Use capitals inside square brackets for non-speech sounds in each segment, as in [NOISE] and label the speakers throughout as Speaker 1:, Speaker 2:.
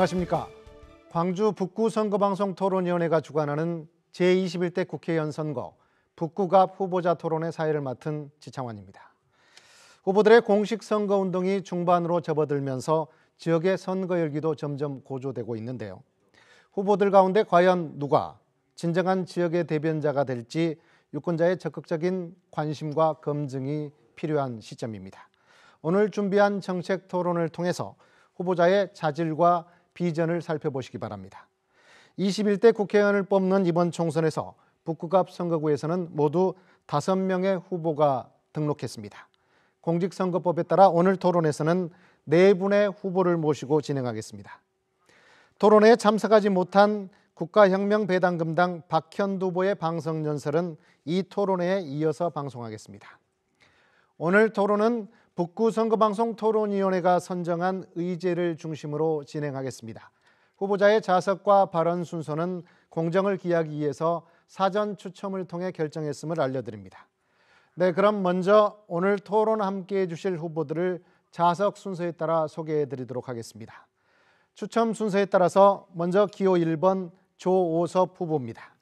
Speaker 1: 안녕하십니까. 광주 북구 선거방송 토론위원회가 주관하는 제21대 국회의원 선거 북구갑 후보자 토론의 사회를 맡은 지창환입니다. 후보들의 공식 선거 운동이 중반으로 접어들면서 지역의 선거 열기도 점점 고조되고 있는데요. 후보들 가운데 과연 누가 진정한 지역의 대변자가 될지 유권자의 적극적인 관심과 검증이 필요한 시점입니다. 오늘 준비한 정책 토론을 통해서 후보자의 자질과 비전을 살펴보시기 바랍니다. 21대 국회의원을 뽑는 이번 총선에서 북극갑 선거구에서는 모두 5명의 후보가 등록했습니다. 공직선거법에 따라 오늘 토론에서는 4분의 후보를 모시고 진행하겠습니다. 토론에 참석하지 못한 국가혁명배당금당 박현두 후보의 방송연설은 이토론에 이어서 방송하겠습니다. 오늘 토론은 북구 선거방송 토론위원회가 선정한 의제를 중심으로 진행하겠습니다. 후보자의 자석과 발언 순서는 공정을 기하기 위해서 사전 추첨을 통해 결정했음을 알려드립니다. 네, 그럼 먼저 오늘 토론 함께해 주실 후보들을 자석 순서에 따라 소개해 드리도록 하겠습니다. 추첨 순서에 따라서 먼저 기호 1번 조오섭 후보입니다.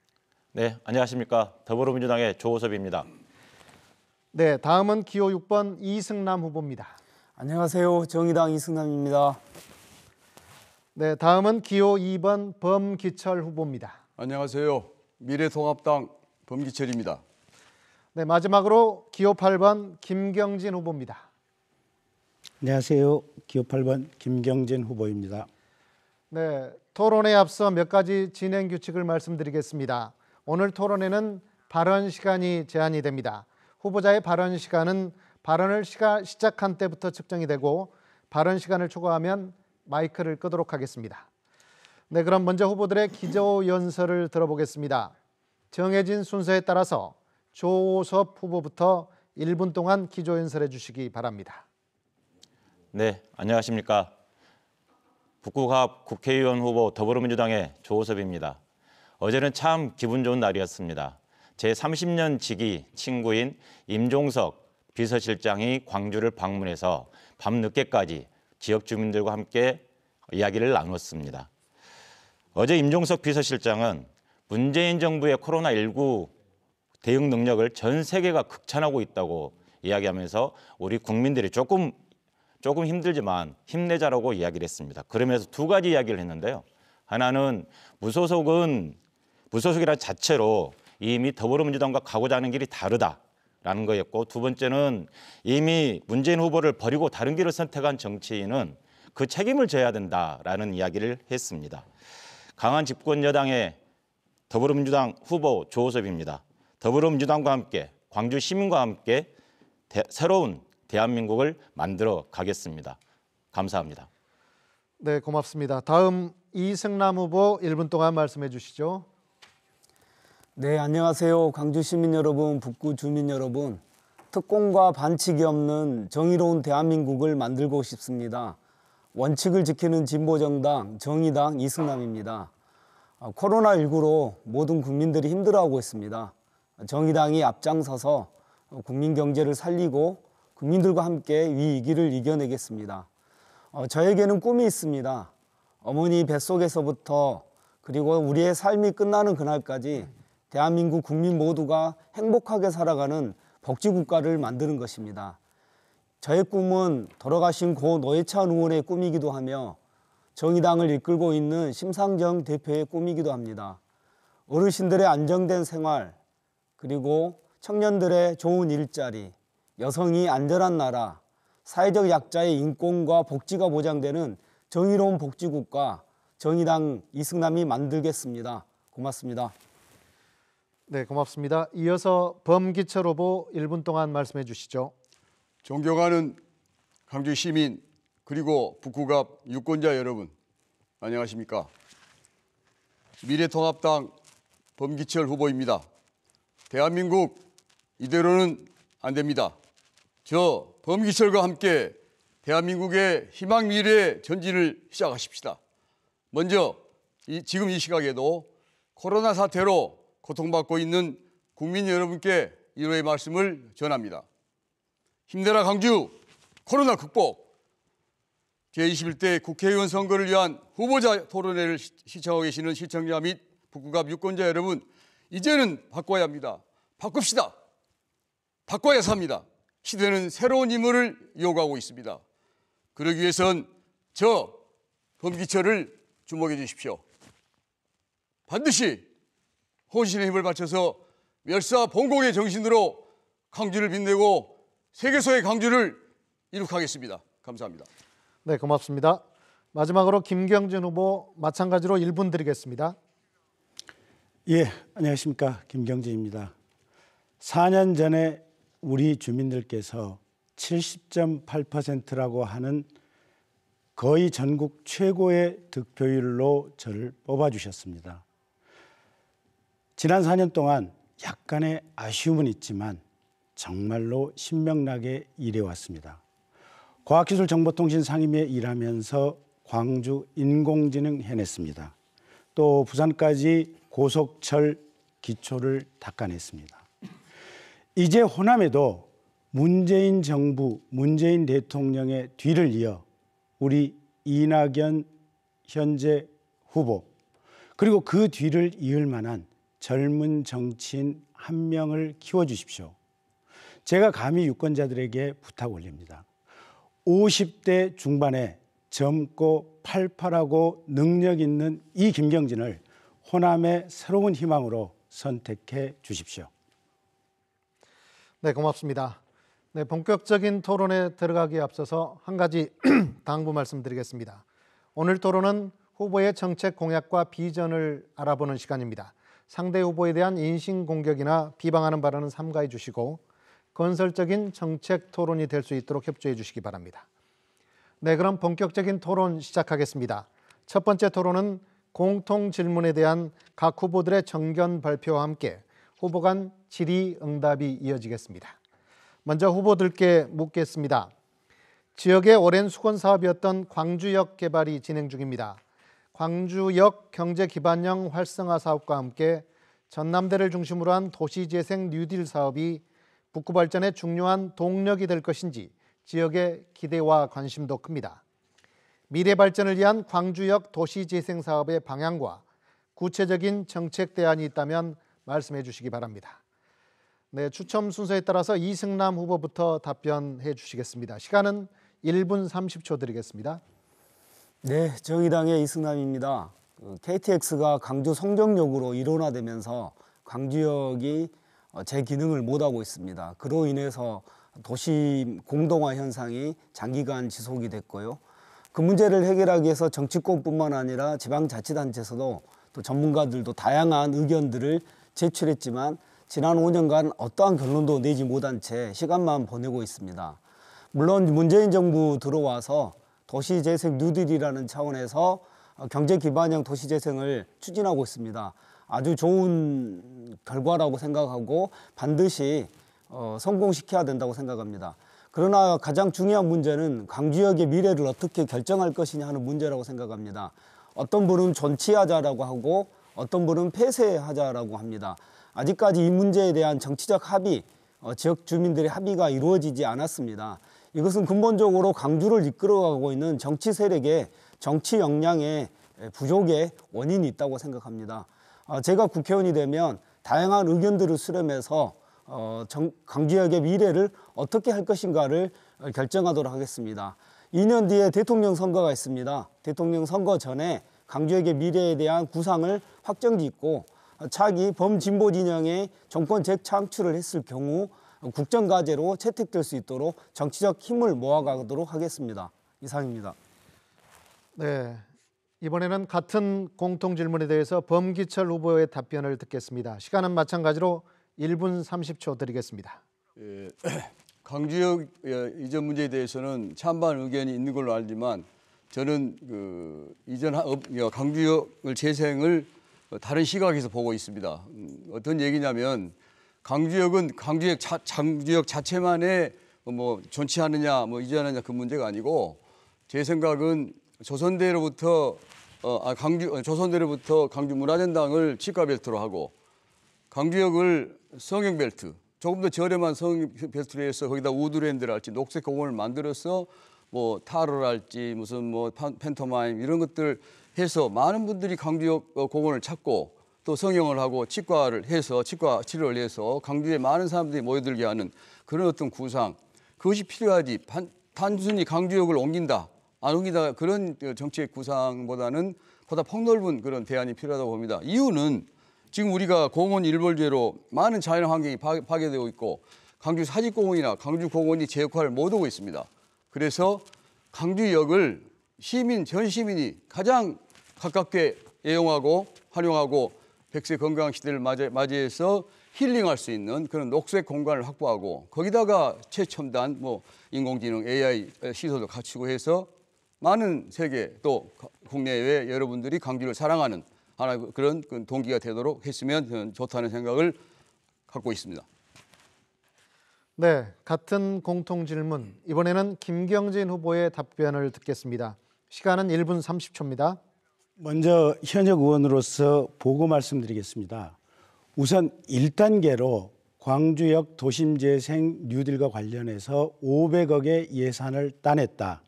Speaker 2: 네, 안녕하십니까. 더불어민주당의 조오섭입니다.
Speaker 1: 네, 다음은 기호 6번 이승남 후보입니다. 안녕하세요. 정의당 이승남입니다. 네, 다음은 기호 2번 범기철 후보입니다. 안녕하세요. 미래통합당 범기철입니다. 네, 마지막으로 기호 8번 김경진 후보입니다.
Speaker 3: 안녕하세요. 기호 8번 김경진 후보입니다.
Speaker 1: 네, 토론에 앞서 몇 가지 진행 규칙을 말씀드리겠습니다. 오늘 토론에는 발언 시간이 제한이 됩니다. 후보자의 발언 시간은 발언을 시가, 시작한 때부터 측정이 되고 발언 시간을 초과하면 마이크를 끄도록 하겠습니다. 네, 그럼 먼저 후보들의 기조 연설을 들어보겠습니다. 정해진 순서에 따라서 조호섭 후보부터 1분 동안 기조 연설해 주시기 바랍니다.
Speaker 2: 네, 안녕하십니까. 북구갑 국회의원 후보 더불어민주당의 조호섭입니다. 어제는 참 기분 좋은 날이었습니다. 제30년 지기 친구인 임종석 비서실장이 광주를 방문해서 밤늦게까지 지역 주민들과 함께 이야기를 나눴습니다. 어제 임종석 비서실장은 문재인 정부의 코로나19 대응 능력을 전 세계가 극찬하고 있다고 이야기하면서 우리 국민들이 조금 조금 힘들지만 힘내자라고 이야기를 했습니다. 그러면서 두 가지 이야기를 했는데요. 하나는 무소속은 무소속이라 자체로 이미 더불어민주당과 가고자 하는 길이 다르다라는 거였고 두 번째는 이미 문재인 후보를 버리고 다른 길을 선택한 정치인은 그 책임을 져야 된다라는 이야기를 했습니다. 강한 집권 여당의 더불어민주당 후보 조호섭입니다. 더불어민주당과 함께 광주 시민과 함께 대, 새로운 대한민국을 만들어 가겠습니다. 감사합니다.
Speaker 1: 네, 고맙습니다. 다음 이승남 후보 1분 동안 말씀해 주시죠.
Speaker 4: 네, 안녕하세요. 광주 시민 여러분, 북구 주민 여러분. 특공과 반칙이 없는 정의로운 대한민국을 만들고 싶습니다. 원칙을 지키는 진보정당 정의당 이승남입니다. 아, 코로나19로 모든 국민들이 힘들어하고 있습니다. 정의당이 앞장서서 국민 경제를 살리고 국민들과 함께 위기를 이겨내겠습니다. 어, 저에게는 꿈이 있습니다. 어머니 뱃속에서부터 그리고 우리의 삶이 끝나는 그날까지 대한민국 국민 모두가 행복하게 살아가는 복지국가를 만드는 것입니다. 저의 꿈은 돌아가신 고 노회찬 의원의 꿈이기도 하며 정의당을 이끌고 있는 심상정 대표의 꿈이기도 합니다. 어르신들의 안정된 생활, 그리고 청년들의 좋은 일자리, 여성이 안전한 나라, 사회적 약자의 인권과 복지가 보장되는 정의로운 복지국가 정의당 이승남이 만들겠습니다.
Speaker 1: 고맙습니다. 네, 고맙습니다. 이어서 범기철 후보 1분 동안 말씀해 주시죠.
Speaker 5: 존경하는 강주 시민 그리고 북구갑 유권자 여러분 안녕하십니까? 미래통합당 범기철 후보입니다. 대한민국 이대로는 안 됩니다. 저 범기철과 함께 대한민국의 희망 미래 전진을 시작하십시다. 먼저 이, 지금 이 시각에도 코로나 사태로 고통받고 있는 국민 여러분께 위로의 말씀을 전합니다. 힘내라 강주 코로나 극복 제21대 국회의원 선거를 위한 후보자 토론회를 시청하고 계시는 시청자 및 북극갑 유권자 여러분 이제는 바꿔야 합니다. 바꿉시다. 바꿔야 삽니다. 시대는 새로운 인물을 요구하고 있습니다. 그러기 위해선 저 범기철을 주목해 주십시오. 반드시 헌신의 힘을 바쳐서 멸사 본공의 정신으로 강주를 빛내고 세계서의 강주를 이룩하겠습니다. 감사합니다.
Speaker 1: 네, 고맙습니다. 마지막으로 김경진 후보 마찬가지로 1분 드리겠습니다.
Speaker 3: 예, 안녕하십니까. 김경진입니다.
Speaker 1: 4년 전에
Speaker 3: 우리 주민들께서 70.8%라고 하는 거의 전국 최고의 득표율로 저를 뽑아주셨습니다. 지난 4년 동안 약간의 아쉬움은 있지만 정말로 신명나게 일해왔습니다. 과학기술정보통신 상임위에 일하면서 광주 인공지능 해냈습니다. 또 부산까지 고속철 기초를 닦아냈습니다. 이제 호남에도 문재인 정부, 문재인 대통령의 뒤를 이어 우리 이낙연 현재 후보 그리고 그 뒤를 이을 만한 젊은 정치인 한 명을 키워주십시오. 제가 감히 유권자들에게 부탁 올립니다. 50대 중반에 젊고 팔팔하고 능력 있는 이 김경진을
Speaker 1: 호남의 새로운 희망으로 선택해 주십시오. 네, 고맙습니다. 네, 본격적인 토론에 들어가기에 앞서서 한 가지 [CLEARS THROAT] 당부 말씀드리겠습니다. 오늘 토론은 후보의 정책 공약과 비전을 알아보는 시간입니다. 상대 후보에 대한 인신공격이나 비방하는 발언은 삼가해 주시고 건설적인 정책 토론이 될 수 있도록 협조해 주시기 바랍니다. 네, 그럼 본격적인 토론 시작하겠습니다. 첫 번째 토론은 공통 질문에 대한 각 후보들의 정견 발표와 함께 후보 간 질의응답이 이어지겠습니다. 먼저 후보들께 묻겠습니다. 지역의 오랜 수건 사업이었던 광주역 개발이 진행 중입니다. 광주역 경제기반형 활성화 사업과 함께 전남대를 중심으로 한 도시재생 뉴딜 사업이 북구 발전의 중요한 동력이 될 것인지 지역의 기대와 관심도 큽니다. 미래 발전을 위한 광주역 도시재생 사업의 방향과 구체적인 정책 대안이 있다면 말씀해 주시기 바랍니다. 네, 추첨 순서에 따라서 이승남 후보부터 답변해 주시겠습니다. 시간은 1분 30초 드리겠습니다.
Speaker 4: 네, 정의당의 이승남입니다. KTX가 그 강주 성정역으로 일원화되면서 강주역이 어, 제 기능을 못하고 있습니다. 그로 인해서 도시 공동화 현상이 장기간 지속이 됐고요. 그 문제를 해결하기 위해서 정치권뿐만 아니라 지방자치단체에서도 또 전문가들도 다양한 의견들을 제출했지만 지난 5년간 어떠한 결론도 내지 못한 채 시간만 보내고 있습니다. 물론 문재인 정부 들어와서 도시재생 뉴딜이라는 차원에서 어, 경제 기반형 도시재생을 추진하고 있습니다. 아주 좋은 결과라고 생각하고 반드시 어, 성공시켜야 된다고 생각합니다. 그러나 가장 중요한 문제는 광주역의 미래를 어떻게 결정할 것이냐 하는 문제라고 생각합니다. 어떤 분은 존치하자라고 하고 어떤 분은 폐쇄하자라고 합니다. 아직까지 이 문제에 대한 정치적 합의, 어, 지역 주민들의 합의가 이루어지지 않았습니다. 이것은 근본적으로 광주를 이끌어가고 있는 정치 세력의 정치 역량의 부족의 원인이 있다고 생각합니다. 어, 제가 국회의원이 되면 다양한 의견들을 수렴해서 광주역의 어, 미래를 어떻게 할 것인가를 어, 결정하도록 하겠습니다. 2년 뒤에 대통령 선거가 있습니다. 대통령 선거 전에 강주역의 미래에 대한 구상을 확정짓고 차기 범진보 진영의 정권 재창출을 했을 경우 국정과제로 채택될 수 있도록 정치적 힘을 모아가도록 하겠습니다. 이상입니다.
Speaker 1: 네. 이번에는 같은 공통 질문에 대해서 범기철 후보의 답변을 듣겠습니다. 시간은 마찬가지로 1분 30초 드리겠습니다.
Speaker 5: 예, [CLEARS THROAT] 강주역 예, 이전 문제에 대해서는 찬반 의견이 있는 걸로 알지만 저는 그 이전 예, 강주역을 재생을 다른 시각에서 보고 있습니다. 음, 어떤 얘기냐면 강주역은 강주역 자, 강주역 자체만의 뭐 존치하느냐 뭐이전하느냐그 문제가 아니고 제 생각은 조선대로부터 어, 아, 강주 어, 조선대로부터 강주 문화전당을 치과벨트로 하고 강주역을 성형벨트 조금 더 저렴한 성형벨트로 해서 거기다 우드랜드를 할지 녹색 공원을 만들어서 뭐 타로를 할지 무슨 뭐 팬, 팬토마임 이런 것들 해서 많은 분들이 강주역 어, 공원을 찾고 또 성형을 하고 치과를 해서 치과 치료를 해서 강주에 많은 사람들이 모여들게 하는 그런 어떤 구상 그것이 필요하지 단순히 강주역을 옮긴다 안 옮긴다 그런 정책 구상보다는 보다 폭넓은 그런 대안이 필요하다고 봅니다. 이유는 지금 우리가 공원 일벌제로 많은 자연 환경이 파괴되고 있고 강주 사직공원이나 강주공원이 제 역할을 못 하고 있습니다. 그래서 강주역을 시민 전 시민이 가장 가깝게 애용하고 활용하고 백세 건강 시대를 맞이해서 힐링할 수 있는 그런 녹색 공간을 확보하고 거기다가 최첨단 뭐 인공지능 AI 시설도 갖추고 해서 많은 세계 또 국내외 여러분들이 광주를 사랑하는 하나 그런 그 동기가 되도록 했으면 좋다는 생각을 갖고 있습니다.
Speaker 1: 네, 같은 공통 질문 이번에는 김경진 후보의 답변을 듣겠습니다. 시간은 1분 30초입니다.
Speaker 3: 먼저 현역 의원으로서 보고 말씀드리겠습니다. 우선 1단계로 광주역 도심재생 뉴딜과 관련해서 500억의 예산을 따냈다.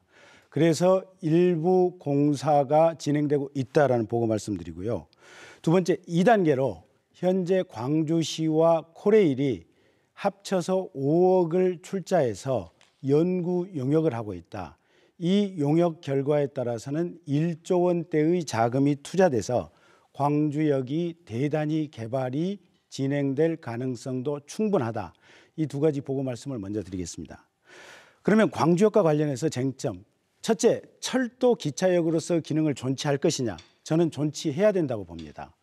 Speaker 3: 그래서 일부 공사가 진행되고 있다라는 보고 말씀드리고요. 두 번째 2단계로 현재 광주시와 코레일이 합쳐서 5억을 출자해서 연구 용역을 하고 있다. 이 용역 결과에 따라서는 1조 원대의 자금이 투자돼서 광주역이 대단히 개발이 진행될 가능성도 충분하다. 이 두 가지 보고 말씀을 먼저 드리겠습니다. 그러면 광주역과 관련해서 쟁점. 첫째, 철도 기차역으로서 기능을 존치할 것이냐? 저는 존치해야 된다고 봅니다.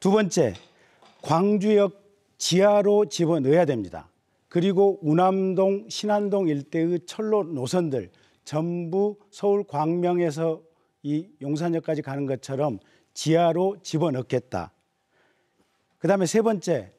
Speaker 3: 두 번째, 광주역 지하로 집어넣어야 됩니다. 그리고 운암동 신안동 일대의 철로 노선들 전부 서울 광명에서 이 용산역까지 가는 것처럼 지하로 집어넣겠다. 그 다음에 세 번째,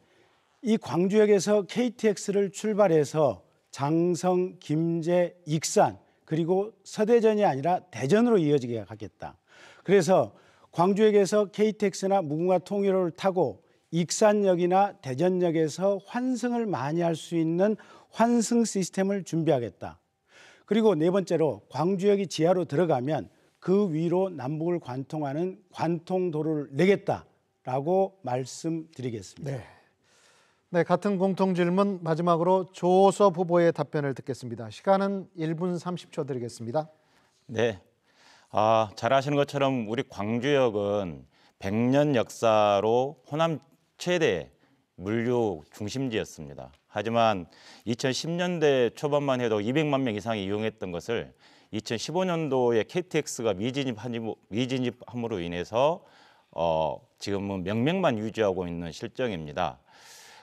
Speaker 3: 이 광주역에서 KTX를 출발해서 장성, 김제, 익산, 그리고 서대전이 아니라 대전으로 이어지게 하겠다. 그래서 광주역에서 KTX나 무궁화 통일로를 타고 익산역이나 대전역에서 환승을 많이 할 수 있는 환승 시스템을 준비하겠다. 그리고 네 번째로 광주역이 지하로 들어가면 그 위로 남북을 관통하는 관통도로를 내겠다라고
Speaker 1: 말씀드리겠습니다. 네. 네, 같은 공통 질문 마지막으로 조서 후보의 답변을 듣겠습니다. 시간은 1분 30초 드리겠습니다.
Speaker 2: 네. 아, 잘 아시는 것처럼 우리 광주역은 100년 역사로 호남 최대 물류 중심지였습니다. 하지만 2010년대 초반만 해도 200만 명 이상이 이용했던 것을 2015년도에 KTX가 미진입함으로 인해서 어, 지금은 명맥만 유지하고 있는 실정입니다.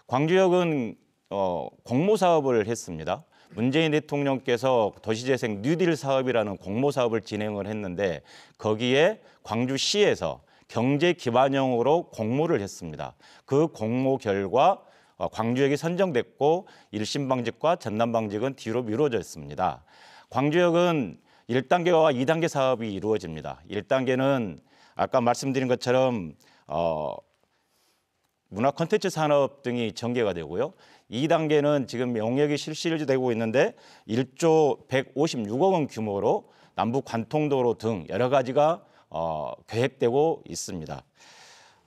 Speaker 2: 광주역은 어, 공모 사업을 했습니다. 문재인 대통령께서 도시재생 뉴딜 사업이라는 공모 사업을 진행을 했는데 거기에 광주시에서 경제 기반형으로 공모를 했습니다. 그 공모 결과 어, 광주역이 선정됐고 일심방직과 전남방직은 뒤로 미뤄져 있습니다. 광주역은 1단계와 2단계 사업이 이루어집니다. 1단계는 아까 말씀드린 것처럼 어, 문화 콘텐츠 산업 등이 전개가 되고요. 2단계는 지금 용역이 실시되고 있는데 1조 156억 원 규모로 남북 관통도로 등 여러 가지가 어, 계획되고 있습니다.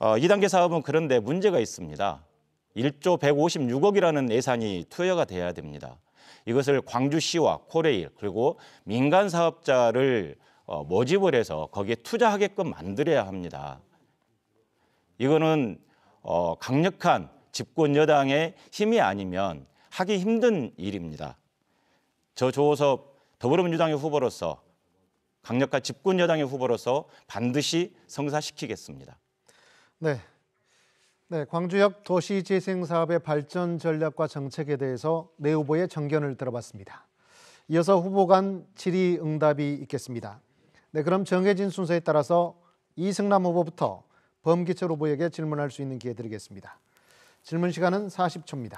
Speaker 2: 어, 2단계 사업은 그런데 문제가 있습니다. 1조 156억이라는 예산이 투여가 돼야 됩니다. 이것을 광주시와 코레일 그리고 민간 사업자를 어, 모집을 해서 거기에 투자하게끔 만들어야 합니다. 이거는 어, 강력한 집권 여당의 힘이 아니면 하기 힘든 일입니다. 저 조호섭 더불어민주당의 후보로서 강력한 집권 여당의 후보로서 반드시 성사시키겠습니다.
Speaker 1: 네, 네, 광주역 도시재생사업의 발전 전략과 정책에 대해서 내 후보의 정견을 들어봤습니다. 이어서 후보 간 질의응답이 있겠습니다. 네, 그럼 정해진 순서에 따라서 이승남 후보부터 범기철 후보에게 질문할 수 있는 기회 드리겠습니다. 질문 시간은 40초입니다.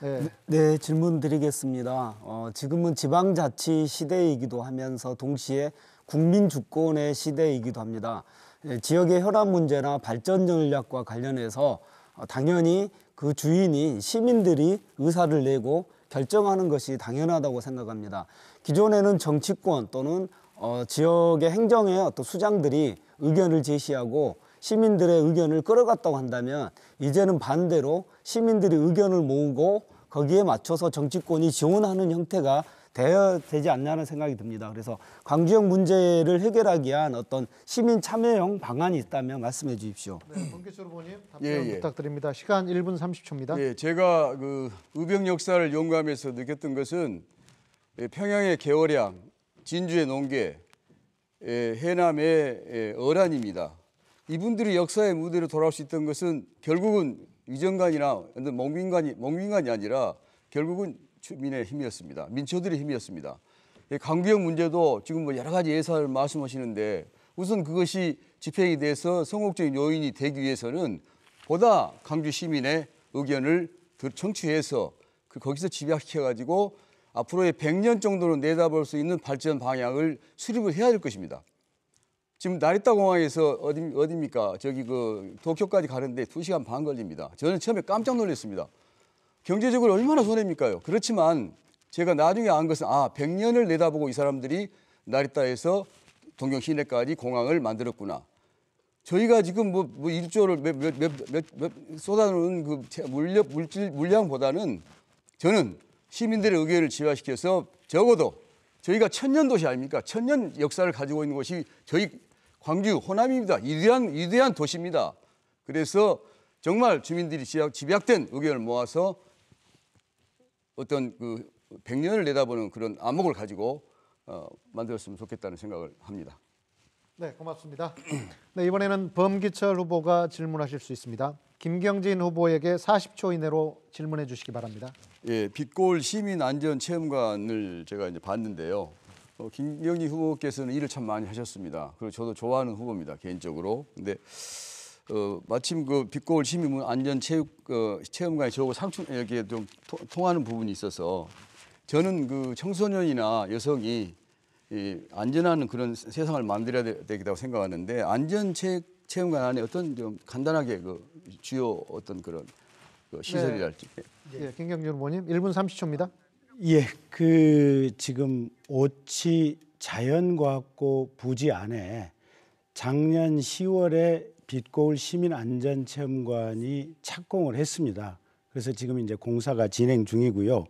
Speaker 1: 네,
Speaker 4: 네 질문 드리겠습니다. 어, 지금은 지방자치 시대이기도 하면서 동시에 국민 주권의 시대이기도 합니다. 예, 지역의 혈압 문제나 발전 전략과 관련해서 어, 당연히 그 주인이 시민들이 의사를 내고 결정하는 것이 당연하다고 생각합니다. 기존에는 정치권 또는 어, 지역의 행정의 어떤 수장들이 의견을 제시하고 시민들의 의견을 끌어갔다고 한다면 이제는 반대로 시민들이 의견을 모으고 거기에 맞춰서 정치권이 지원하는 형태가 되지 어되 않냐는 생각이 듭니다. 그래서 광주형 문제를 해결하기 위한 어떤 시민 참여형 방안이 있다면 말씀해 주십시오.
Speaker 5: 네, 번기수 후보님 답변 예, 예,
Speaker 1: 부탁드립니다. 시간 1분 30초입니다.
Speaker 5: 예, 제가 그 의병 역사를 연구하면서 느꼈던 것은 예, 평양의 개월량, 진주의 농계, 예, 해남의 어란입니다. 이분들이 역사의 무대로 돌아올 수 있던 것은 결국은 위정관이나 멍민관이 멍민관이 아니라 결국은 주민의 힘이었습니다. 민초들의 힘이었습니다. 예, 강구역 문제도 지금 뭐 여러 가지 예산을 말씀하시는데 우선 그것이 집행에대해서 성공적인 요인이 되기 위해서는 보다 강주 시민의 의견을 청취해서 그 거기서 집약해가지고 앞으로의 100년 정도로 내다볼 수 있는 발전 방향을 수립을 해야 될 것입니다. 지금 나리타 공항에서 어디 어디입니까? 저기 그 도쿄까지 가는데 2시간 반 걸립니다. 저는 처음에 깜짝 놀랐습니다. 경제적으로 얼마나 손해입니까요. 그렇지만 제가 나중에 안 것은 아, 100년을 내다보고 이 사람들이 나리타에서 동경 시내까지 공항을 만들었구나. 저희가 지금 뭐, 뭐일조를 몇, 몇, 몇, 몇, 몇 쏟아놓은 그 물력, 물질, 물량보다는 저는 시민들의 의견을 지화시켜서 적어도 저희가 천년 도시 아닙니까? 천년 역사를 가지고 있는 곳이 저희 광주, 호남입니다. 위대한, 위대한 도시입니다. 그래서 정말 주민들이 집약된 의견을 모아서 어떤 그 백년을 내다보는 그런 안목을 가지고 어, 만들었으면 좋겠다는 생각을 합니다.
Speaker 1: 네, 고맙습니다. [CLEARS THROAT] 네, 이번에는 범기철 후보가 질문하실 수 있습니다. 김경진 후보에게 40초 이내로 질문해 주시기 바랍니다.
Speaker 5: 예, 빛골 시민 안전 체험관을 제가 이제 봤는데요. 어, 김경진 후보께서는 일을 참 많이 하셨습니다. 그리고 저도 좋아하는 후보입니다, 개인적으로. 근데 어, 마침 그 빛고울 시민문 안전체육 어, 체험관이 저하고 상충 여기에 좀 토, 통하는 부분이 있어서 저는 그 청소년이나 여성이 이 안전한 그런 세상을 만들어야 되겠다고 생각하는데 안전체육 체험관 안에 어떤 좀 간단하게 그 주요 어떤 그런 그 시설이랄지. 네.
Speaker 1: 예, 김경준 의원님 1분 30초입니다. 예, 그 지금 오치
Speaker 3: 자연과학고 부지 안에 작년 10월에 빛고울 시민안전체험관이 착공을 했습니다. 그래서 지금 이제 공사가 진행 중이고요.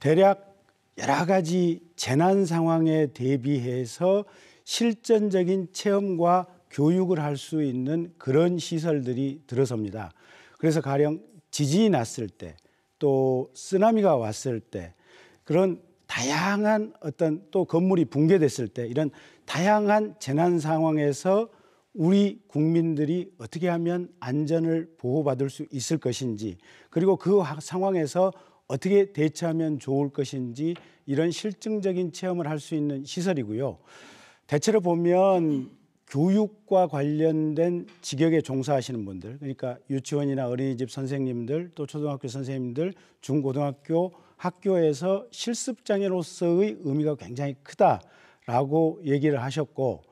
Speaker 3: 대략 여러 가지 재난 상황에 대비해서 실전적인 체험과 교육을 할 수 있는 그런 시설들이 들어섭니다. 그래서 가령 지진이 났을 때, 또 쓰나미가 왔을 때, 그런 다양한 어떤 또 건물이 붕괴됐을 때 이런 다양한 재난 상황에서 우리 국민들이 어떻게 하면 안전을 보호받을 수 있을 것인지 그리고 그 상황에서 어떻게 대처하면 좋을 것인지 이런 실증적인 체험을 할 수 있는 시설이고요. 대체로 보면 교육과 관련된 직역에 종사하시는 분들, 그러니까 유치원이나 어린이집 선생님들, 또 초등학교 선생님들, 중고등학교 학교에서 실습장애로서의 의미가 굉장히 크다라고 얘기를 하셨고,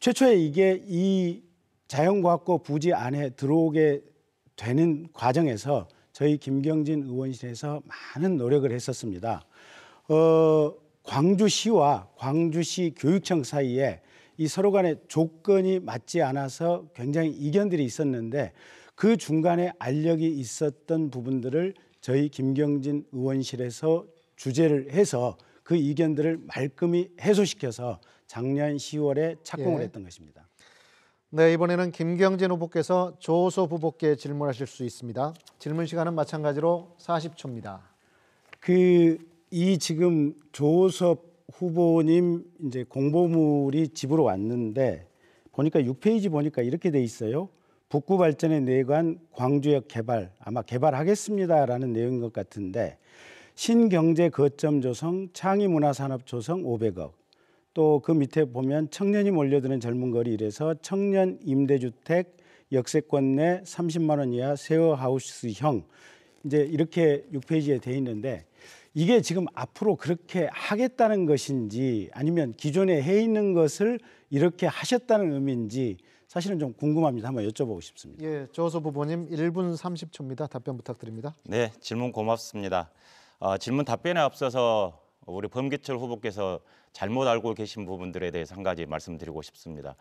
Speaker 3: 최초에 이게 이 자연과학고 부지 안에 들어오게 되는 과정에서 저희 김경진 의원실에서 많은 노력을 했었습니다. 어, 광주시와 광주시 교육청 사이에 이 서로 간의 조건이 맞지 않아서 굉장히 이견들이 있었는데 그 중간에 알력이 있었던 부분들을 저희 김경진 의원실에서 주제를 해서 그 이견들을 말끔히 해소시켜서
Speaker 1: 작년 10월에 착공을 예. 했던 것입니다. 네, 이번에는 김경진 후보께서 조소 후보께 질문하실 수 있습니다. 질문 시간은 마찬가지로 40초입니다.
Speaker 3: 그 이 지금 조섭 후보님 이제 공보물이 집으로 왔는데 보니까 6페이지 보니까 이렇게 돼 있어요. 북구 발전에 내관 광주역 개발 아마 개발하겠습니다라는 내용인 것 같은데 신경제 거점 조성, 창의 문화 산업 조성 500억, 또그 밑에 보면 청년이 몰려드는 젊은 거리 이래서 청년 임대주택 역세권 내 30만 원 이하 세어하우스형 이제 이렇게 6페이지에 돼 있는데 이게 지금 앞으로 그렇게 하겠다는 것인지 아니면 기존에 해 있는 것을 이렇게 하셨다는 의미인지 사실은 좀 궁금합니다. 한번 여쭤보고 싶습니다.
Speaker 1: 예, 조서 부보님 1분 30초입니다. 답변 부탁드립니다.
Speaker 2: 네, 질문 고맙습니다. 어, 질문 답변에 앞서서 우리 범기철 후보께서 잘못 알고 계신 부분들에 대해서 한 가지 말씀드리고 싶습니다.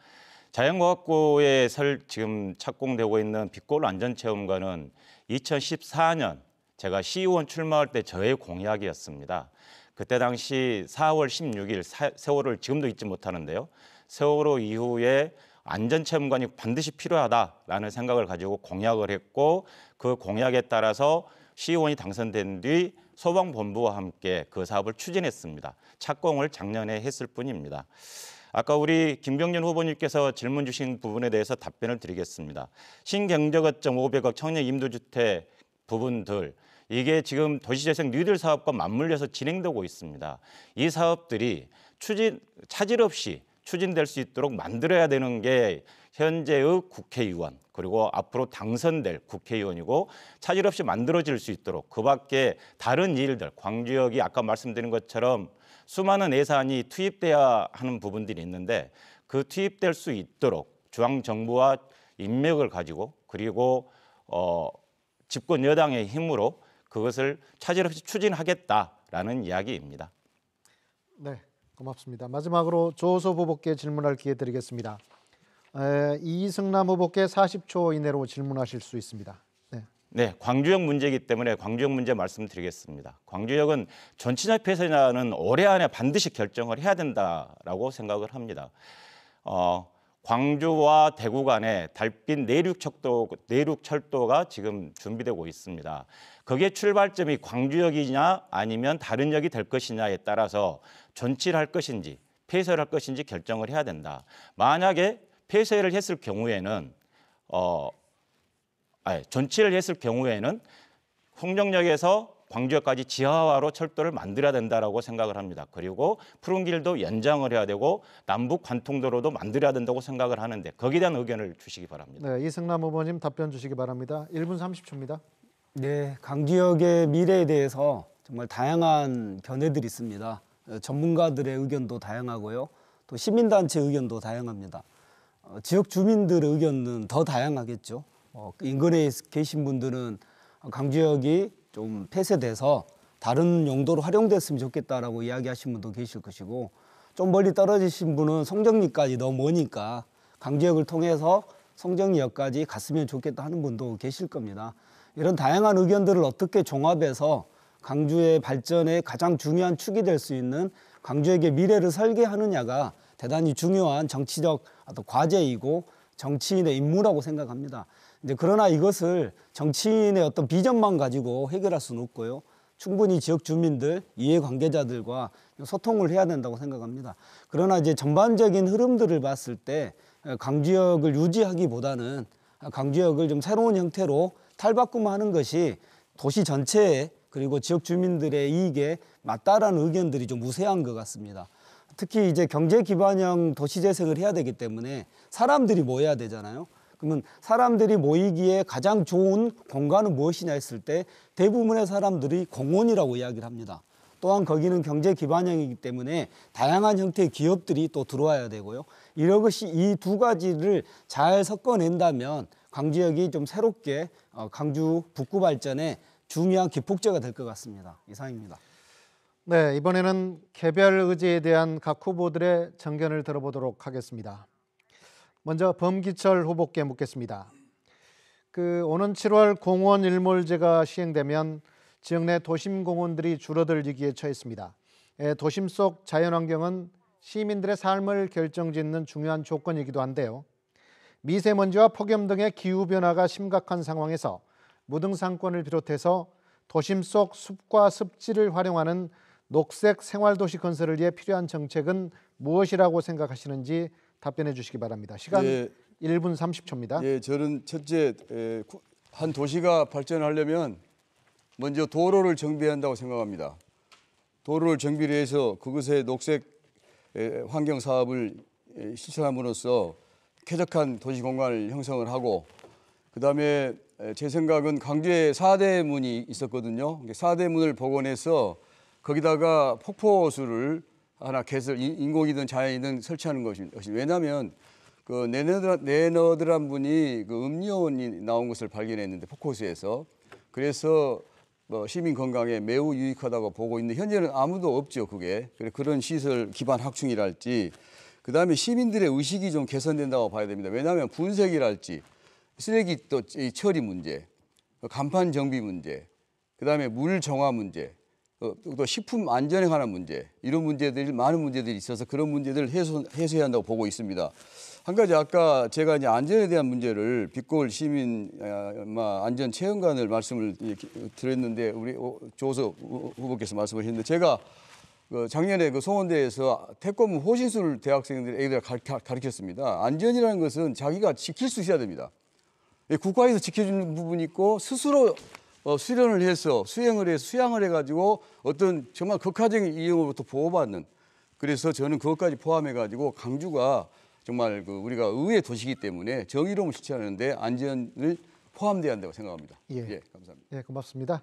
Speaker 2: 자연과학고에 설 지금 착공되고 있는 빛골 안전체험관은 2014년 제가 시의원 출마할 때 저의 공약이었습니다. 그때 당시 4월 16일 세월을 지금도 잊지 못하는데요. 세월호 이후에 안전체험관이 반드시 필요하다라는 생각을 가지고 공약을 했고 그 공약에 따라서 시의원이 당선된 뒤 소방본부와 함께 그 사업을 추진했습니다. 착공을 작년에 했을 뿐입니다. 아까 우리 김병준 후보님께서 질문 주신 부분에 대해서 답변을 드리겠습니다. 신경제거점 500억 청년 임도주택 부분들 이게 지금 도시재생 리들 사업과 맞물려서 진행되고 있습니다. 이 사업들이 추진 차질 없이 추진될 수 있도록 만들어야 되는 게 현재의 국회의원 그리고 앞으로 당선될 국회의원이고 차질 없이 만들어질 수 있도록 그밖에 다른 일들 광주역이 아까 말씀드린 것처럼 수많은 예산이 투입돼야 하는 부분들이 있는데 그 투입될 수 있도록 중앙 정부와 인맥을 가지고 그리고 어, 집권 여당의 힘으로 그것을 차질 없이 추진하겠다라는 이야기입니다.
Speaker 1: 네, 고맙습니다. 마지막으로 조호소 후보께 질문할 기회 드리겠습니다. 에, 이승남 후보께 40초 이내로 질문하실 수 있습니다. 네.
Speaker 2: 네, 광주역 문제이기 때문에 광주역 문제 말씀드리겠습니다. 광주역은 전치적 폐쇄나는 올해 안에 반드시 결정을 해야 된다라고 생각을 합니다. 어, 광주와 대구 간에 달빛 내륙철도, 내륙철도가 지금 준비되고 있습니다. 거기에 출발점이 광주역이냐 아니면 다른 역이 될 것이냐에 따라서 전치를 할 것인지 폐쇄를 할 것인지 결정을 해야 된다. 만약에 폐쇄를 했을 경우에는 어, 아니, 전치를 했을 경우에는 홍정역에서 광주역까지 지하화로 철도를 만들어야 된다라고 생각을 합니다. 그리고 푸른길도 연장을 해야 되고 남북 관통도로도 만들어야 된다고 생각을 하는데 거기에 대한 의견을 주시기 바랍니다.
Speaker 1: 네, 이승남 후보님 답변 주시기 바랍니다. 1분 30초입니다. 네, 강기역의 미래에 대해서
Speaker 4: 정말 다양한 견해들이 있습니다. 어, 전문가들의 의견도 다양하고요. 또 시민단체 의견도 다양합니다. 어, 지역 주민들의 의견은 더 다양하겠죠. 어, 인근에 계신 분들은 강주역이 좀 폐쇄돼서 다른 용도로 활용됐으면 좋겠다라고 이야기하신 분도 계실 것이고 좀 멀리 떨어지신 분은 송정리까지 너무 머니까 강주역을 통해서 송정리역까지 갔으면 좋겠다 하는 분도 계실 겁니다. 이런 다양한 의견들을 어떻게 종합해서 광주의 발전에 가장 중요한 축이 될 수 있는 광주에게 미래를 설계하느냐가 대단히 중요한 정치적 어떤 과제이고 정치인의 임무라고 생각합니다. 이제 그러나 이것을 정치인의 어떤 비전만 가지고 해결할 수는 없고요. 충분히 지역 주민들, 이해 관계자들과 소통을 해야 된다고 생각합니다. 그러나 이제 전반적인 흐름들을 봤을 때 강지역을 유지하기보다는 강지역을 좀 새로운 형태로 탈바꿈하는 것이 도시 전체에 그리고 지역 주민들의 이익에 맞다라는 의견들이 좀 우세한 것 같습니다. 특히 이제 경제 기반형 도시 재생을 해야 되기 때문에 사람들이 모여야 되잖아요. 그러면 사람들이 모이기에 가장 좋은 공간은 무엇이냐 했을 때 대부분의 사람들이 공원이라고 이야기를 합니다. 또한 거기는 경제 기반형이기 때문에 다양한 형태의 기업들이 또 들어와야 되고요. 이것이 이 두 가지를 잘 섞어낸다면 광주역이 좀 새롭게 어, 강주 북구 발전에 중요한 기폭제가 될 것 같습니다.
Speaker 1: 이상입니다. 네, 이번에는 개별 의제에 대한 각 후보들의 정견을 들어보도록 하겠습니다. 먼저 범기철 후보께 묻겠습니다. 그 오는 7월 공원 일몰제가 시행되면 지역 내 도심 공원들이 줄어들 위기에 처했습니다. 예, 도심 속 자연환경은 시민들의 삶을 결정짓는 중요한 조건이기도 한데요. 미세먼지와 폭염 등의 기후 변화가 심각한 상황에서 무등산권을 비롯해서 도심 속 숲과 습지를 활용하는 녹색 생활도시 건설을 위해 필요한 정책은 무엇이라고 생각하시는지 답변해 주시기 바랍니다. 시간 예, 1분 30초입니다.
Speaker 5: 예, 저는 첫째 한 도시가 발전하려면 먼저 도로를 정비해야 한다고 생각합니다. 도로를 정비를 해서 그것에 녹색 환경 사업을 실천함으로써 쾌적한 도시 공간을 형성을 하고 그다음에 제 생각은 광주에 사대문이 있었거든요. 사대문을 복원해서 거기다가 폭포수를 하나 개설, 인공이든 자연이든 설치하는 것입니다. 왜냐하면 그 네너드란, 분이 그 음료원이 나온 것을 발견했는데 폭포수에서 그래서 뭐 시민 건강에 매우 유익하다고 보고 있는데 현재는 아무도 없죠 그게 그래 그런 시설 기반 확충이랄지 그다음에 시민들의 의식이 좀 개선된다고 봐야 됩니다 왜냐하면 분색이랄지 쓰레기 또 처리 문제, 간판 정비 문제, 그다음에 물 정화 문제, 또 식품 안전에 관한 문제 이런 문제들이 많은 문제들이 있어서 그런 문제들을 해소, 해소해야 한다고 보고 있습니다. 한 가지 아까 제가 이제 안전에 대한 문제를 빛골 시민 아, 안전 체험관을 말씀을 드렸는데 우리 조서 후보께서 말씀하셨는데 제가 그 작년에 그 송원대에서 태권무 호신술 대학생들 애들 가르쳤습니다. 안전이라는 것은 자기가 지킬 수 있어야 됩니다. 예, 국가에서 지켜주는 부분이 있고 스스로 어, 수련을 해서 수행을 해서 수양을 해가지고 어떤 정말 극화적인 이용으로부터 보호받는 그래서 저는 그것까지 포함해가지고 강주가 정말 그 우리가 의회 도시기 이 때문에 정의로움을 실천하는데 안전을 포함돼야 한다고 생각합니다. 예, 예 감사합니다.
Speaker 1: 예, 고맙습니다.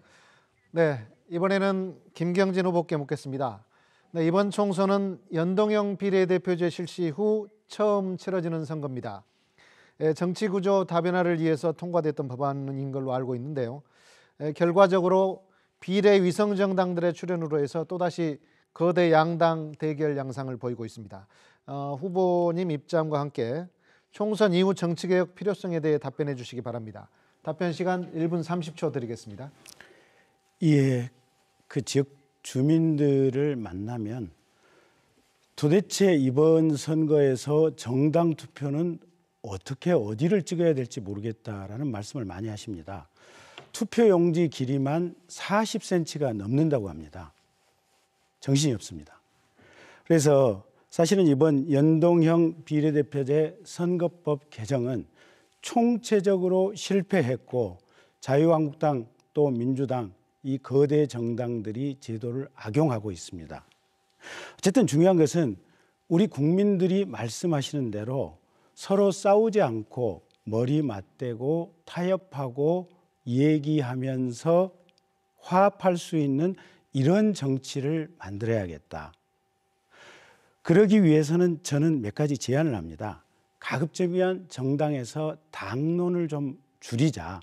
Speaker 1: 네, 이번에는 김경진 후보께 묻겠습니다. 네, 이번 총선은 연동형 비례대표제 실시 후 처음 치러지는 선거입니다. 정치 구조 다변화를 위해서 통과됐던 법안인 걸로 알고 있는데요. 결과적으로 비례 위성 정당들의 출현으로 해서 또다시 거대 양당 대결 양상을 보이고 있습니다. 어, 후보님 입장과 함께 총선 이후 정치개혁 필요성에 대해 답변해 주시기 바랍니다. 답변 시간 1분 30초 드리겠습니다.
Speaker 3: 예, 그 지역 주민들을 만나면 도대체 이번 선거에서 정당 투표는 어떻게 어디를 찍어야 될지 모르겠다라는 말씀을 많이 하십니다. 투표용지 길이만 40cm가 넘는다고 합니다. 정신이 없습니다. 그래서 사실은 이번 연동형 비례대표제 선거법 개정은 총체적으로 실패했고 자유한국당 또 민주당 이 거대 정당들이 제도를 악용하고 있습니다. 어쨌든 중요한 것은 우리 국민들이 말씀하시는 대로 서로 싸우지 않고 머리 맞대고 타협하고 얘기하면서 화합할 수 있는 이런 정치를 만들어야겠다. 그러기 위해서는 저는 몇 가지 제안을 합니다. 가급적이면 정당에서 당론을 좀 줄이자.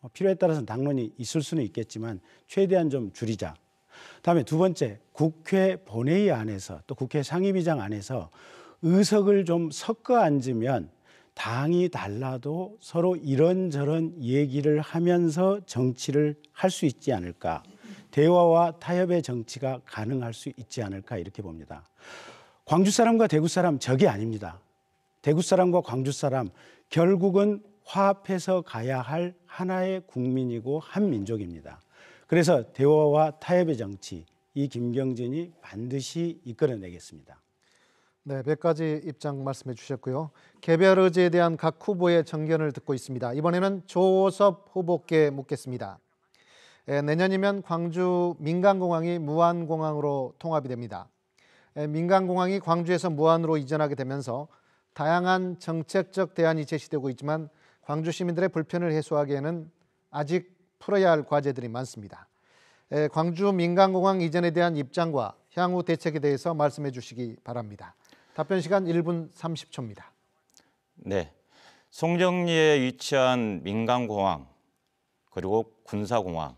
Speaker 3: 어, 필요에 따라서 당론이 있을 수는 있겠지만 최대한 좀 줄이자. 다음에 두 번째 국회 본회의 안에서 또 국회 상임위장 안에서 의석을 좀 섞어 앉으면 당이 달라도 서로 이런저런 얘기를 하면서 정치를 할 수 있지 않을까. 대화와 타협의 정치가 가능할 수 있지 않을까 이렇게 봅니다. 광주 사람과 대구 사람 적이 아닙니다. 대구 사람과 광주 사람 결국은 화합해서 가야 할 하나의 국민이고 한 민족입니다. 그래서 대화와 타협의 정치 이 김경진이 반드시 이끌어내겠습니다.
Speaker 1: 네, 몇 가지 입장 말씀해 주셨고요. 개별 의제에 대한 각 후보의 정견을 듣고 있습니다. 이번에는 조호섭 후보께 묻겠습니다. 예, 내년이면 광주 민간공항이 무한공항으로 통합이 됩니다. 예, 민간공항이 광주에서 무한으로 이전하게 되면서 다양한 정책적 대안이 제시되고 있지만 광주 시민들의 불편을 해소하기에는 아직 풀어야 할 과제들이 많습니다. 예, 광주 민간공항 이전에 대한 입장과 향후 대책에 대해서 말씀해 주시기 바랍니다. 답변 시간 1분 30초입니다.
Speaker 2: 네. 송정리에 위치한 민간공항 그리고 군사공항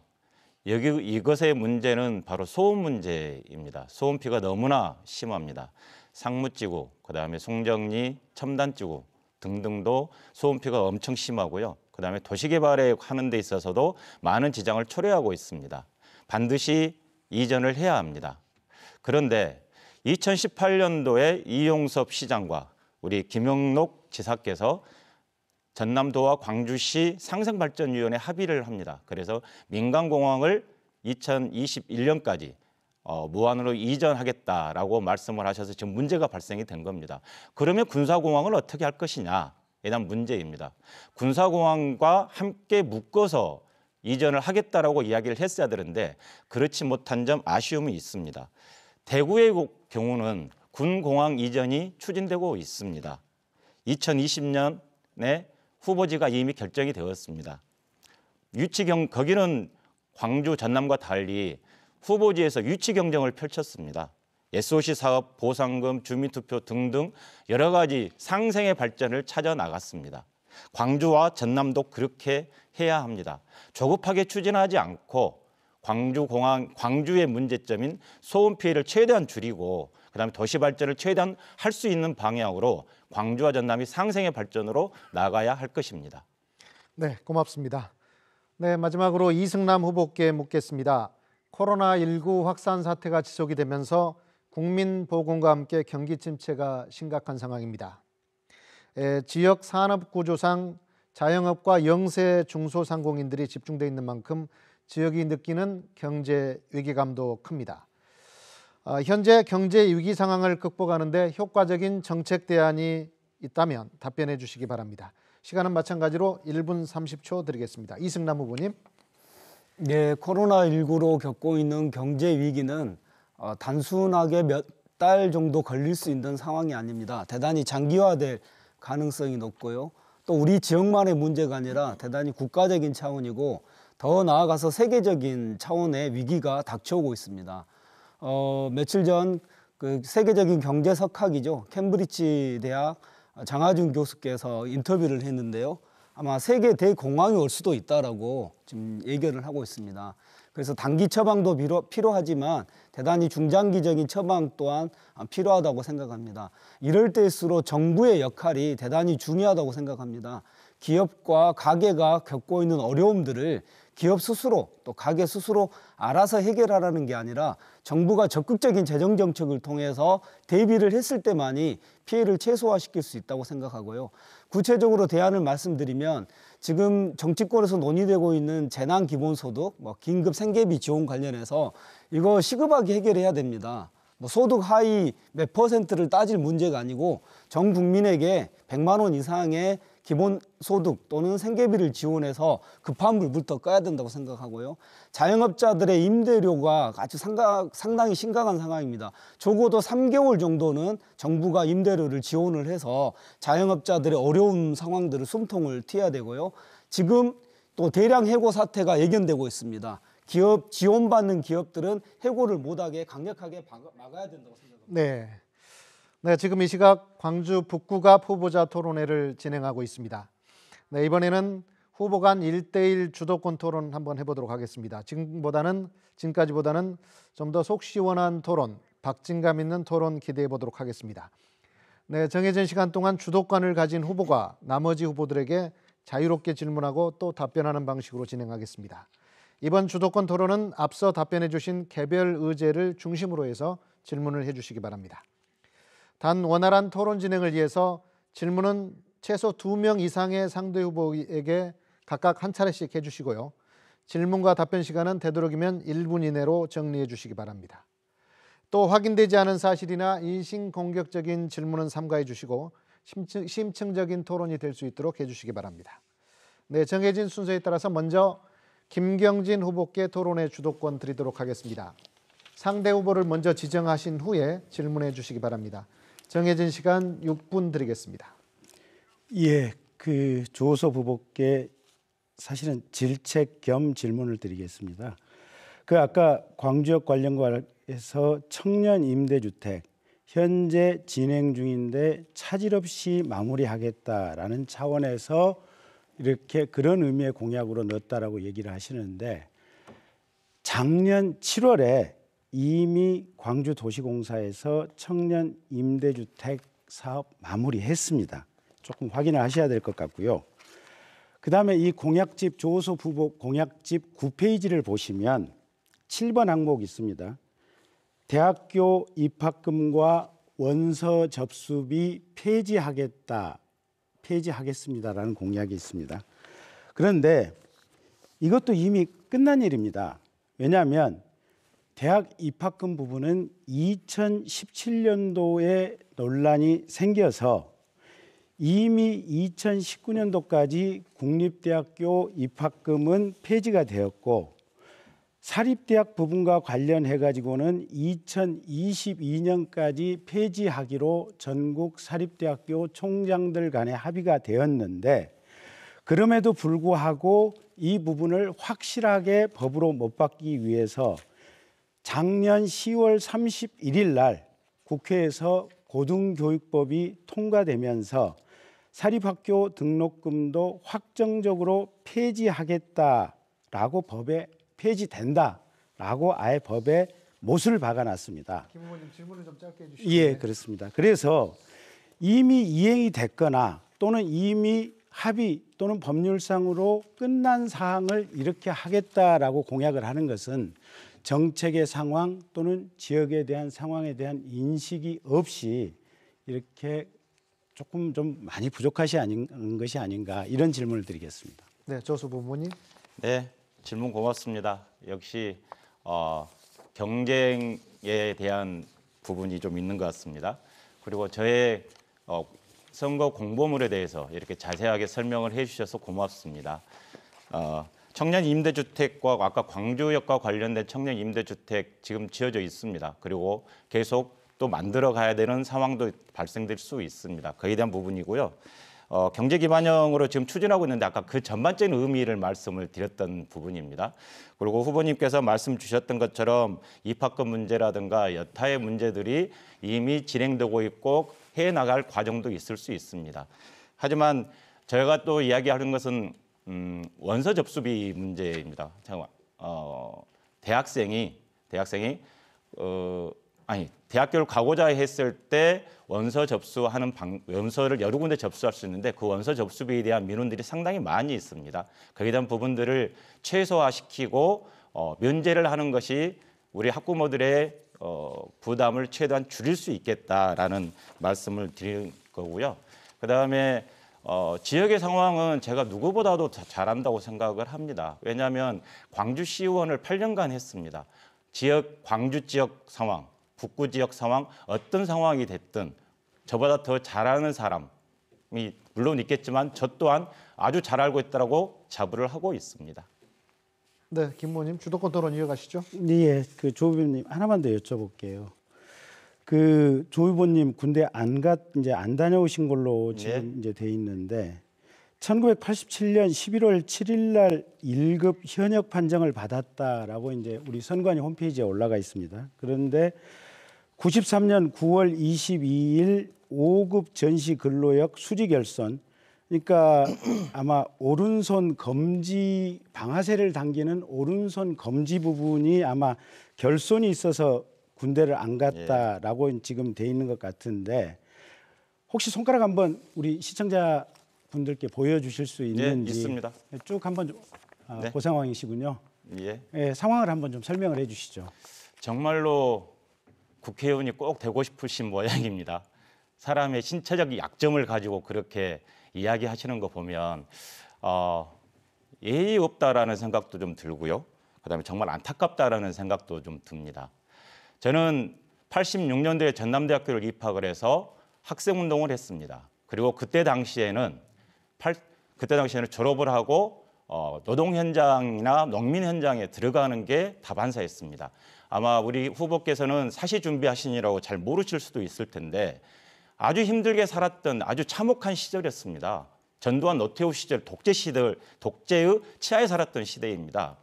Speaker 2: 여기 이것의 문제는 바로 소음 문제입니다. 소음 피가 너무나 심합니다. 상무지구, 그다음에 송정리, 첨단지구 등등도 소음 피가 엄청 심하고요. 그다음에 도시개발에 하는 데 있어서도 많은 지장을 초래하고 있습니다. 반드시 이전을 해야 합니다. 그런데 2018년도에 이용섭 시장과 우리 김영록 지사께서 전남도와 광주시 상생발전위원회 합의를 합니다. 그래서 민간공항을 2021년까지 어, 무한으로 이전하겠다라고 말씀을 하셔서 지금 문제가 발생이 된 겁니다. 그러면 군사공항을 어떻게 할 것이냐에 대한 문제입니다. 군사공항과 함께 묶어서 이전을 하겠다라고 이야기를 했어야 되는데 그렇지 못한 점 아쉬움이 있습니다. 대구의 경우는 군공항 이전이 추진되고 있습니다. 2020년에 후보지가 이미 결정이 되었습니다. 유치경 거기는 광주 전남과 달리 후보지에서 유치 경쟁을 펼쳤습니다. SOC 사업, 보상금, 주민투표 등등 여러 가지 상생의 발전을 찾아 나갔습니다. 광주와 전남도 그렇게 해야 합니다. 조급하게 추진하지 않고 광주 공항 광주의 문제점인 소음 피해를 최대한 줄이고 그다음에 도시 발전을 최대한 할 수 있는 방향으로 광주와 전남이 상생의 발전으로 나가야 할 것입니다.
Speaker 1: 네, 고맙습니다. 네, 마지막으로 이승남 후보께 묻겠습니다. 코로나19 확산 사태가 지속이 되면서 국민 보건과 함께 경기 침체가 심각한 상황입니다. 에, 지역 산업 구조상 자영업과 영세 중소상공인들이 집중돼 있는 만큼 지역이 느끼는 경제 위기감도 큽니다. 아, 현재 경제 위기 상황을 극복하는데 효과적인 정책 대안이 있다면 답변해 주시기 바랍니다. 시간은 마찬가지로 1분 30초 드리겠습니다. 이승남 후보님.
Speaker 4: 네, 코로나19로 겪고 있는 경제 위기는 어, 단순하게 몇 달 정도 걸릴 수 있는 상황이 아닙니다. 대단히 장기화될 가능성이 높고요. 또 우리 지역만의 문제가 아니라 대단히 국가적인 차원이고 더 나아가서 세계적인 차원의 위기가 닥쳐오고 있습니다. 어, 며칠 전 그 세계적인 경제석학이죠. 캠브리지 대학 장하준 교수께서 인터뷰를 했는데요. 아마 세계 대공황이 올 수도 있다라고 지금 예견을 하고 있습니다. 그래서 단기 처방도 필요하지만 대단히 중장기적인 처방 또한 필요하다고 생각합니다. 이럴 때일수록 정부의 역할이 대단히 중요하다고 생각합니다. 기업과 가게가 겪고 있는 어려움들을 기업 스스로 또 가게 스스로 알아서 해결하라는 게 아니라 정부가 적극적인 재정 정책을 통해서 대비를 했을 때만이 피해를 최소화시킬 수 있다고 생각하고요. 구체적으로 대안을 말씀드리면 지금 정치권에서 논의되고 있는 재난 기본소득, 뭐 긴급 생계비 지원 관련해서 이거 시급하게 해결해야 됩니다. 뭐 소득 하위 몇 퍼센트를 따질 문제가 아니고 전 국민에게 100만 원 이상의 기본 소득 또는 생계비를 지원해서 급한 물부터 꺼야 된다고 생각하고요. 자영업자들의 임대료가 아주 상당히 심각한 상황입니다. 적어도 3개월 정도는 정부가 임대료를 지원을 해서 자영업자들의 어려운 상황들을 숨통을 튀어야 되고요. 지금 또 대량 해고 사태가 예견되고 있습니다. 기업 지원받는 기업들은 해고를 못하게 강력하게 막아야 된다고 생각합니다.
Speaker 1: 네. 네, 지금 이 시각 광주 북구가 후보자 토론회를 진행하고 있습니다. 네, 이번에는 후보 간 1대1 주도권 토론 한번 해보도록 하겠습니다. 지금보다는 지금까지보다는 좀 더 속 시원한 토론, 박진감 있는 토론 기대해 보도록 하겠습니다. 네, 정해진 시간 동안 주도권을 가진 후보가 나머지 후보들에게 자유롭게 질문하고 또 답변하는 방식으로 진행하겠습니다. 이번 주도권 토론은 앞서 답변해 주신 개별 의제를 중심으로 해서 질문을 해 주시기 바랍니다. 단 원활한 토론 진행을 위해서 질문은 최소 두 명 이상의 상대 후보에게 각각 한 차례씩 해주시고요. 질문과 답변 시간은 되도록이면 1분 이내로 정리해 주시기 바랍니다. 또 확인되지 않은 사실이나 인신공격적인 질문은 삼가해 주시고 심층, 적인 토론이 될 수 있도록 해주시기 바랍니다. 네, 정해진 순서에 따라서 먼저 김경진 후보께 토론의 주도권 드리도록 하겠습니다. 상대 후보를 먼저 지정하신 후에 질문해 주시기 바랍니다. 정해진 시간 6분 드리겠습니다.
Speaker 3: 예, 그
Speaker 1: 조서 부복께
Speaker 3: 사실은 질책 겸 질문을 드리겠습니다. 그 아까 광주역 관련과에서 청년 임대주택 현재 진행 중인데 차질 없이 마무리하겠다라는 차원에서 이렇게 그런 의미의 공약으로 넣었다라고 얘기를 하시는데 작년 7월에 이미 광주도시공사에서 청년 임대주택 사업 마무리했습니다. 조금 확인을 하셔야 될 것 같고요. 그 다음에 이 공약집 조소 부복 공약집 9페이지를 보시면 7번 항목 있습니다. 대학교 입학금과 원서 접수비 폐지하겠다, 폐지하겠습니다라는 공약이 있습니다. 그런데 이것도 이미 끝난 일입니다. 왜냐하면 대학 입학금 부분은 2017년도에 논란이 생겨서 이미 2019년도까지 국립대학교 입학금은 폐지가 되었고 사립대학 부분과 관련해 가지고는 2022년까지 폐지하기로 전국 사립대학교 총장들 간에 합의가 되었는데 그럼에도 불구하고 이 부분을 확실하게 법으로 못 받기 위해서 작년 10월 31일 날 국회에서 고등교육법이 통과되면서 사립학교 등록금도 확정적으로 폐지하겠다라고 법에 폐지된다라고 아예 법에 못을 박아놨습니다.
Speaker 1: 김 의원님 질문을 좀 짧게 해주시죠. 예, 네.
Speaker 3: 그렇습니다. 그래서 이미 이행이 됐거나 또는 이미 합의 또는 법률상으로 끝난 사항을 이렇게 하겠다라고 공약을 하는 것은 정책의 상황 또는 지역에 대한 상황에 대한 인식이 없이 이렇게 조금 좀 많이 부족하시 아닌 것이 아닌가 이런 질문을 드리겠습니다.
Speaker 1: 네, 조수 본부님.
Speaker 2: 네, 질문 고맙습니다. 역시 어, 경쟁에 대한 부분이 좀 있는 것 같습니다. 그리고 저의 어, 선거 공보물에 대해서 이렇게 자세하게 설명을 해주셔서 고맙습니다. 어, 청년 임대주택과 아까 광주역과 관련된 청년 임대주택 지금 지어져 있습니다. 그리고 계속 또 만들어 가야 되는 상황도 발생될 수 있습니다. 거에 대한 부분이고요. 어, 경제 기반형으로 지금 추진하고 있는데 아까 그 전반적인 의미를 말씀을 드렸던 부분입니다. 그리고 후보님께서 말씀 주셨던 것처럼 입학금 문제라든가 여타의 문제들이 이미 진행되고 있고 해 나갈 과정도 있을 수 있습니다. 하지만 저희가 또 이야기하는 것은 음, 원서 접수비 문제입니다. 잠깐 어, 대학생이 대학생이 어, 아니 대학교를 가고자 했을 때 원서 접수하는 방, 원서를 여러 군데 접수할 수 있는데 그 원서 접수비에 대한 민원들이 상당히 많이 있습니다. 거기에 대한 부분들을 최소화시키고 어, 면제를 하는 것이 우리 학부모들의 어, 부담을 최대한 줄일 수 있겠다라는 말씀을 드린 거고요. 그 다음에 어, 지역의 상황은 제가 누구보다도 잘안다고 생각을 합니다. 왜냐하면 광주시의원을 8년간 했습니다. 지역 광주 지역 상황, 북구 지역 상황 어떤 상황이 됐든 저보다 더 잘하는 사람이 물론 있겠지만 저 또한 아주 잘 알고 있다고 자부를 하고 있습니다.
Speaker 1: 네, 김모님 주도권 토론 이어가시죠. 네, 예, 그 조비님
Speaker 3: 하나만 더 여쭤볼게요. 그조 후보님 군대 안 갔 이제 안 다녀오신 걸로 네. 지금 예. 이제 돼 있는데 1987년 11월 7일 날 1급 현역 판정을 받았다라고 이제 우리 선관위 홈페이지에 올라가 있습니다. 그런데 93년 9월 22일 5급 전시 근로역 수지결선 그러니까 [CLEARS THROAT] 아마 오른손 검지 방아쇠를 당기는 오른손 검지 부분이 아마 결손이 있어서 군대를 안 예. 갔다라고 예. 지금 돼 있는 것 같은데 혹시 손가락 한번 우리 시청자 분들께 보여주실 수 예, 있는지 예, 있습니다. 쭉 한번 좀, 아, 네. 그 상황이시군요. 예. 예, 상황을 한번 좀 설명을 해주시죠.
Speaker 2: 정말로 국회의원이 꼭 되고 싶으신 모양입니다. 사람의 신체적 약점을 가지고 그렇게 이야기하시는 거 보면 어, 예의 없다라는 생각도 좀 들고요. 그다음에 정말 안타깝다라는 생각도 좀 듭니다. 저는 86년도에 전남대학교를 입학을 해서 학생 운동을 했습니다. 그리고 그때 당시에는 8, 그때 당시에는 졸업을 하고 어, 노동 현장이나 농민 현장에 들어가는 게 다반사였습니다. 아마 우리 후보께서는 사시 준비하시니라고 잘 모르실 수도 있을 텐데 아주 힘들게 살았던 아주 참혹한 시절이었습니다. 전두환 노태우 시절 독재 시절 독재의 치하에 살았던 시대입니다.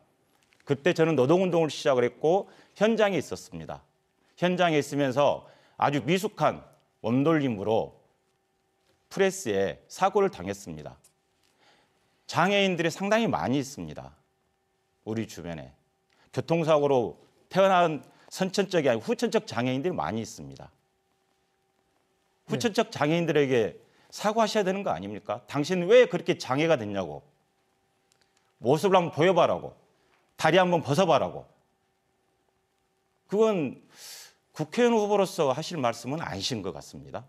Speaker 2: 그때 저는 노동운동을 시작을 했고 현장에 있었습니다. 현장에 있으면서 아주 미숙한 원돌림으로 프레스에 사고를 당했습니다. 장애인들이 상당히 많이 있습니다. 우리 주변에. 교통사고로 태어난 선천적이 아니고 후천적 장애인들이 많이 있습니다. 후천적 네. 장애인들에게 사과하셔야 되는 거 아닙니까? 당신 왜 그렇게 장애가 됐냐고. 모습을 한번 보여봐라고. 다리 한번 벗어봐라고. 그건 국회의원 후보로서 하실 말씀은 아니신 것 같습니다.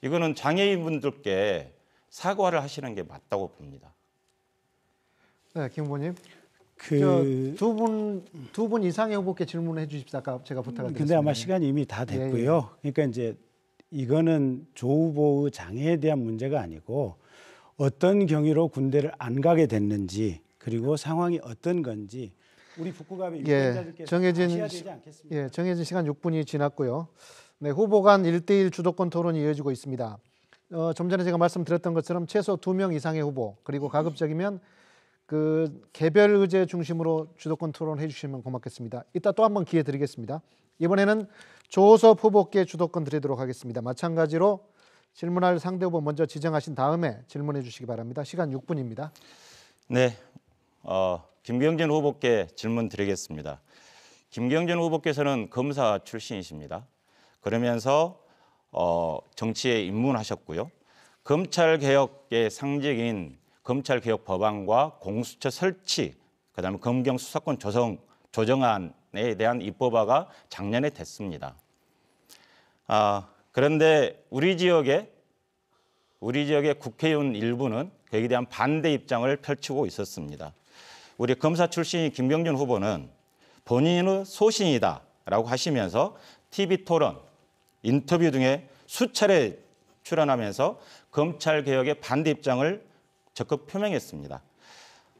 Speaker 2: 이거는 장애인분들께 사과를 하시는 게 맞다고 봅니다.
Speaker 1: 네, 김후님 그 두 분 두 분 이상의 후보께 질문해 주십사 아까 제가 부탁을 드렸습데 아마
Speaker 3: 시간이 이미 다 됐고요. 예, 예. 그러니까 이제 이거는 조 후보의 장애에 대한 문제가 아니고 어떤 경위로 군대를 안 가게 됐는지
Speaker 1: 그리고 상황이
Speaker 3: 어떤 건지 우리 북구갑의 예, 유권자들께서 예, 정해진 시,
Speaker 1: 예, 정해진 시간 6분이 지났고요. 네, 후보 간 1대1 주도권 토론이 이어지고 있습니다. 어, 좀 전에 제가 말씀드렸던 것처럼 최소 2명 이상의 후보 그리고 가급적이면 그 개별 의제 중심으로 주도권 토론해 주시면 고맙겠습니다. 이따 또 한 번 기회 드리겠습니다. 이번에는 조호섭 후보께 주도권 드리도록 하겠습니다. 마찬가지로 질문할 상대 후보 먼저 지정하신 다음에 질문해 주시기 바랍니다. 시간 6분입니다.
Speaker 2: 네, 어, 김경진 후보께 질문 드리겠습니다. 김경진 후보께서는 검사 출신이십니다. 그러면서 어, 정치에 입문하셨고요. 검찰 개혁의 상징인 검찰 개혁 법안과 공수처 설치, 그다음에 검경 수사권 조성 조정안에 대한 입법화가 작년에 됐습니다. 아, 그런데 우리 지역에 우리 지역의 국회의원 일부는 거기에 대한 반대 입장을 펼치고 있었습니다. 우리 검사 출신인 김병준 후보는 본인의 소신이다라고 하시면서 TV 토론, 인터뷰 등에 수차례 출연하면서 검찰 개혁의 반대 입장을 적극 표명했습니다.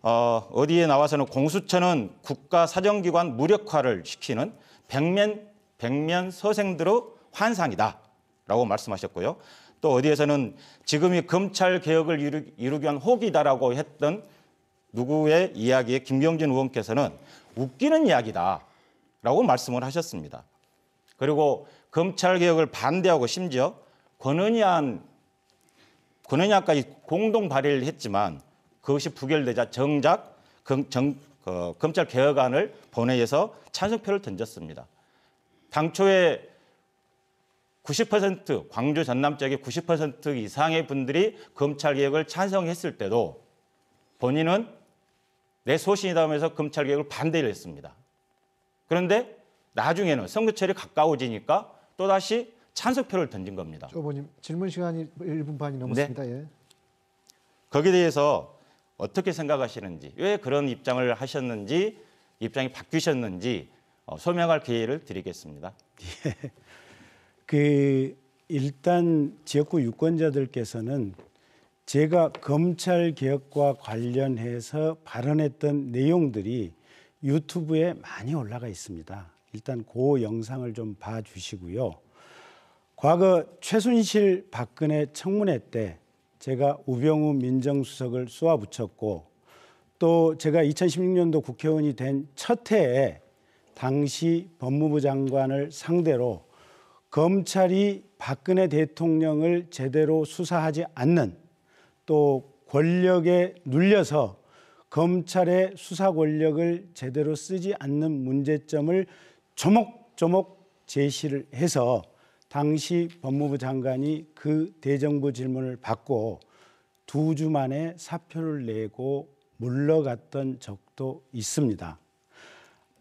Speaker 2: 어, 어디에 나와서는 공수처는 국가 사정기관 무력화를 시키는 백면 백면 서생들의 환상이다라고 말씀하셨고요. 또 어디에서는 지금이 검찰 개혁을 이루, 이루기 위한 호기다라고 했던 누구의 이야기에 김경진 의원께서는 웃기는 이야기다라고 말씀을 하셨습니다. 그리고 검찰 개혁을 반대하고 심지어 권은희안 권은희안까지 공동 발의를 했지만 그것이 부결되자 정작 검, 정, 어, 검찰 개혁안을 본회의에서 찬성표를 던졌습니다. 당초에 90% 광주 전남 지역의 90% 이상의 분들이 검찰 개혁을 찬성했을 때도 본인은 내 소신이다 하면서 검찰개혁을 반대를 했습니다. 그런데 나중에는 선거철이 가까워지니까 또다시 찬성표를 던진 겁니다.
Speaker 1: 조보님 질문 시간이 1분 반이 넘었습니다. 네. 예.
Speaker 2: 거기에 대해서 어떻게 생각하시는지 왜 그런 입장을 하셨는지 입장이 바뀌셨는지 어, 소명할 기회를 드리겠습니다. [LAUGHS] 예.
Speaker 3: 그 일단 지역구 유권자들께서는 제가 검찰 개혁과 관련해서 발언했던 내용들이 유튜브에 많이 올라가 있습니다. 일단 그 영상을 좀 봐주시고요. 과거 최순실 박근혜 청문회 때 제가 우병우 민정수석을 쏘아붙였고 또 제가 2016년도 국회의원이 된 첫 해에 당시 법무부 장관을 상대로 검찰이 박근혜 대통령을 제대로 수사하지 않는 또 권력에 눌려서 검찰의 수사 권력을 제대로 쓰지 않는 문제점을 조목조목 제시를 해서 당시 법무부 장관이 그 대정부 질문을 받고 두 주 만에 사표를 내고 물러갔던 적도 있습니다.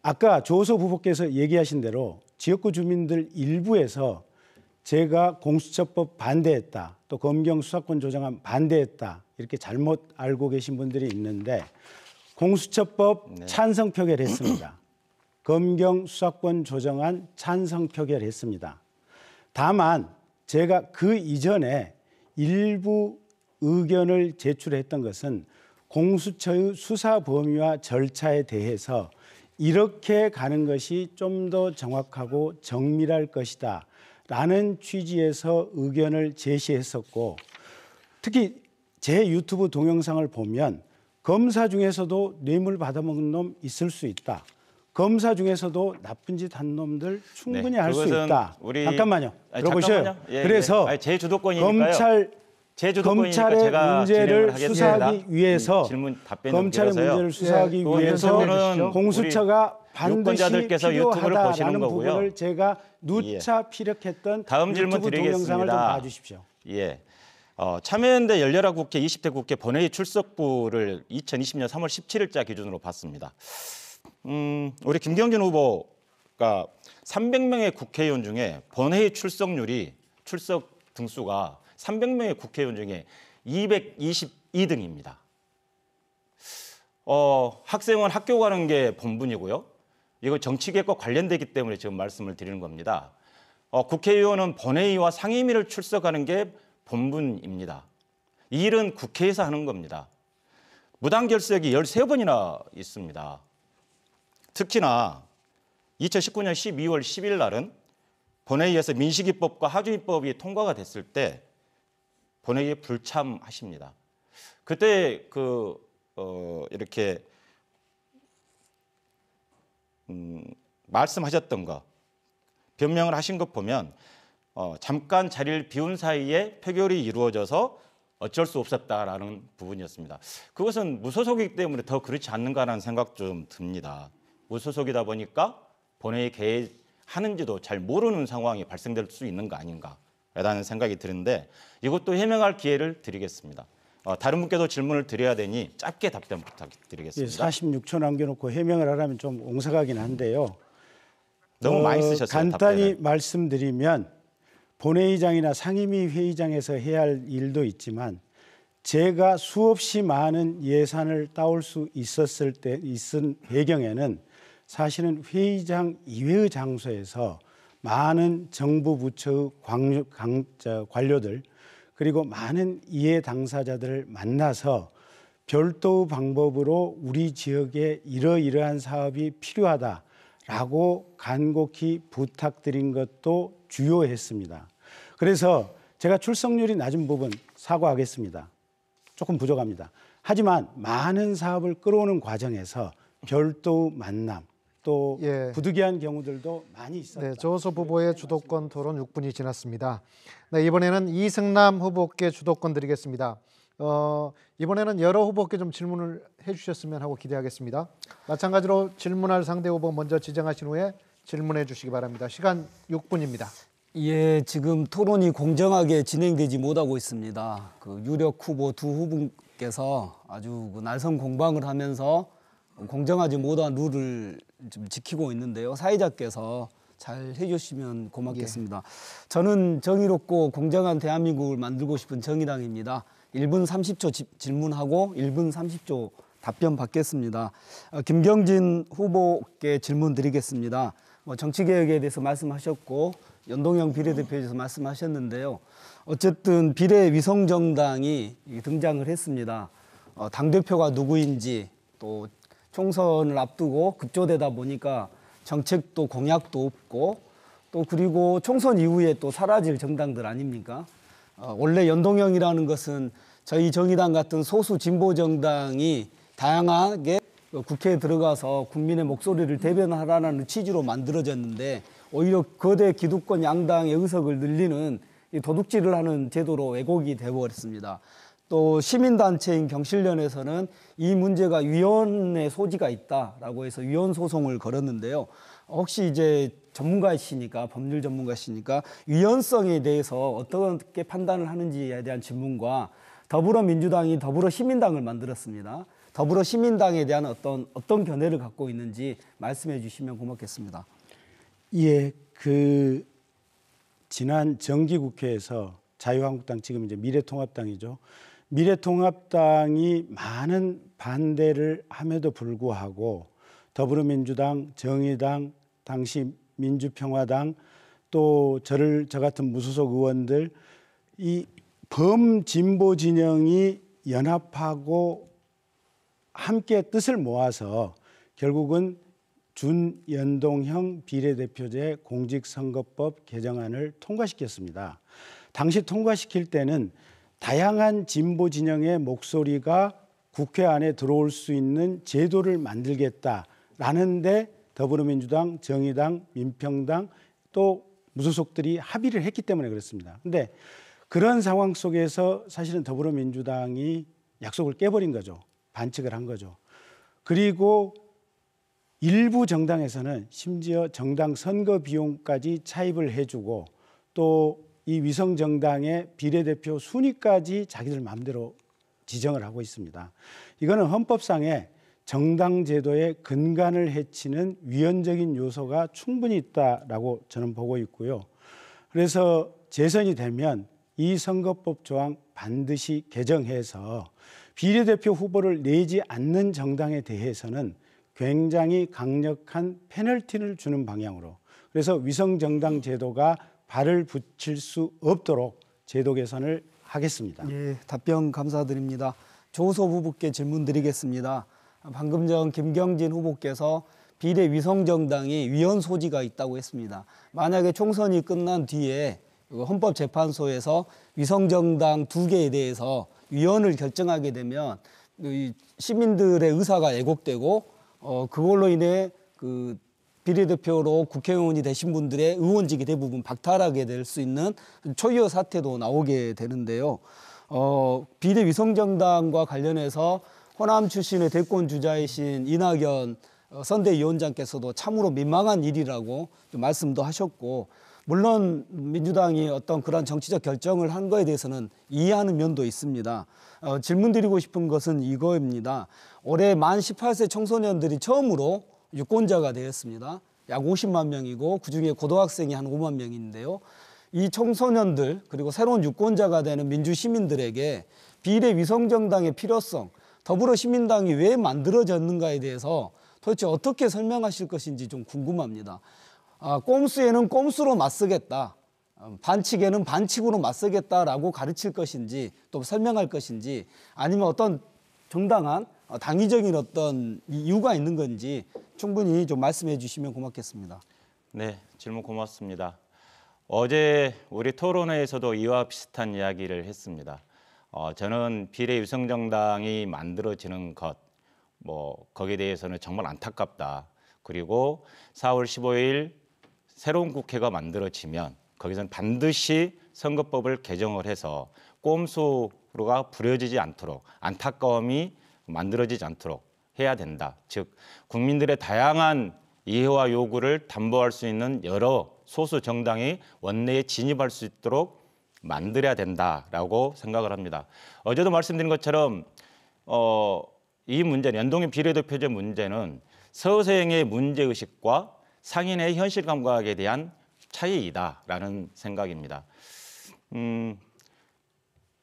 Speaker 3: 아까 조서 부부께서 얘기하신 대로 지역구 주민들 일부에서 제가 공수처법 반대했다. 또 검경 수사권 조정안 반대했다. 이렇게 잘못 알고 계신 분들이 있는데 공수처법 네. 찬성 표결했습니다. [CLEARS THROAT] 검경 수사권 조정안 찬성 표결했습니다. 다만 제가 그 이전에 일부 의견을 제출했던 것은 공수처의 수사 범위와 절차에 대해서 이렇게 가는 것이 좀 더 정확하고 정밀할 것이다. 라는 취지에서 의견을 제시했었고 특히 제 유튜브 동영상을 보면 검사 중에서도 뇌물 받아먹는 놈 있을 수 있다. 검사 중에서도 나쁜 짓 한
Speaker 2: 놈들 충분히 네, 할수 있다. 우리... 잠깐만요. 아니, 들어보셔요. 잠깐만요. 예, 예. 그래서 예. 아니, 제 주도권이니까요. 검찰 검찰의 음, 문제를 수사하기 네, 위해서 검찰의
Speaker 3: 문제를 수사하기 위해서 공수처가 반드시 필요하다라는 부분을
Speaker 2: 제가 누차
Speaker 3: 예. 피력했던 다음 질문 드리겠습니다. 봐주십시오.
Speaker 2: 예. 어, 참여연대 열렬한 국회 20대 국회 본회의 출석부를 2020년 3월 17일자 기준으로 봤습니다. 음, 우리 김경진 후보가 300명의 국회의원 중에 본회의 출석률이 출석 등수가 300명의 국회의원 중에 222등입니다. 어, 학생은 학교 가는 게 본분이고요. 이거 정치개과 관련되기 때문에 지금 말씀을 드리는 겁니다. 어, 국회의원은 본회의와 상임위를 출석하는 게 본분입니다. 이 일은 국회에서 하는 겁니다. 무당 결석이 13번이나 있습니다. 특히나 2019년 12월 10일 날은 본회의에서 민식이법과 하주입법이 통과가 됐을 때 보내기에 불참하십니다. 그때 그 어, 이렇게 음, 말씀하셨던 것 변명을 하신 것 보면 어, 잠깐 자리를 비운 사이에 표결이 이루어져서 어쩔 수 없었다라는 부분이었습니다. 그것은 무소속이기 때문에 더 그렇지 않는가라는 생각 좀 듭니다. 무소속이다 보니까 본회의 개하는지도잘 모르는 상황이 발생될 수 있는 거 아닌가. 라는 생각이 드는데 이것도 해명할 기회를 드리겠습니다. 어, 다른 분께도 질문을 드려야 되니 짧게 답변 부탁드리겠습니다. 예,
Speaker 3: 46초 남겨놓고 해명을 하라면 좀 옹사가긴 한데요.
Speaker 2: 너무 어, 많이 쓰셨어요. 간단히 답변을.
Speaker 3: 말씀드리면 본회의장이나 상임위 회의장에서 해야 할 일도 있지만 제가 수없이 많은 예산을 따올 수 있었을 때 있은 배경에는 사실은 회의장 이외의 장소에서 많은 정부 부처의 광, 강, 저, 관료들 그리고 많은 이해 당사자들을 만나서 별도의 방법으로 우리 지역에 이러이러한 사업이 필요하다라고 간곡히 부탁드린 것도 주요했습니다. 그래서 제가 출석률이 낮은 부분 사과하겠습니다. 조금 부족합니다. 하지만 많은 사업을 끌어오는
Speaker 1: 과정에서 별도 만남, 또 예. 부득이한 경우들도 많이 있었다. 네, 조호소 후보의 주도권 토론 6분이 지났습니다. 네, 이번에는 이승남 후보께 주도권 드리겠습니다. 어, 이번에는 여러 후보께 좀 질문을 해주셨으면 하고 기대하겠습니다. 마찬가지로 질문할 상대 후보 먼저 지정하신 후에 질문해 주시기 바랍니다. 시간 6분입니다.
Speaker 4: 예, 지금 토론이 공정하게 진행되지 못하고 있습니다. 그 유력 후보 두 후보께서 아주 그 날선 공방을 하면서 공정하지 못한 룰을 좀 지키고 있는데요. 사회자께서 잘 해주시면 고맙겠습니다. 예. 저는 정의롭고 공정한 대한민국을 만들고 싶은 정의당입니다. 1분 30초 지, 질문하고 1분 30초 답변 받겠습니다. 어, 김경진 후보께 질문 드리겠습니다. 뭐 정치개혁에 대해서 말씀하셨고 연동형 비례대표에서 말씀하셨는데요. 어쨌든 비례 위성정당이 등장을 했습니다. 어, 당대표가 누구인지 또 총선을 앞두고 급조되다 보니까 정책도 공약도 없고 또 그리고 총선 이후에 또 사라질 정당들 아닙니까? 어, 원래 연동형이라는 것은 저희 정의당 같은 소수 진보 정당이 다양하게 그 국회에 들어가서 국민의 목소리를 대변하라는 취지로 만들어졌는데 오히려 거대 기득권 양당의 의석을 늘리는 도둑질을 하는 제도로 왜곡이 되어버렸습니다. 또 시민단체인 경실련에서는 이 문제가 위헌의 소지가 있다라고 해서 위헌 소송을 걸었는데요. 혹시 이제 전문가이시니까 법률 전문가시니까 위헌성에 대해서 어떻게 판단을 하는지에 대한 질문과 더불어민주당이 더불어시민당을 만들었습니다. 더불어시민당에 대한 어떤 어떤 견해를 갖고 있는지 말씀해 주시면 고맙겠습니다.
Speaker 3: 예, 그 지난 정기국회에서 자유한국당 지금 이제 미래통합당이죠. 미래통합당이 많은 반대를 함에도 불구하고 더불어민주당, 정의당, 당시 민주평화당 또 저를 저 같은 무소속 의원들 이 범진보 진영이 연합하고 함께 뜻을 모아서 결국은 준연동형 비례대표제 공직선거법 개정안을 통과시켰습니다. 당시 통과시킬 때는 다양한 진보 진영의 목소리가 국회 안에 들어올 수 있는 제도를 만들겠다라는데 더불어민주당, 정의당, 민평당 또 무소속들이 합의를 했기 때문에 그렇습니다. 근데 그런 상황 속에서 사실은 더불어민주당이 약속을 깨버린 거죠. 반칙을 한 거죠. 그리고 일부 정당에서는 심지어 정당 선거 비용까지 차입을 해주고 또이 위성 정당의 비례대표 순위까지 자기들 마음대로 지정을 하고 있습니다. 이거는 헌법상의 정당 제도의 근간을 해치는 위헌적인 요소가 충분히 있다라고 저는 보고 있고요. 그래서 재선이 되면 이 선거법 조항 반드시 개정해서 비례대표 후보를 내지 않는 정당에 대해서는 굉장히 강력한 페널티를 주는 방향으로 그래서 위성 정당 제도가 발을 붙일 수 없도록 제도 개선을
Speaker 4: 하겠습니다. 예, 답변 감사드립니다. 조소 후보께 질문드리겠습니다. 방금 전 김경진 후보께서 비례위성정당이 위헌 소지가 있다고 했습니다. 만약에 총선이 끝난 뒤에 그 헌법재판소에서 위성정당 두 개에 대해서 위헌을 결정하게 되면 시민들의 의사가 왜곡되고 어, 그걸로 인해 그 비례대표로 국회의원이 되신 분들의 의원직이 대부분 박탈하게 될 수 있는 초유어 사태도 나오게 되는데요. 어, 비례위성정당과 관련해서 호남 출신의 대권 주자이신 이낙연 어, 선대위원장께서도 참으로 민망한 일이라고 말씀도 하셨고 물론 민주당이 어떤 그런 정치적 결정을 한 거에 대해서는 이해하는 면도 있습니다. 어, 질문 드리고 싶은 것은 이거입니다. 올해 만 18세 청소년들이 처음으로 유권자가 되었습니다. 약 50만 명이고 그중에 고등학생이 한 5만 명인데요. 이 청소년들 그리고 새로운 유권자가 되는 민주 시민들에게 비례 위성 정당의 필요성, 더불어 시민당이 왜 만들어졌는가에 대해서 도대체 어떻게 설명하실 것인지 좀 궁금합니다. 아, 꼼수에는 꼼수로 맞서겠다. 음, 반칙에는 반칙으로 맞서겠다라고 가르칠 것인지 또 설명할 것인지 아니면 어떤 정당한 어, 당위적인 어떤 이유가 있는 건지 충분히 좀 말씀해 주시면 고맙겠습니다.
Speaker 2: 네, 질문 고맙습니다. 어제 우리 토론회에서도 이와 비슷한 이야기를 했습니다. 어, 저는 비례 유성정당이 만들어지는 것, 뭐 거기에 대해서는 정말 안타깝다. 그리고 4월 15일 새로운 국회가 만들어지면 거기서 반드시 선거법을 개정을 해서 꼼수로가 부려지지 않도록 안타까움이 만들어지지 않도록 해야 된다. 즉 국민들의 다양한 이해와 요구를 담보할 수 있는 여러 소수 정당이 원내에 진입할 수 있도록 만들어야 된다라고 생각을 합니다. 어제도 말씀드린 것처럼 어, 이 문제, 연동형 비례대표제 문제는 서서행의 문제 의식과 상인의 현실 감각에 대한 차이이다라는 생각입니다. 음,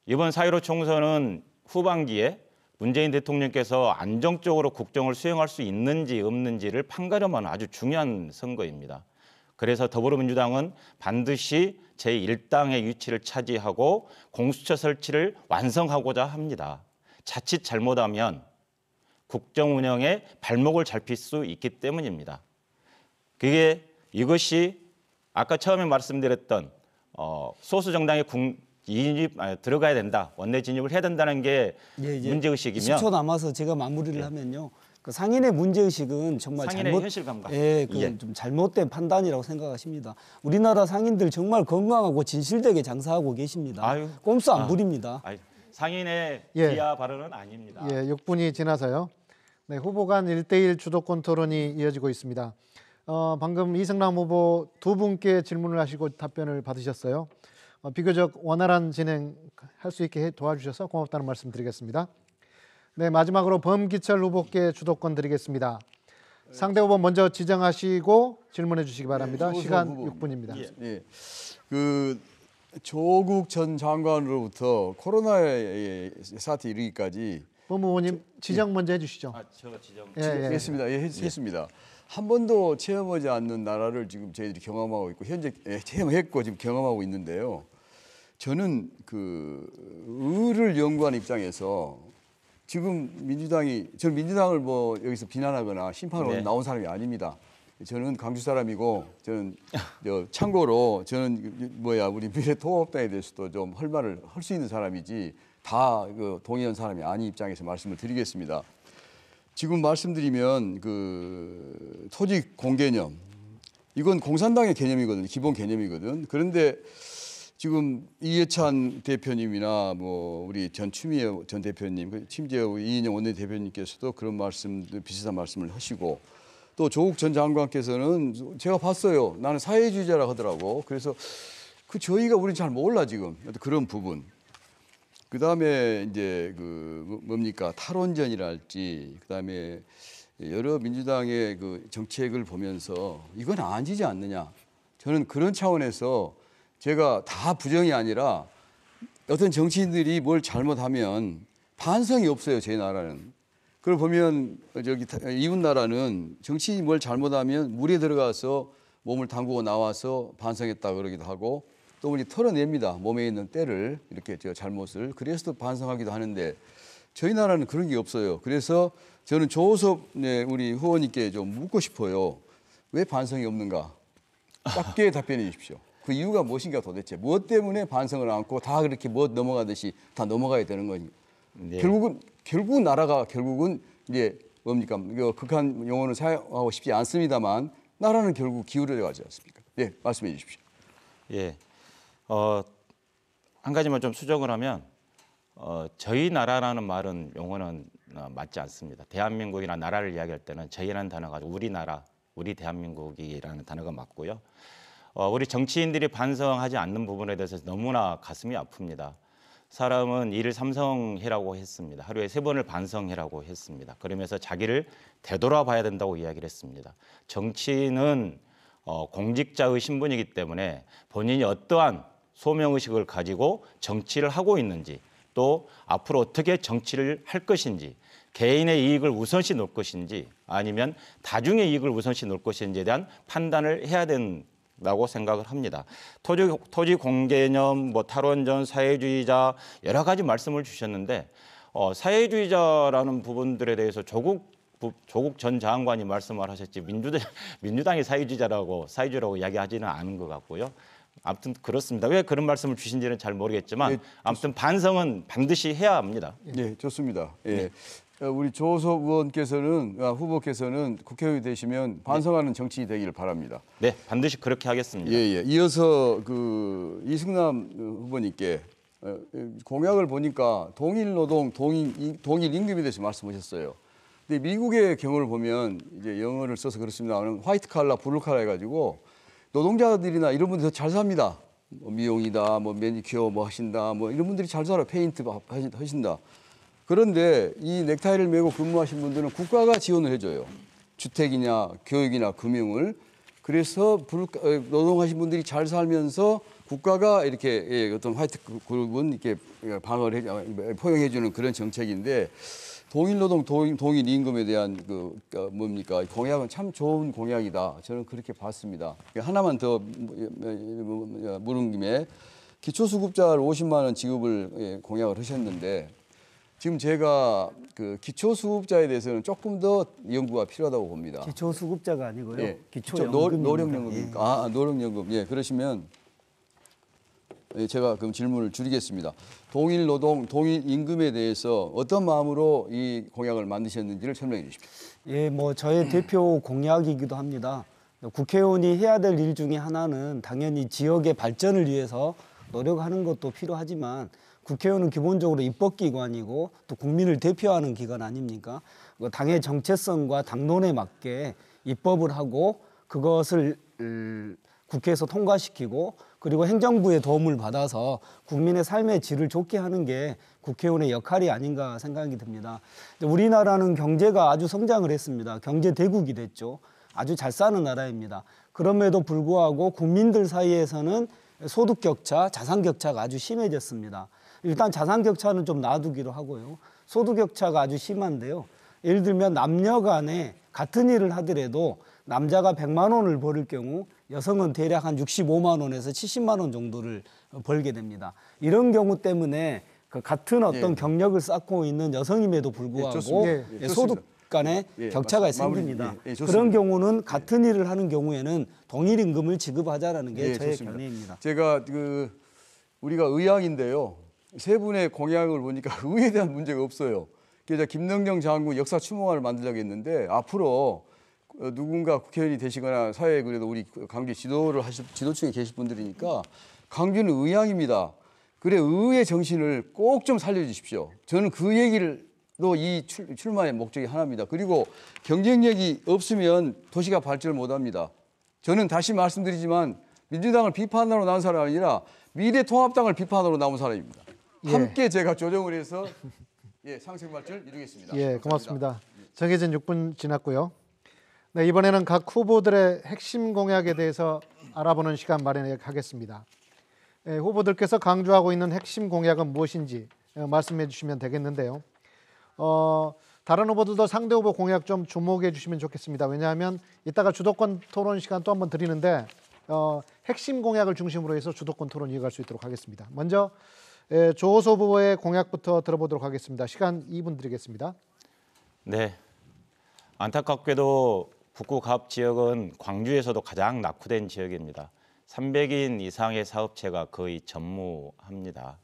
Speaker 2: 이번 사1 5 총선은 후반기에 문재인 대통령께서 안정적으로 국정을 수행할 수 있는지 없는지를 판가름하는 아주 중요한 선거입니다. 그래서 더불어민주당은 반드시 제1당의 위치를 차지하고 공수처 설치를 완성하고자 합니다. 자칫 잘못하면 국정 운영에 발목을 잡힐 수 있기 때문입니다. 그게 이것이 아까 처음에 말씀드렸던 어, 소수 정당의 진입 아, 들어가야 된다 원내 진입을 해야 된다는 게
Speaker 4: 예, 예. 문제 의식이면 10초 남아서 제가 마무리를 예. 하면요. 그 상인의 문제 의식은 정말 잘못 현실 감각. 예, 그좀 예. 잘못된 판단이라고 생각하십니다. 우리나라 상인들 정말 건강하고 진실되게 장사하고 계십니다. 아유. 꼼수 안 아. 부립니다.
Speaker 2: 아니, 상인의 예. 비하 발언은 아닙니다. 예,
Speaker 1: 6분이 지나서요. 네, 후보 간일대일 주도권 토론이 이어지고 있습니다. 어, 방금 이승남 후보 두 분께 질문을 하시고 답변을 받으셨어요. 어, 비교적 원활한 진행할 수 있게 도와주셔서 고맙다는 말씀 드리겠습니다. 네, 마지막으로 범기철 후보께 주도권 드리겠습니다. 네. 상대 후보 먼저 지정하시고 질문해 주시기 바랍니다. 네, 시간 후보. 6분입니다. 예.
Speaker 5: 예. 그 조국 전 장관으로부터 코로나 사태 이르기까지
Speaker 1: 범 의원님 예. 지정 예. 먼저 해주시죠. 아, 제가 지정
Speaker 5: 예, 예. 했습니다. 예, 했, 했습니다. 한 번도 체험하지 않는 나라를 지금 저희들이 경험하고 있고 현재 체험했고 지금 경험하고 있는데요. 저는 그 의를 연구하는 입장에서 지금 민주당이 저는 민주당을 뭐 여기서 비난하거나 심판으로 네. 나온 사람이 아닙니다. 저는 광주 사람이고 저는 저 참고로 저는 뭐야 우리 미래통합당에 대해서도 좀 헐말을 할 수 있는 사람이지 다그 동의한 사람이 아닌 입장에서 말씀을 드리겠습니다. 지금 말씀드리면 그 토지 공개념 이건 공산당의 개념이거든요. 기본 개념이거든. 그런데 지금 이해찬 대표님이나 뭐 우리 전 추미애 전 대표님, 그 심지어 이인영 원내대표님께서도 그런 말씀, 비슷한 말씀을 하시고 또 조국 전 장관께서는 제가 봤어요. 나는 사회주의자라 하더라고. 그래서 그 저희가 우린 잘 몰라 지금 그런 부분. 그 다음에 이제 그 뭐, 뭡니까 탈원전이랄지 그 다음에 여러 민주당의 그 정책을 보면서 이건 아니지 않느냐. 저는 그런 차원에서 제가 다 부정이 아니라 어떤 정치인들이 뭘 잘못하면 반성이 없어요 제 나라는. 그걸 보면 저기 이웃 나라는 정치인이 뭘 잘못하면 물에 들어가서 몸을 담그고 나와서 반성했다 그러기도 하고 또 우리 털어냅니다 몸에 있는 때를 이렇게 저 잘못을 그래서 또 반성하기도 하는데 저희 나라는 그런 게 없어요. 그래서 저는 조호섭 네, 우리 후원님께 좀 묻고 싶어요. 왜 반성이 없는가? 짧게 [LAUGHS] 답변해 주십시오. 그 이유가 무엇인가 도대체 무엇 때문에 반성을 안고 다 그렇게 무엇 넘어가듯이 다 넘어가야 되는 거니 네. 결국은 결국 나라가 결국은 이제 뭡니까 그 극한 용어는 사용하고 싶지 않습니다만 나라는 결국 기울여져 가지 않습니까? 예 말씀해 주십시오.
Speaker 2: 예, 어 한 가지만 좀 수정을 하면 어 저희 나라라는 말은 용어는 어, 맞지 않습니다. 대한민국이나 나라를 이야기할 때는 저희라는 단어가 우리나라, 우리 대한민국이라는 단어가 맞고요. 어, 우리 정치인들이 반성하지 않는 부분에 대해서 너무나 가슴이 아픕니다. 사람은 이를 삼성해라고 했습니다. 하루에 세 번을 반성해라고 했습니다. 그러면서 자기를 되돌아봐야 된다고 이야기를 했습니다. 정치인은 어, 공직자의 신분이기 때문에 본인이 어떠한 소명의식을 가지고 정치를 하고 있는지 또 앞으로 어떻게 정치를 할 것인지 개인의 이익을 우선시 놓을 것인지 아니면 다중의 이익을 우선시 놓을 것인지에 대한 판단을 해야 되는 라고 생각을 합니다. 토지, 토지 공개념, 뭐 탈원전, 사회주의자 여러 가지 말씀을 주셨는데 어, 사회주의자라는 부분들에 대해서 조국 조국 전 장관이 말씀을 하셨지 민주당, [LAUGHS] 민주당이 사회주의자라고 사회주의라고 이야기하지는 않은 것 같고요. 아무튼 그렇습니다. 왜 그런 말씀을 주신지는 잘 모르겠지만 예, 아무튼 반성은
Speaker 5: 반드시 해야 합니다. 예, 좋습니다. 예. 네. 어, 우리 조석 의원께서는 아, 후보께서는 국회의원이 되시면 네. 반성하는 정치인이 되기를 바랍니다. 네, 반드시 그렇게 하겠습니다. 예, 예. 이어서 그 이승남 후보님께 어, 공약을 보니까 동일 노동, 동일, 동일 임금에 대해서 말씀하셨어요. 근데 미국의 경우를 보면 이제 영어를 써서 그렇습니다. 화이트 칼라, 블루 칼라 해가지고 노동자들이나 이런 분들더잘 삽니다. 뭐 미용이다, 뭐 매니큐어 뭐 하신다, 뭐 이런 분들이 잘 살아, 페인트 하신다. 그런데 이 넥타이를 메고 근무하신 분들은 국가가 지원을 해줘요. 주택이냐 교육이나 금융을. 그래서 노동하신 분들이 잘 살면서 국가가 이렇게 어떤 화이트 그룹은 이렇게 방어를 해, 포용해주는 그런 정책인데 동일 노동 동일 임금에 대한 그 뭡니까 공약은 참 좋은 공약이다 저는 그렇게 봤습니다 하나만 더 물은 김에 기초수급자를 50만 원 지급을 공약을 하셨는데 지금 제가 그 기초 수급자에 대해서는 조금 더 연구가 필요하다고 봅니다. 기초
Speaker 4: 수급자가 아니고요. 예. 기초 연금 노령 연금입니까? 예.
Speaker 5: 아, 노령 연금. 예, 그러시면 예, 제가 그럼 질문을 줄이겠습니다. 동일 노동, 동일 임금에 대해서 어떤 마음으로 이 공약을 만드셨는지를 설명해 주십시오.
Speaker 4: 예, 뭐 저의 [CLEARS THROAT] 대표 공약이기도 합니다. 국회의원이 해야 될 일 중에 하나는 당연히 지역의 발전을 위해서 노력하는 것도 필요하지만 국회의원은 기본적으로 입법기관이고 또 국민을 대표하는 기관 아닙니까? 그 당의 정체성과 당론에 맞게 입법을 하고 그것을 음, 국회에서 통과시키고 그리고 행정부의 도움을 받아서 국민의 삶의 질을 좋게 하는 게 국회의원의 역할이 아닌가 생각이 듭니다. 우리나라는 경제가 아주 성장을 했습니다. 경제 대국이 됐죠. 아주 잘 사는 나라입니다. 그럼에도 불구하고 국민들 사이에서는 소득 격차, 자산 격차가 아주 심해졌습니다. 일단 자산 격차는 좀 놔두기로 하고요. 소득 격차가 아주 심한데요. 예를 들면 남녀 간에 같은 일을 하더라도 남자가 100만 원을 벌을 경우 여성은 대략 한 65만 원에서 70만 원 정도를 어, 벌게 됩니다. 이런 경우 때문에 그 같은 어떤 예. 경력을 쌓고 있는 여성임에도 불구하고 예, 예, 예 소득 간의 예, 격차가 생깁니다. 예, 그런 경우는 같은 일을 하는 경우에는 동일 임금을 지급하자라는
Speaker 5: 게 저의 좋습니다. 견해입니다. 제가 그 우리가 의학인데요. 세 분의 공약을 보니까 [LAUGHS] 의에 대한 문제가 없어요. 그래서 김능경 장군 역사 추모관을 만들려고 했는데 앞으로 어, 누군가 국회의원이 되시거나 사회에 그래도 우리 강주 지도를 하실 지도층에 계실 분들이니까 강주는 의향입니다. 그래 의의 정신을 꼭 좀 살려주십시오. 저는 그 얘기를 또이 출마의 목적이 하나입니다. 그리고 경쟁력이 없으면 도시가 발전을 못합니다. 저는 다시 말씀드리지만 민주당을 비판하러 나온 사람이 아니라 미래통합당을 비판하러 나온 사람입니다. 예. 함께 제가 조정을 해서 예, 상생 발전 이루겠습니다. 예, 감사합니다.
Speaker 1: 고맙습니다. 정해진 6분 지났고요. 네, 이번에는 각 후보들의 핵심 공약에 대해서 알아보는 시간 마련하겠습니다. 예, 후보들께서 강조하고 있는 핵심 공약은 무엇인지 예, 말씀해 주시면 되겠는데요. 어, 다른 후보들도 상대 후보 공약 좀 주목해 주시면 좋겠습니다. 왜냐하면 이따가 주도권 토론 시간 또 한번 드리는데 어, 핵심 공약을 중심으로 해서 주도권 토론 이어갈 수 있도록 하겠습니다. 먼저 예, 조호소 부보의 공약부터 들어보도록 하겠습니다. 시간 2분 드리겠습니다.
Speaker 2: 네. 안타깝게도 북구갑 지역은 광주에서도 가장 낙후된 지역입니다. 300인 이상의 사업체가 거의 전무합니다.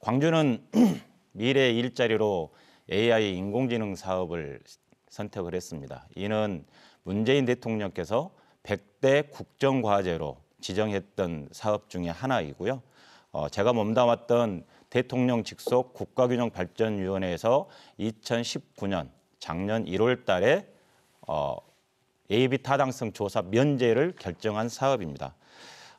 Speaker 2: 광주는 [CLEARS THROAT] 미래 일자리로 AI 인공지능 사업을 선택을 했습니다. 이는 문재인 대통령께서 100대 국정과제로 지정했던 사업 중에 하나이고요. 어, 제가 몸담았던 대통령 직속 국가균형발전위원회에서 2019년 작년 1월 달에 어, AB 타당성 조사 면제를 결정한 사업입니다.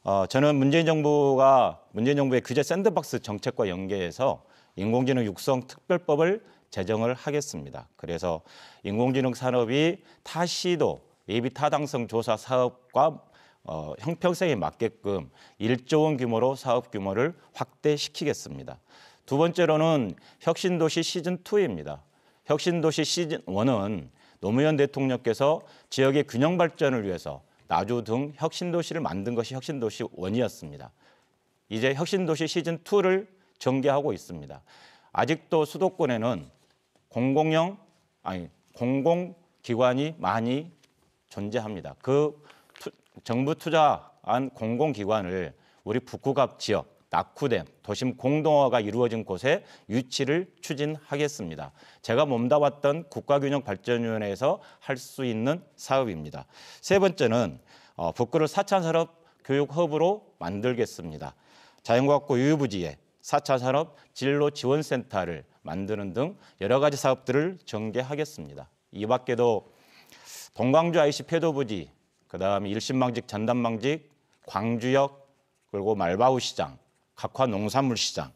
Speaker 2: 어, 저는 문재인 정부가 문재인 정부의 규제 샌드박스 정책과 연계해서 인공지능 육성 특별법을 제정을 하겠습니다. 그래서 인공지능 산업이 타시도 예비 타당성 조사 사업과 어, 형평성에 맞게끔 1조 원 규모로 사업 규모를 확대시키겠습니다. 두 번째로는 혁신도시 시즌2입니다. 혁신도시 시즌1은 노무현 대통령께서 지역의 균형 발전을 위해서 나주 등 혁신도시를 만든 것이 혁신도시 1이었습니다. 이제 혁신도시 시즌2를 전개하고 있습니다. 아직도 수도권에는 공공형, 아니, 공공기관이 많이 존재합니다. 그 정부 투자한 공공기관을 우리 북구갑 지역 낙후댐 도심 공동화가 이루어진 곳에 유치를 추진하겠습니다. 제가 몸담았던 국가균형발전위원회에서 할 수 있는 사업입니다. 세 번째는 어, 북구를 사차 산업 교육 허브로 만들겠습니다. 자연과학고 유유부지에 사차 산업 진로 지원센터를 만드는 등 여러 가지 사업들을 전개하겠습니다. 이 밖에도 동광주 IC 폐도부지 그다음에 일신망직 전담망직, 광주역 그리고 말바우 시장, 각화 농산물 시장,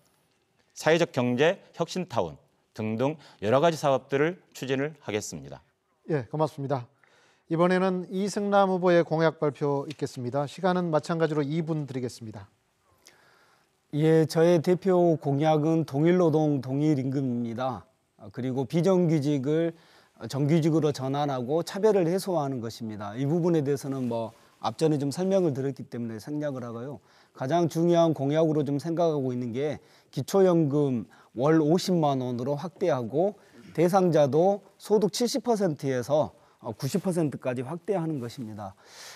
Speaker 2: 사회적 경제 혁신타운 등등 여러 가지 사업들을 추진을 하겠습니다.
Speaker 1: 예, 고맙습니다. 이번에는 이승남 후보의 공약 발표 있겠습니다. 시간은 마찬가지로 2분 드리겠습니다.
Speaker 4: 예, 저의 대표 공약은 동일노동 동일임금입니다. 그리고 비정규직을 정규직으로 전환하고 차별을 해소하는 것입니다. 이 부분에 대해서는 뭐 앞전에 좀 설명을 드렸기 때문에 생략을 하고요. 가장 중요한 공약으로 좀 생각하고 있는 게 기초연금 월 50만 원으로 확대하고 대상자도 소득 70%에서 90%까지 어, 확대하는 것입니다.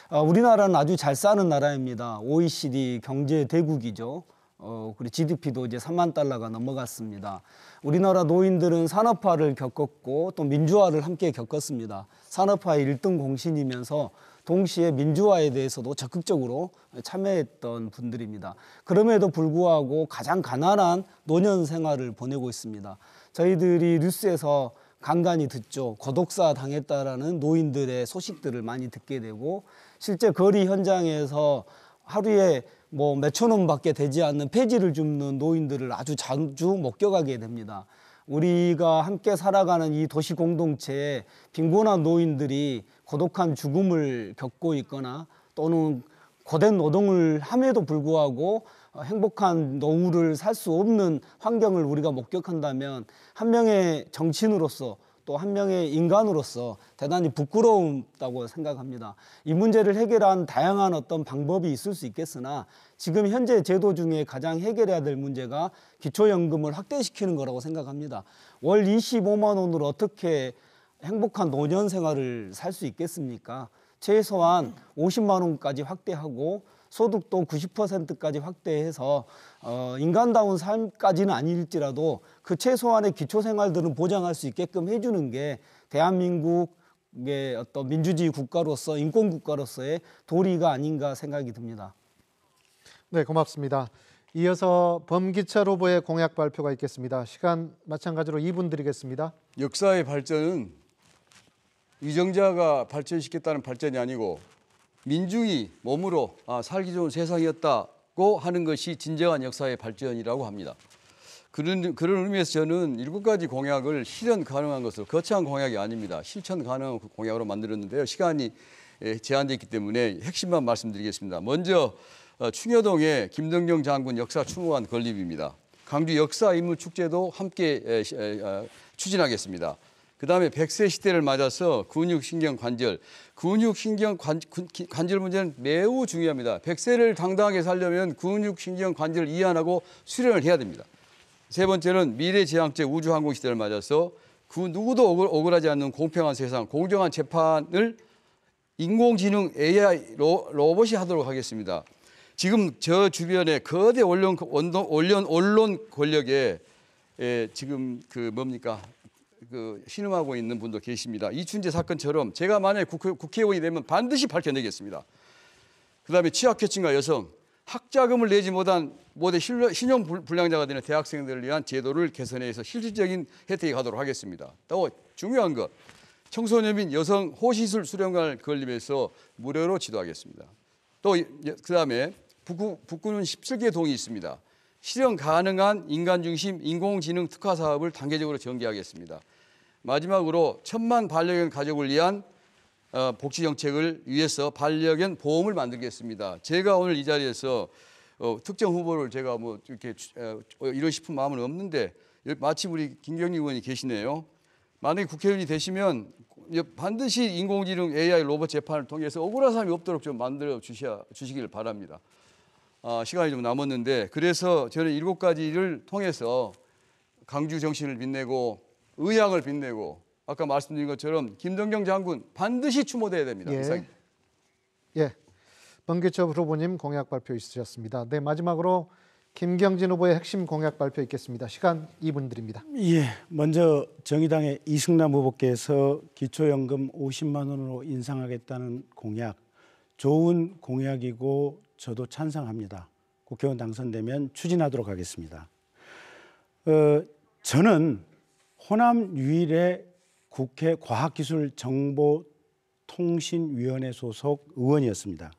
Speaker 4: 어, 우리나라는 아주 잘 사는 나라입니다. OECD 경제 대국이죠. 어, 그리고 GDP도 이제 3만 달러가 넘어갔습니다. 우리나라 노인들은 산업화를 겪었고 또 민주화를 함께 겪었습니다. 산업화의 1등 공신이면서 동시에 민주화에 대해서도 적극적으로 참여했던 분들입니다. 그럼에도 불구하고 가장 가난한 노년 생활을 보내고 있습니다. 저희들이 뉴스에서 간간히 듣죠. 고독사 당했다라는 노인들의 소식들을 많이 듣게 되고 실제 거리 현장에서 하루에 뭐 몇천 원밖에 되지 않는 폐지를 줍는 노인들을 아주 자주 목격하게 됩니다. 우리가 함께 살아가는 이 도시 공동체에 빈곤한 노인들이 고독한 죽음을 겪고 있거나 또는 고된 노동을 함에도 불구하고 행복한 노후를 살 수 없는 환경을 우리가 목격한다면 한 명의 정치인으로서 또한 명의 인간으로서 대단히 부끄러웠다고 생각합니다. 이 문제를 해결한 다양한 어떤 방법이 있을 수 있겠으나 지금 현재 제도 중에 가장 해결해야 될 문제가 기초연금을 확대시키는 거라고 생각합니다. 월 25만 원으로 어떻게 행복한 노년 생활을 살 수 있겠습니까? 최소한 50만 원까지 확대하고 소득도 90%까지 확대해서 어, 인간다운 삶까지는 아닐지라도 그 최소한의 기초 생활들은 보장할 수 있게끔 해주는 게 대한민국의 어떤 민주주의 국가로서 인권 국가로서의 도리가 아닌가 생각이 듭니다.
Speaker 1: 네, 고맙습니다. 이어서 범기철 후보의 공약 발표가 있겠습니다. 시간 마찬가지로 2분 드리겠습니다.
Speaker 5: 역사의 발전은 위정자가 발전시켰다는 발전이 아니고 민중이 몸으로 아, 살기 좋은 세상이었다 고 하는 것이 진정한 역사의 발전이라고 합니다. 그런, 그런 의미에서 저는 일곱 가지 공약을 실현 가능한 것으로 거창한 공약이 아닙니다. 실천 가능한 공약으로 만들었는데요. 시간이 예, 제한되어 있기 때문에 핵심만 말씀드리겠습니다. 먼저 어, 충여동의 김등정 장군 역사 추모관 건립입니다. 광주 역사 인물 축제도 함께 어, 추진하겠습니다. 그 다음에 백세 시대를 맞아서 근육신경 관절, 근육신경 관, 절 문제는 매우 중요합니다. 백세를 당당하게 살려면 근육신경 관절을 이완하고 수련을 해야 됩니다. 세 번째는 미래지향적 우주항공 시대를 맞아서 그 누구도 억울하지 않는 공평한 세상, 공정한 재판을 인공지능 AI 로, 로봇이 하도록 하겠습니다. 지금 저 주변에 거대 언론, 언론, 언론 권력에 예, 지금 그 뭡니까 그 신음하고 있는 분도 계십니다. 이춘재 사건처럼 제가 만약 국회, 의원이 되면 반드시 밝혀내겠습니다. 그다음에 취약계층과 여성, 학자금을 내지 못한 모든 신용 불량자가 되는 대학생들을 위한 제도를 개선해서 실질적인 혜택이 가도록 하겠습니다. 또 중요한 것, 청소년 및 여성 호시술 수련관을 건립해서 무료로 지도하겠습니다. 또 예, 그다음에 북구, 북구는 17개 동이 있습니다. 실현 가능한 인간 중심 인공지능 특화 사업을 단계적으로 전개하겠습니다. 마지막으로 천만 반려견 가족을 위한 어, 복지 정책을 위해서 반려견 보험을 만들겠습니다. 제가 오늘 이 자리에서 어, 특정 후보를 제가 뭐 이렇게 어, 이러 싶은 마음은 없는데 마침 우리 김경리 의원이 계시네요. 만약에 국회의원이 되시면 반드시 인공지능 AI 로봇 재판을 통해서 억울한 사람이 없도록 좀 만들어 주셔, 주시길 바랍니다. 아, 시간이 좀 남았는데 그래서 저는 일곱 가지를 통해서 강주 정신을 빛내고 의향을 빛내고 아까 말씀드린 것처럼 김동경 장군 반드시 추모돼야 됩니다. 예.
Speaker 1: 예. 번개첩 후보님 공약 발표 있으셨습니다. 네, 마지막으로 김경진 후보의 핵심 공약 발표 있겠습니다. 시간 2분 드립니다. 예, 먼저 정의당의 이승남 후보께서 기초연금
Speaker 3: 50만 원으로 인상하겠다는 공약, 좋은 공약이고 저도 찬성합니다. 국회의원 당선되면 추진하도록 하겠습니다. 어, 저는 호남 유일의 국회 과학기술정보통신위원회 소속 의원이었습니다.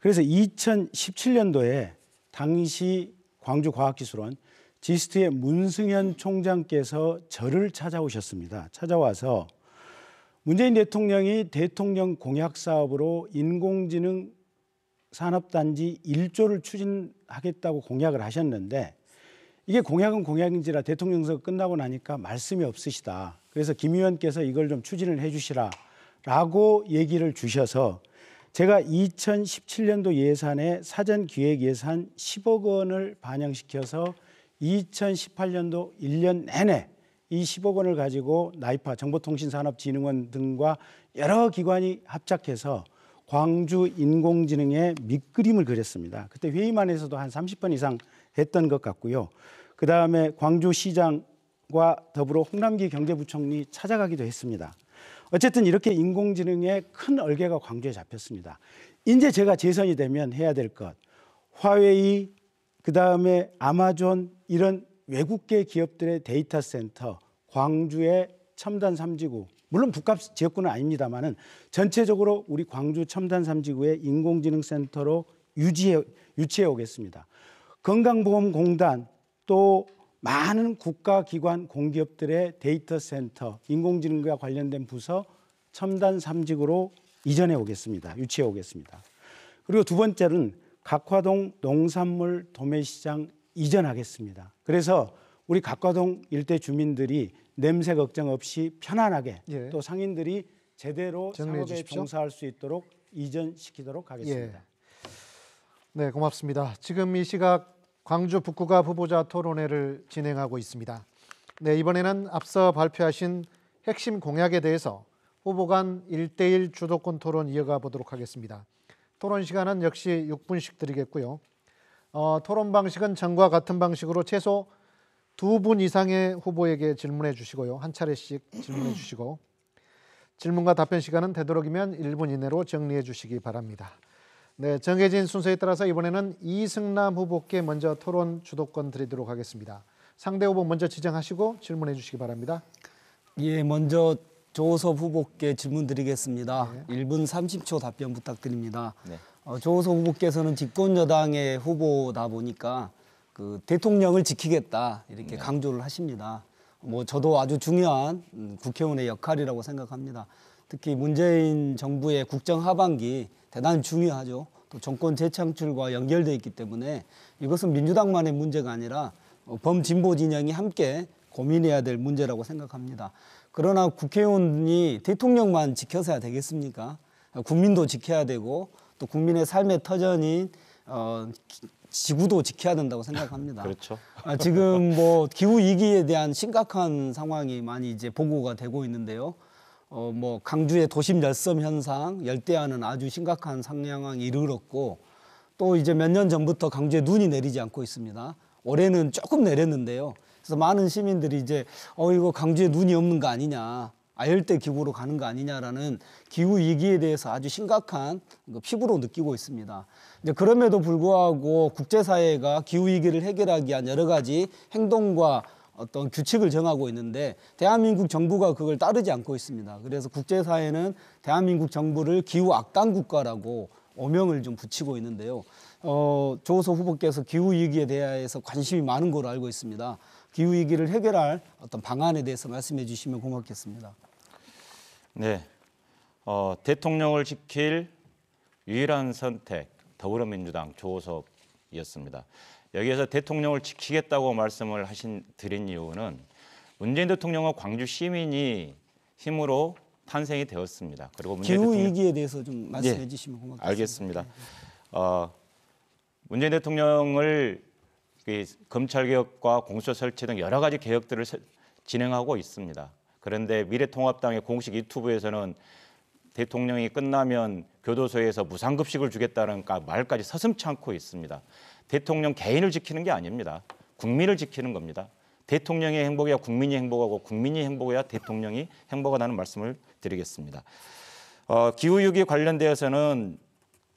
Speaker 3: 그래서 2017년도에 당시 광주과학기술원 지스트의 문승현 총장께서 저를 찾아오셨습니다. 찾아와서 문재인 대통령이 대통령 공약 사업으로 인공지능 산업단지 1조를 추진하겠다고 공약을 하셨는데 이게 공약은 공약인지라 대통령서 끝나고 나니까 말씀이 없으시다. 그래서 김 의원께서 이걸 좀 추진을 해주시라 라고 얘기를 주셔서 제가 2017년도 예산에 사전 기획 예산 10억 원을 반영시켜서 2018년도 1년 내내 이 10억 원을 가지고 나이파 정보통신산업진흥원 등과 여러 기관이 합작해서 광주 인공지능의 밑그림을 그렸습니다. 그때 회의만에서도 한 30번 이상 했던 것 같고요. 그 다음에 광주시장과 더불어 홍남기 경제부총리 찾아가기도 했습니다. 어쨌든 이렇게 인공지능의 큰 얼개가 광주에 잡혔습니다. 이제 제가 재선이 되면 해야 될 것. 화웨이, 그 다음에 아마존 이런 외국계 기업들의 데이터 센터, 광주의 첨단 3지구, 물론 북값 지역구는 아닙니다만은 전체적으로 우리 광주 첨단 3지구의 인공지능 센터로 유지해, 유치해 오겠습니다. 건강보험공단 또 많은 국가 기관 공기업들의 데이터 센터, 인공지능과 관련된 부서 첨단 삼직으로 이전해 오겠습니다. 유치해 오겠습니다. 그리고 두 번째는 각화동 농산물 도매시장 이전하겠습니다. 그래서 우리 각화동 일대 주민들이 냄새 걱정 없이 편안하게 예. 또 상인들이 제대로 상업에 주십시오. 종사할 수 있도록 이전시키도록 하겠습니다. 예.
Speaker 1: 네, 고맙습니다. 지금 이 시각 광주 북구가 후보자 토론회를 진행하고 있습니다. 네, 이번에는 앞서 발표하신 핵심 공약에 대해서 후보 간 1대1 주도권 토론 이어가 보도록 하겠습니다. 토론 시간은 역시 6분씩 드리겠고요. 어, 토론 방식은 전과 같은 방식으로 최소 두 분 이상의 후보에게 질문해 주시고요. 한 차례씩 질문해 주시고 질문과 답변 시간은 되도록이면 1분 이내로 정리해 주시기 바랍니다. 네, 정해진 순서에 따라서 이번에는 이승남 후보께 먼저 토론 주도권 드리도록 하겠습니다. 상대 후보 먼저 지정하시고 질문해 주시기 바랍니다. 예, 먼저 조호섭 후보께 질문
Speaker 4: 드리겠습니다. 네. 1분 30초 답변 부탁드립니다. 네. 어, 조호섭 후보께서는 집권 여당의 후보다 보니까 그 대통령을 지키겠다 이렇게 네. 강조를 하십니다. 뭐 저도 아주 중요한 음, 국회의원의 역할이라고 생각합니다. 특히 문재인 정부의 국정 하반기 대단히 중요하죠. 또 정권 재창출과 연결돼 있기 때문에 이것은 민주당만의 문제가 아니라 어, 범진보 진영이 함께 고민해야 될 문제라고 생각합니다. 그러나 국회의원이 대통령만 지켜서야 되겠습니까? 아, 국민도 지켜야 되고 또 국민의 삶의 터전인 어, 지구도 지켜야 된다고 생각합니다. 그렇죠. 아, 지금 뭐 기후 위기에 대한 심각한 상황이 많이 이제 보고가 되고 있는데요. 어, 뭐 강주의 도심 열섬 현상, 열대야는 아주 심각한 상향에 이르렀고 또 이제 몇 년 전부터 강주에 눈이 내리지 않고 있습니다. 올해는 조금 내렸는데요. 그래서 많은 시민들이 이제 어 이거 강주에 눈이 없는 거 아니냐, 아열대 기후로 가는 거 아니냐라는 기후 위기에 대해서 아주 심각한 그 피부로 느끼고 있습니다. 이제 그럼에도 불구하고 국제사회가 기후 위기를 해결하기 위한 여러 가지 행동과 어떤 규칙을 정하고 있는데 대한민국 정부가 그걸 따르지 않고 있습니다. 그래서 국제사회는 대한민국 정부를 기후 악당 국가라고 오명을 좀 붙이고 있는데요. 어, 조호서 후보께서 기후 위기에 대해서 관심이 많은 걸로 알고 있습니다. 기후 위기를 해결할 어떤 방안에 대해서 말씀해 주시면 고맙겠습니다.
Speaker 2: 네, 어, 대통령을 지킬 유일한 선택 더불어민주당 조호섭이었습니다. 여기에서 대통령을 지키겠다고 말씀을 하신 드린 이유는 문재인 대통령과 광주 시민이 힘으로 탄생이 되었습니다. 그리고 문재인 대통령... 위기에
Speaker 4: 대해서 좀 말씀해 예, 주시면 고맙겠습니다.
Speaker 2: 알겠습니다. 네, 네. 어, 문재인 대통령을 그 검찰 개혁과 공수처 설치 등 여러 가지 개혁들을 진행하고 있습니다. 그런데 미래통합당의 공식 유튜브에서는 대통령이 끝나면 교도소에서 무상급식을 주겠다는 말까지 서슴치 않고 있습니다. 대통령 개인을 지키는 게 아닙니다. 국민을 지키는 겁니다. 대통령의 행복이야 국민이 행복하고 국민이 행복해야 대통령이 행복하다는 말씀을 드리겠습니다. 어, 기후위기 관련되어서는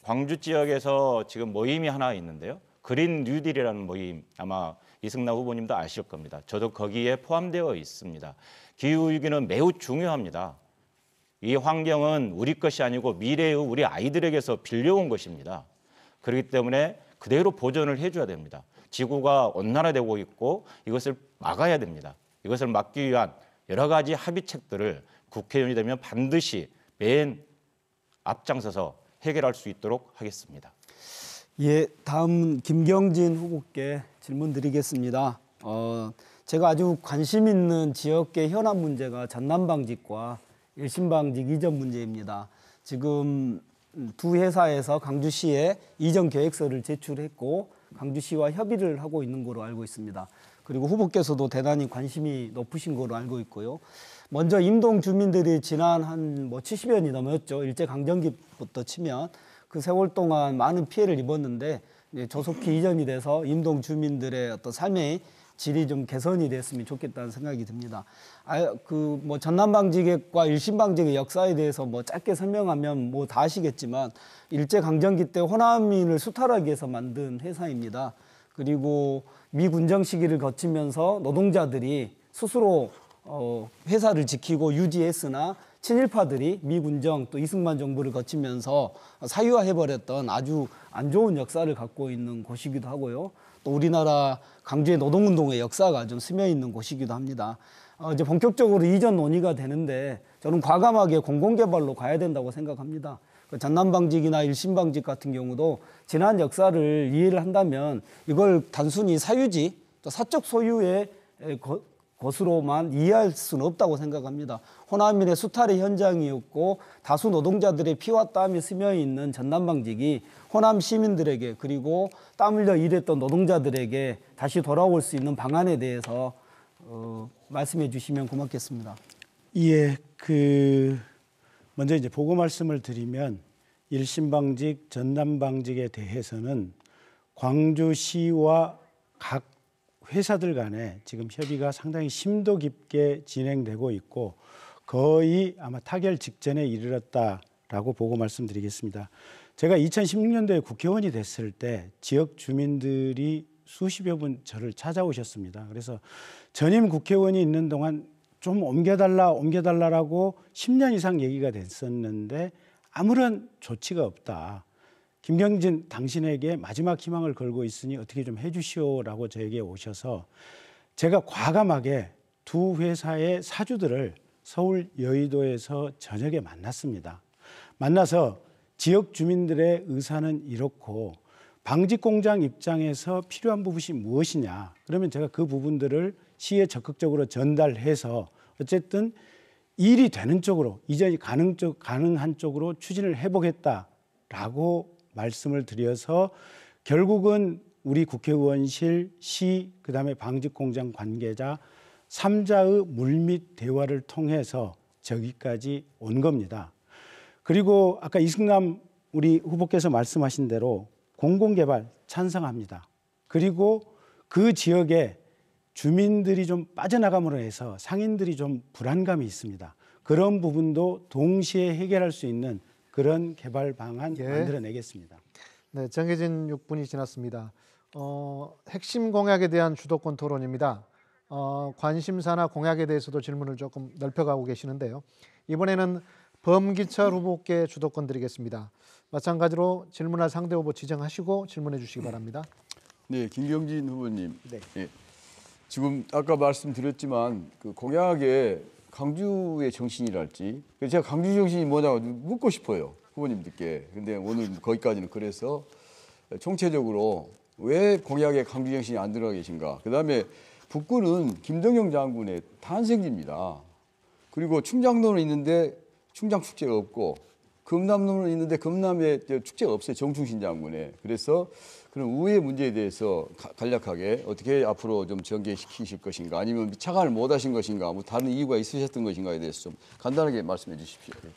Speaker 2: 광주 지역에서 지금 모임이 하나 있는데요. 그린 뉴딜이라는 모임 아마 이승나 후보님도 아실 겁니다. 저도 거기에 포함되어 있습니다. 기후위기는 매우 중요합니다. 이 환경은 우리 것이 아니고 미래의 우리 아이들에게서 빌려온 것입니다. 그렇기 때문에 그대로 보존을 해줘야 됩니다. 지구가 온난화되고 있고 이것을 막아야 됩니다. 이것을 막기 위한 여러 가지 합의책들을 국회의원이 되면 반드시 맨 앞장서서 해결할 수 있도록 하겠습니다.
Speaker 4: 예, 다음 김경진 후보께 질문드리겠습니다. 어, 제가 아주 관심 있는 지역계 현안 문제가 전남방직과 일신방직 이전 문제입니다. 지금 두 회사에서 광주시에 이전 계획서를 제출했고 광주시와 협의를 하고 있는 거로 알고 있습니다. 그리고 후보께서도 대단히 관심이 높으신 거로 알고 있고요. 먼저 인동 주민들이 지난 한 뭐7 0 년이 넘었죠. 일제 강점기부터 치면 그 세월 동안 많은 피해를 입었는데 조속히 이전이 돼서 인동 주민들의 어떤 삶의 질이 좀 개선이 됐으면 좋겠다는 생각이 듭니다. 아, 그뭐 전남방직과 일신방직의 역사에 대해서 뭐 짧게 설명하면 뭐다 아시겠지만 일제 강점기 때 호남인을 수탈하기 위해서 만든 회사입니다. 그리고 미군정 시기를 거치면서 노동자들이 스스로 어, 회사를 지키고 유지했으나 친일파들이 미군정 또 이승만 정부를 거치면서 사유화해버렸던 아주 안 좋은 역사를 갖고 있는 곳이기도 하고요. 또 우리나라 광주의 노동운동의 역사가 좀 스며 있는 곳이기도 합니다. 어, 이제 본격적으로 이전 논의가 되는데 저는 과감하게 공공개발로 가야 된다고 생각합니다. 그 전남방직이나 일신방직 같은 경우도 지난 역사를 이해를 한다면 이걸 단순히 사유지 또 사적 소유의 것으로만 이해할 수는 없다고 생각합니다. 호남민의 수탈의 현장이었고 다수 노동자들의 피와 땀이 스며 있는 전남방직이 호남 시민들에게 그리고 땀 흘려 일했던 노동자들에게 다시 돌아올 수 있는 방안에 대해서 어, 말씀해 주시면 고맙겠습니다.
Speaker 3: 예, 그 먼저 이제 보고 말씀을 드리면 일심방직, 전남방직에 대해서는 광주시와 각 회사들 간에 지금 협의가 상당히 심도 깊게 진행되고 있고 거의 아마 타결 직전에 이르렀다라고 보고 말씀드리겠습니다. 제가 2016년도에 국회의원이 됐을 때 지역 주민들이 수십여 분 저를 찾아오셨습니다. 그래서 전임 국회의원이 있는 동안 좀 옮겨달라, 옮겨달라라고 10년 이상 얘기가 됐었는데 아무런 조치가 없다. 김경진 당신에게 마지막 희망을 걸고 있으니 어떻게 좀 해주시오라고 저에게 오셔서 제가 과감하게 두 회사의 사주들을 서울 여의도에서 저녁에 만났습니다. 만나서 지역 주민들의 의사는 이렇고 방직 공장 입장에서 필요한 부분이 무엇이냐 그러면 제가 그 부분들을 시에 적극적으로 전달해서 어쨌든 일이 되는 쪽으로 이전이 가능 쪽 가능한 쪽으로 추진을 해보겠다라고 말씀을 드려서 결국은 우리 국회의원실, 시, 그 다음에 방직공장 관계자 3자의 물밑 대화를 통해서 저기까지 온 겁니다. 그리고 아까 이승남 우리 후보께서 말씀하신 대로 공공개발 찬성합니다. 그리고 그 지역에 주민들이 좀 빠져나감으로 해서 상인들이 좀 불안감이 있습니다. 그런 부분도 동시에
Speaker 1: 해결할 수 있는 그런 개발 방안 예. 만들어내겠습니다. 네, 정해진 6분이 지났습니다. 어, 핵심 공약에 대한 주도권 토론입니다. 어, 관심사나 공약에 대해서도 질문을 조금 넓혀가고 계시는데요. 이번에는 범기철 후보께 주도권 드리겠습니다. 마찬가지로 질문할 상대 후보 지정하시고 질문해 주시기 바랍니다.
Speaker 5: 네, 김경진 후보님. 네. 네. 지금 아까 말씀드렸지만 그 공약에 강주의 정신이랄지 제가 강주 정신이 뭐냐고 묻고 싶어요 후보님들께 근데 오늘 거기까지는 그래서 총체적으로 왜 공약에 강주 정신이 안 들어가 계신가 그다음에 북구는 김정영 장군의 탄생지입니다 그리고 충장로는 있는데 충장 축제가 없고 금남로는 있는데 금남에 축제가 없어요. 정충신 장군에. 그래서 그런 우회 문제에 대해서 간략하게 어떻게 앞으로 좀 전개시키실 것인가 아니면 차관을 못 하신 것인가 뭐 다른 이유가 있으셨던 것인가에 대해서 좀 간단하게 말씀해 주십시오. 예.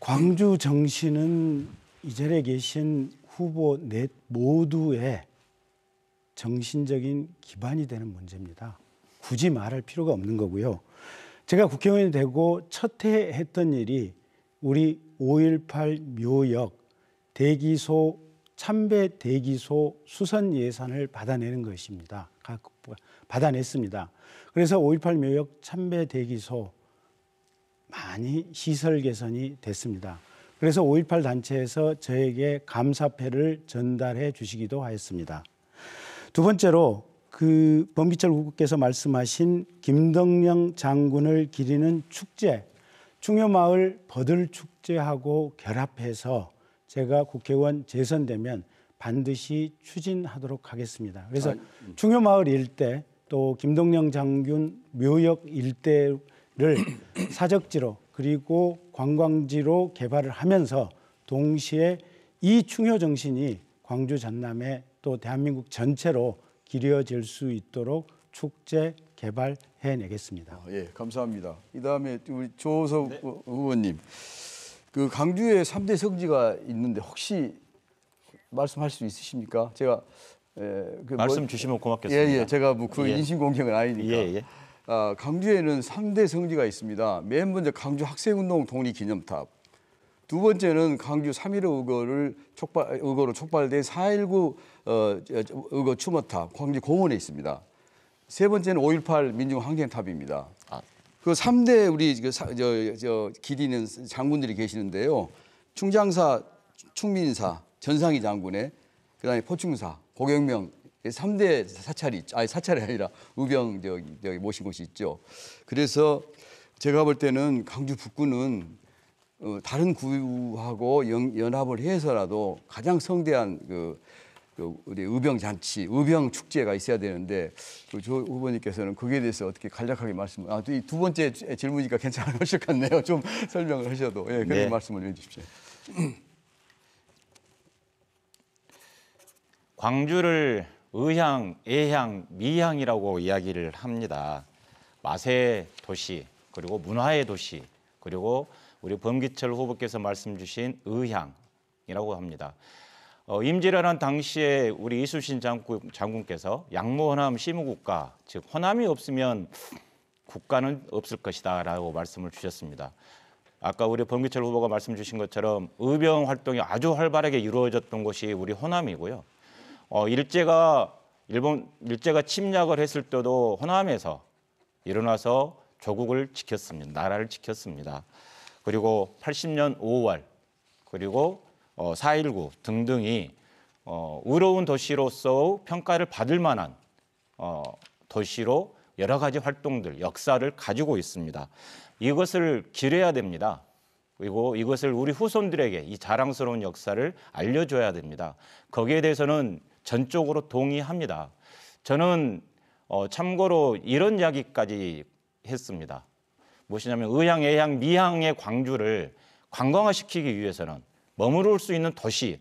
Speaker 3: 광주 정신은 이전에 계신 후보 넷 모두의 정신적인 기반이 되는 문제입니다. 굳이 말할 필요가 없는 거고요. 제가 국회의원이 되고 첫해 했던 일이 우리 5.18 묘역 대기소 참배 대기소 수선 예산을 받아내는 것입니다. 받아냈습니다. 그래서 5.18 묘역 참배 대기소 많이 시설 개선이 됐습니다. 그래서 5.18 단체에서 저에게 감사패를 전달해 주시기도 하였습니다. 두 번째로 그 범기철 국께서 말씀하신 김덕령 장군을 기리는 축제 충효마을 버들축제하고 결합해서 제가 국회의원 재선되면 반드시 추진하도록 하겠습니다. 그래서 아, 음. 충효마을 일대 또 김동령 장군 묘역 일대를 [CLEARS THROAT] 사적지로 그리고 관광지로 개발을 하면서 동시에 이 충효 정신이 광주 전남에 또 대한민국 전체로 길이질수 있도록 축제 개발해내겠습니다.
Speaker 5: 아, 예, 감사합니다. 이 다음에 우리 조석 네. 의원님, 그 강주에 삼대 성지가 있는데 혹시 말씀할 수 있으십니까? 제가 예, 그 뭐- 말씀 뭐, 주시면 고맙겠습니다. 예, 예, 제가 뭐그 예. 인신공격은 아니니까. 예, 예. 아, 강주에는 삼대 성지가 있습니다. 맨 먼저 강주 학생운동 독립기념탑, 두 번째는 강주 3.15 의거를 촉발, 의거로 촉발된 4.19 어, 의거 추모탑, 광주 공원에 있습니다. 세 번째는 5.18 민중 항쟁탑입니다. 아. 그 3대 우리 그 사, 저, 저 길이 있는 장군들이 계시는데요. 충장사, 충민사, 전상희 장군의 그다음에 포충사, 고경명 3대 사찰이 아니 사찰이 아니라 우병 저기, 저기 모신 곳이 있죠. 그래서 제가 볼 때는 강주 북구는 어, 다른 구하고 연, 합을 해서라도 가장 성대한 그 우리 그 의병 잔치, 의병 축제가 있어야 되는데 그 조 후보님께서는 거기에 대해서 어떻게 간략하게 말씀을 아, 두 번째 질문이니까 괜찮으실 것 같네요. 좀 [LAUGHS] 설명을 하셔도 예, 그런 네. 말씀을 해주십시오. [CLEARS THROAT]
Speaker 2: 광주를 의향, 애향, 미향이라고 이야기를 합니다. 맛의 도시, 그리고 문화의 도시, 그리고 우리 범기철 후보께서 말씀 주신 의향이라고 합니다. 어, 임진왜란 당시에 우리 이수신 장군, 장군께서 양모 호남 시무국가 즉 호남이 없으면 국가는 없을 것이다라고 말씀을 주셨습니다. 아까 우리 범규철 후보가 말씀 주신 것처럼 의병 활동이 아주 활발하게 이루어졌던 곳이 우리 호남이고요. 어, 일제가 일본 일제가 침략을 했을 때도 호남에서 일어나서 조국을 지켰습니다. 나라를 지켰습니다. 그리고 80년 5월 그리고 어, 4.19 등등이 어, 의로운 도시로서 평가를 받을 만한 어, 도시로 여러 가지 활동들, 역사를 가지고 있습니다. 이것을 기려야 됩니다. 그리고 이것을 우리 후손들에게 이 자랑스러운 역사를 알려줘야 됩니다. 거기에 대해서는 전적으로 동의합니다. 저는 어, 참고로 이런 이야기까지 했습니다. 무엇이냐면 의향, 애향, 미향의 광주를 관광화시키기 위해서는 머무를 수 있는 도시로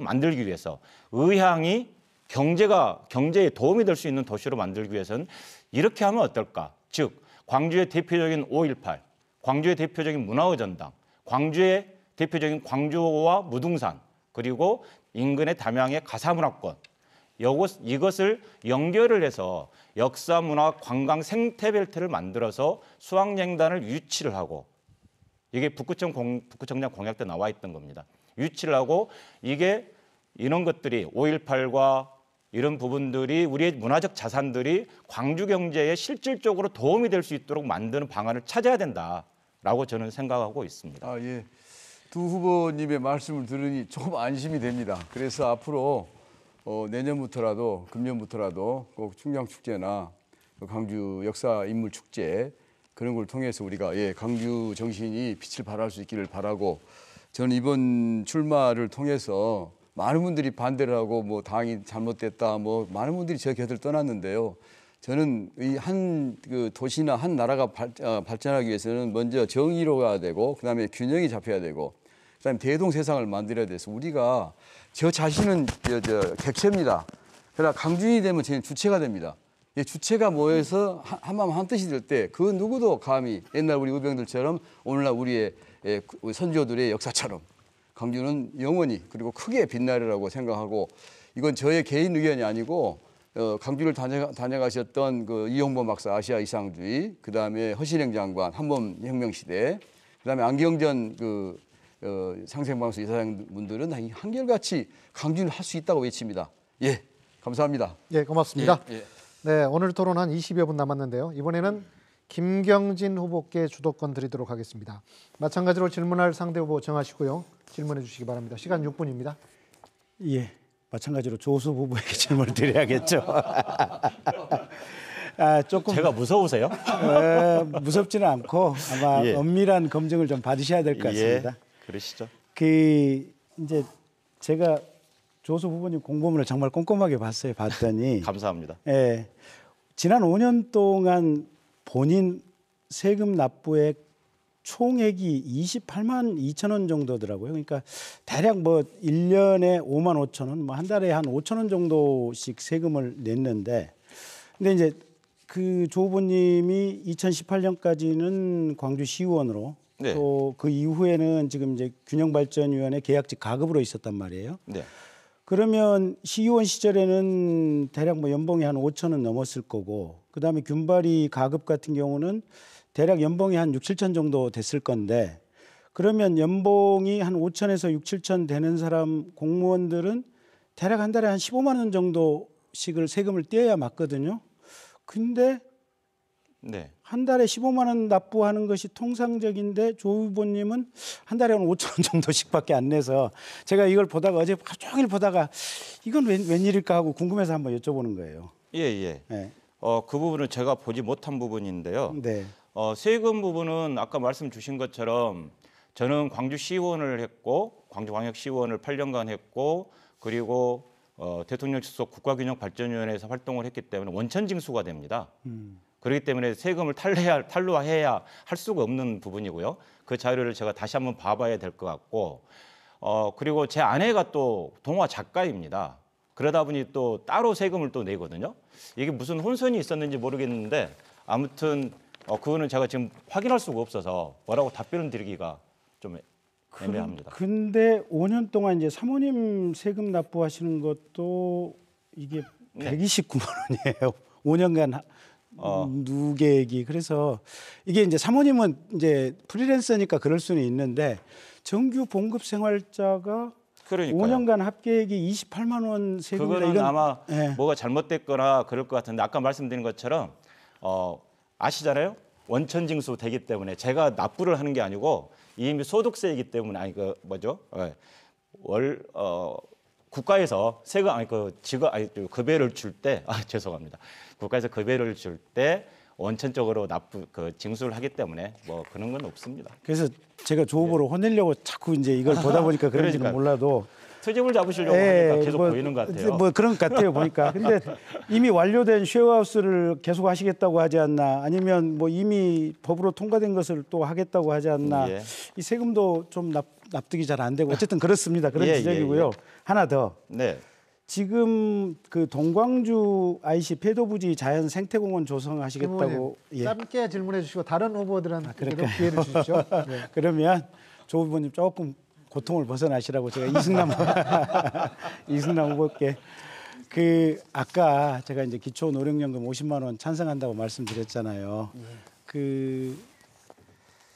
Speaker 2: 만들기 위해서 의향이 경제가 경제에 도움이 될 수 있는 도시로 만들기 위해서는 이렇게 하면 어떨까? 즉 광주의 대표적인 5.18, 광주의 대표적인 문화의 전당, 광주의 대표적인 광주와 무등산 그리고 인근의 담양의 가사문화권 이것, 이것을 연결을 해서 역사 문화 관광 생태벨트를 만들어서 수학냉단을 유치를 하고 이게 북구청 공, 북구청장 공약 때 나와 있던 겁니다. 유치를 하고 이게 이런 것들이 5.18과 이런 부분들이 우리의 문화적 자산들이 광주 경제에 실질적으로 도움이 될 수 있도록 만드는 방안을 찾아야 된다라고 저는 생각하고 있습니다. 아 예.
Speaker 5: 두 후보님의 말씀을 들으니 조금 안심이 됩니다. 그래서 앞으로 어, 내년부터라도 금년부터라도 꼭 충장축제나 광주 역사 인물 축제 그런 걸 통해서 우리가 예, 강규 정신이 빛을 발할 수 있기를 바라고 저는 이번 출마를 통해서 많은 분들이 반대를 하고 뭐 당이 잘못됐다 뭐 많은 분들이 저 곁을 떠났는데요. 저는 이 한 그 도시나 한 나라가 발, 아, 발전하기 위해서는 먼저 정의로 가야 되고 그다음에 균형이 잡혀야 되고 그다음에 대동 세상을 만들어야 돼서 우리가 저 자신은 저, 저 객체입니다. 그러나 강준이 되면 제 주체가 됩니다. 예, 주체가 모여서 한마음 한뜻이 될 때 그 누구도 감히 옛날 우리 우병들처럼 오늘날 우리의 예, 그, 선조들의 역사처럼 광주는 영원히 그리고 크게 빛나리라고 생각하고 이건 저의 개인 의견이 아니고 어, 강주를 다녀, 다녀 가셨던그 이용범 박사 아시아 이상주의, 그 다음에 허신행 장관 한범 혁명 시대, 그 다음에 안경전 그 어, 상생방송 이사장분들은 한결같이 강주를 할 수 있다고 외칩니다. 예, 감사합니다.
Speaker 1: 예, 고맙습니다. 예, 예. 네, 오늘 토론 한 20여 분 남았는데요. 이번에는 김경진 후보께 주도권 드리도록 하겠습니다. 마찬가지로 질문할 상대 후보 정하시고요. 질문해 주시기 바랍니다. 시간 6분입니다. 예, 마찬가지로 조수
Speaker 3: 후보에게 [LAUGHS] 질문을 드려야겠죠. [LAUGHS] 아, 조금 제가 무서우세요?
Speaker 2: 에, 어,
Speaker 3: 무섭지는 않고 아마 예. 엄밀한 검증을 좀 받으셔야 될것 예, 같습니다.
Speaker 2: 예, 그러시죠.
Speaker 3: 그 이제 제가 조수 후보님 공보문을 정말 꼼꼼하게 봤어요. 봤더니 [LAUGHS] 감사합니다. 예. 지난 5년 동안 본인 세금 납부액 총액이 28만 2천 원 정도더라고요. 그러니까 대략 뭐 1년에 5만 5천 원, 뭐 한 달에 한 5천 원 정도씩 세금을 냈는데 근데 이제 그조보님이 2018년까지는 광주시의원으로 네. 또그 이후에는 지금 이제 균형발전위원회 계약직 가급으로 있었단 말이에요. 네. 그러면 시의원 시절에는 대략 뭐 연봉이 한 5천 원 넘었을 거고 그다음에 균발이 가급 같은 경우는 대략 연봉이 한 6, 7천 정도 됐을 건데 그러면 연봉이 한 5천에서 6, 7천 되는 사람 공무원들은 대략 한 달에 한 15만 원 정도씩을 세금을 떼야 맞거든요. 근데 네. 한 달에 15만 원 납부하는 것이 통상적인데 조 후보님은 한 달에 한 5천 원 정도씩밖에 안 내서 제가 이걸 보다가 어제 하루 종일 보다가 이건 웬, 웬일일까 하고 궁금해서 한번 여쭤보는 거예요.
Speaker 2: 예, 예. 네. 어, 그 부분은 제가 보지 못한 부분인데요. 네. 어, 세금 부분은 아까 말씀 주신 것처럼 저는 광주시의원을 했고 광주광역시의원을 8년간 했고 그리고 어, 대통령 직속 국가균형발전위원회에서 활동을 했기 때문에 원천 징수가 됩니다. 음. 그렇기 때문에 세금을 탈해야, 탈루해야 할 수가 없는 부분이고요. 그 자료를 제가 다시 한번 봐봐야 될 것 같고, 어, 그리고 제 아내가 또 동화 작가입니다. 그러다 보니 또 따로 세금을 또 내거든요. 이게 무슨 혼선이 있었는지 모르겠는데 아무튼 어, 그거는 제가 지금 확인할 수가 없어서 뭐라고 답변을 드리기가 좀 그, 애매합니다.
Speaker 3: 근, 근데 5년 동안 이제 사모님 세금 납부하시는 것도 이게 129만 원이에요. 5년간 어. 누계기 그래서 이게 이제 사모님은 이제 프리랜서니까 그럴 수는 있는데 정규 봉급 생활자가 그러니까요. 5년간 합계액이 28만 원 세금 그거는
Speaker 2: 이건, 아마 예. 뭐가 잘못됐거나 그럴 것 같은데 아까 말씀드린 것처럼 어, 아시잖아요 원천징수 되기 때문에 제가 납부를 하는 게 아니고 이미 소득세이기 때문에 아니 그 뭐죠 예. 월 어, 국가에서 세금 아니 그 지급 아니 그 급여를 줄 때아 죄송합니다 국가에서 급여를 줄 때 원천적으로 납부 그 징수를 하기 때문에 뭐 그런 건 없습니다.
Speaker 3: 그래서 제가 조업으로 예. 혼내려고 자꾸 이제 이걸 보다 보니까 [LAUGHS] 그런지는 그러니까. 몰라도
Speaker 2: 퇴직을 잡으시려고 예, 하니까 계속 뭐, 보이는 것 같아요. 뭐
Speaker 3: 그런 것 같아요 보니까. 근데 [LAUGHS] 이미 완료된 쉐어하우스를 계속 하시겠다고 하지 않나, 아니면 뭐 이미 법으로 통과된 것을 또 하겠다고 하지 않나. 예. 이 세금도 좀 납, 납득이 잘 안 되고 어쨌든 그렇습니다. 그런 예, 예 지적이고요. 예. 하나 더. 네. 지금 그 동광주 IC 폐도부지 자연 생태공원 조성하시겠다고 예. 짧게
Speaker 1: 질문해 주시고 다른 후보들한테 아, 기회를 주시죠. 네. [LAUGHS] 예.
Speaker 3: 그러면 조 후보님 조금 고통을 벗어나시라고 제가 이승남 [LAUGHS] 이승남 후보께 그 아까 제가 이제 기초 노령연금 50만 원 찬성한다고 말씀드렸잖아요. 예. 그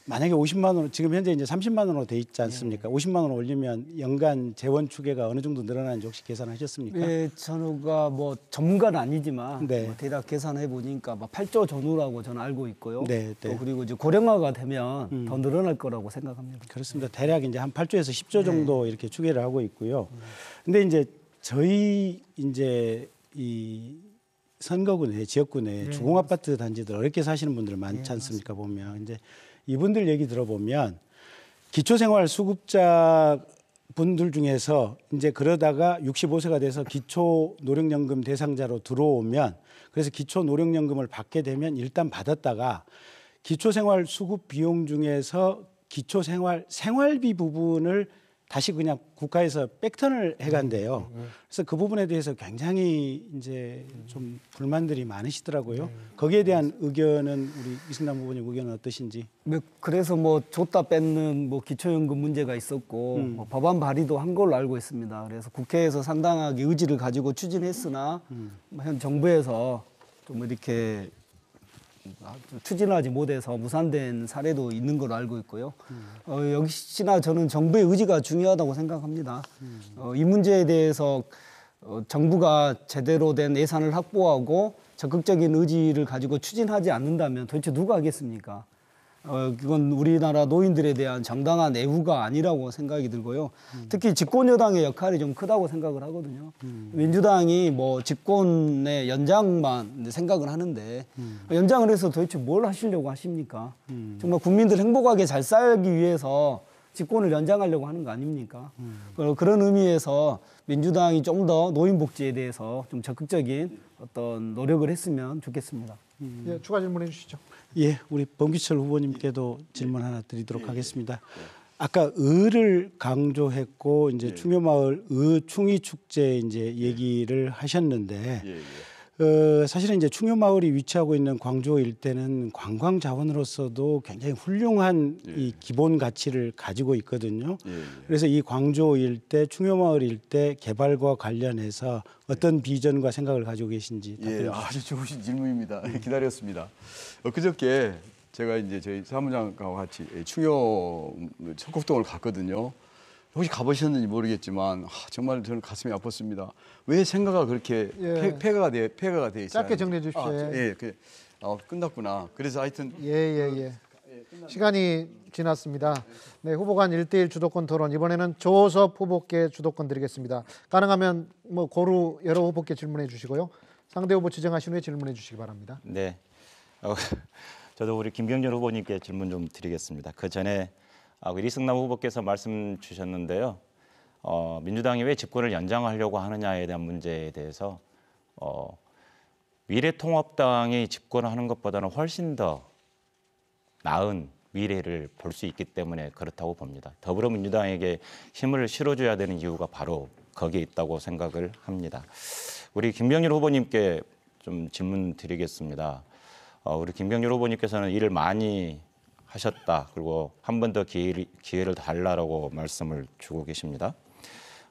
Speaker 3: 만약에 50만 원 지금 현재 이제 30만 원으로 돼 있지 않습니까? 예. 50만 원 올리면 연간 재원 추계가 어느 정도 늘어나는지 혹시 계산하셨습니까? 예, 네,
Speaker 4: 전우가 뭐 전문가는 아니지만 네. 뭐 대략 계산해 보니까 8조 전후라고 저는 알고 있고요. 네, 네. 또 그리고 이제 고령화가 되면 음. 더 늘어날 거라고 생각합니다.
Speaker 3: 그렇습니다. 대략 이제 한 8조에서 10조 정도 이렇게 추계를 하고 있고요. 음. 근데 이제 저희 이제 이 선거구 내 지역구 내 네, 주공 아파트 단지들 어렵게 사시는 분들 많지 않습니까 보면 이제 이분들 얘기 들어보면 기초생활 수급자 분들 중에서 이제 그러다가 65세가 돼서 기초 노령연금 대상자로 들어오면 그래서 기초 노령연금을 받게 되면 일단 받았다가 기초생활 수급 비용 중에서 기초생활 생활비 부분을 다시 그냥 국가에서 백턴을 해간대요. 음, 음. 그래서 그 부분에 대해서 굉장히 이제 음. 좀 불만들이 많으시더라고요. 네. 거기에 대한 의견은 우리 이승남 후보님 의견은 어떠신지?
Speaker 4: 네, 그래서 뭐 줬다 뺏는 뭐 기초연금 문제가 있었고 음. 뭐 법안 발의도 한 걸로 알고 있습니다. 그래서 국회에서 상당하게 의지를 가지고 추진했으나 음. 뭐 현 정부에서 좀 이렇게 추진 하지 못해서 무산된 사례도 있는 걸로 알고 있고요. 어, 역시나 저는 정부의 의지가 중요하다고 생각합니다. 어, 이 문제에 대해서 어, 정부가 제대로 된 예산을 확보하고 적극적인 의지를 가지고 추진하지 않는다면 도대체 누가 하겠습니까? 어, 그건 우리나라 노인들에 대한 정당한 애후가 아니라고 생각이 들고요. 음. 특히 집권 여당의 역할이 좀 크다고 생각을 하거든요. 음. 민주당이 뭐 집권의 연장만 생각을 하는데 음. 연장을 해서 도대체 뭘 하시려고 하십니까? 음. 정말 국민들 행복하게 잘 살기 위해서 집권을 연장하려고 하는 거 아닙니까? 어, 그런 의미에서 민주당이 좀 더 노인 복지에 대해서 좀 적극적인 어떤 노력을 했으면 좋겠습니다.
Speaker 1: 음. 예, 추가 질문해 주시죠.
Speaker 3: 예, 우리 범기철 후보님께도 예. 질문 하나 드리도록 예, 예. 하겠습니다. 아까 을을 강조했고 이제 충효마을 의 충이 축제 이제 얘기를 하셨는데 어, 사실은 이제 충효마을이 위치하고 있는 광주 일대는 관광 자원으로서도 굉장히 훌륭한 예. 이 기본 가치를 가지고 있거든요. 예, 그래서 이 광주 일대, 충효마을 일대 개발과 관련해서 어떤 비전과 생각을 가지고 계신지 답변해 아주
Speaker 5: 좋으신 질문입니다. [LAUGHS] 기다렸습니다. 어, 그저께 제가 이제 저희 사무장과 같이 충여 첫곡동을 갔거든요. 혹시 가보셨는지 모르겠지만 아, 정말 저는 가슴이 아팠습니다. 왜생각가 그렇게 예. 폐, 가가 돼, 폐가가 돼 있어요? 짧게 정리해 주십시오. 아, 예, 그, 아, 끝났구나. 그래서 하여튼 예, 예, 예.
Speaker 1: 그, 시간이 지났습니다. 네, 후보 간 1대1 주도권 토론 이번에는 조섭 후보께 주도권 드리겠습니다. 가능하면 뭐 고루 여러 후보께 질문해 주시고요. 상대 후보 지정하신 후에 질문해 주시기 바랍니다.
Speaker 2: 네. 어, [LAUGHS] 저도 우리 김경준 후보님께 질문 좀 드리겠습니다. 그 전에 아, 우리 이승남 후보께서 말씀 주셨는데요. 어, 민주당이 왜 집권을 연장하려고 하느냐에 대한 문제에 대해서 어, 미래통합당이 집권하는 것보다는 훨씬 더 나은 미래를 볼 수 있기 때문에 그렇다고 봅니다. 더불어민주당에게 힘을 실어줘야 되는 이유가 바로 거기에 있다고 생각을 합니다. 우리 김병일 후보님께 좀 질문 드리겠습니다. 어, 우리 김경률 후보님께서는 일을 많이 하셨다. 그리고 한 번 더 기회, 를 기회를 달라라고 말씀을 주고 계십니다.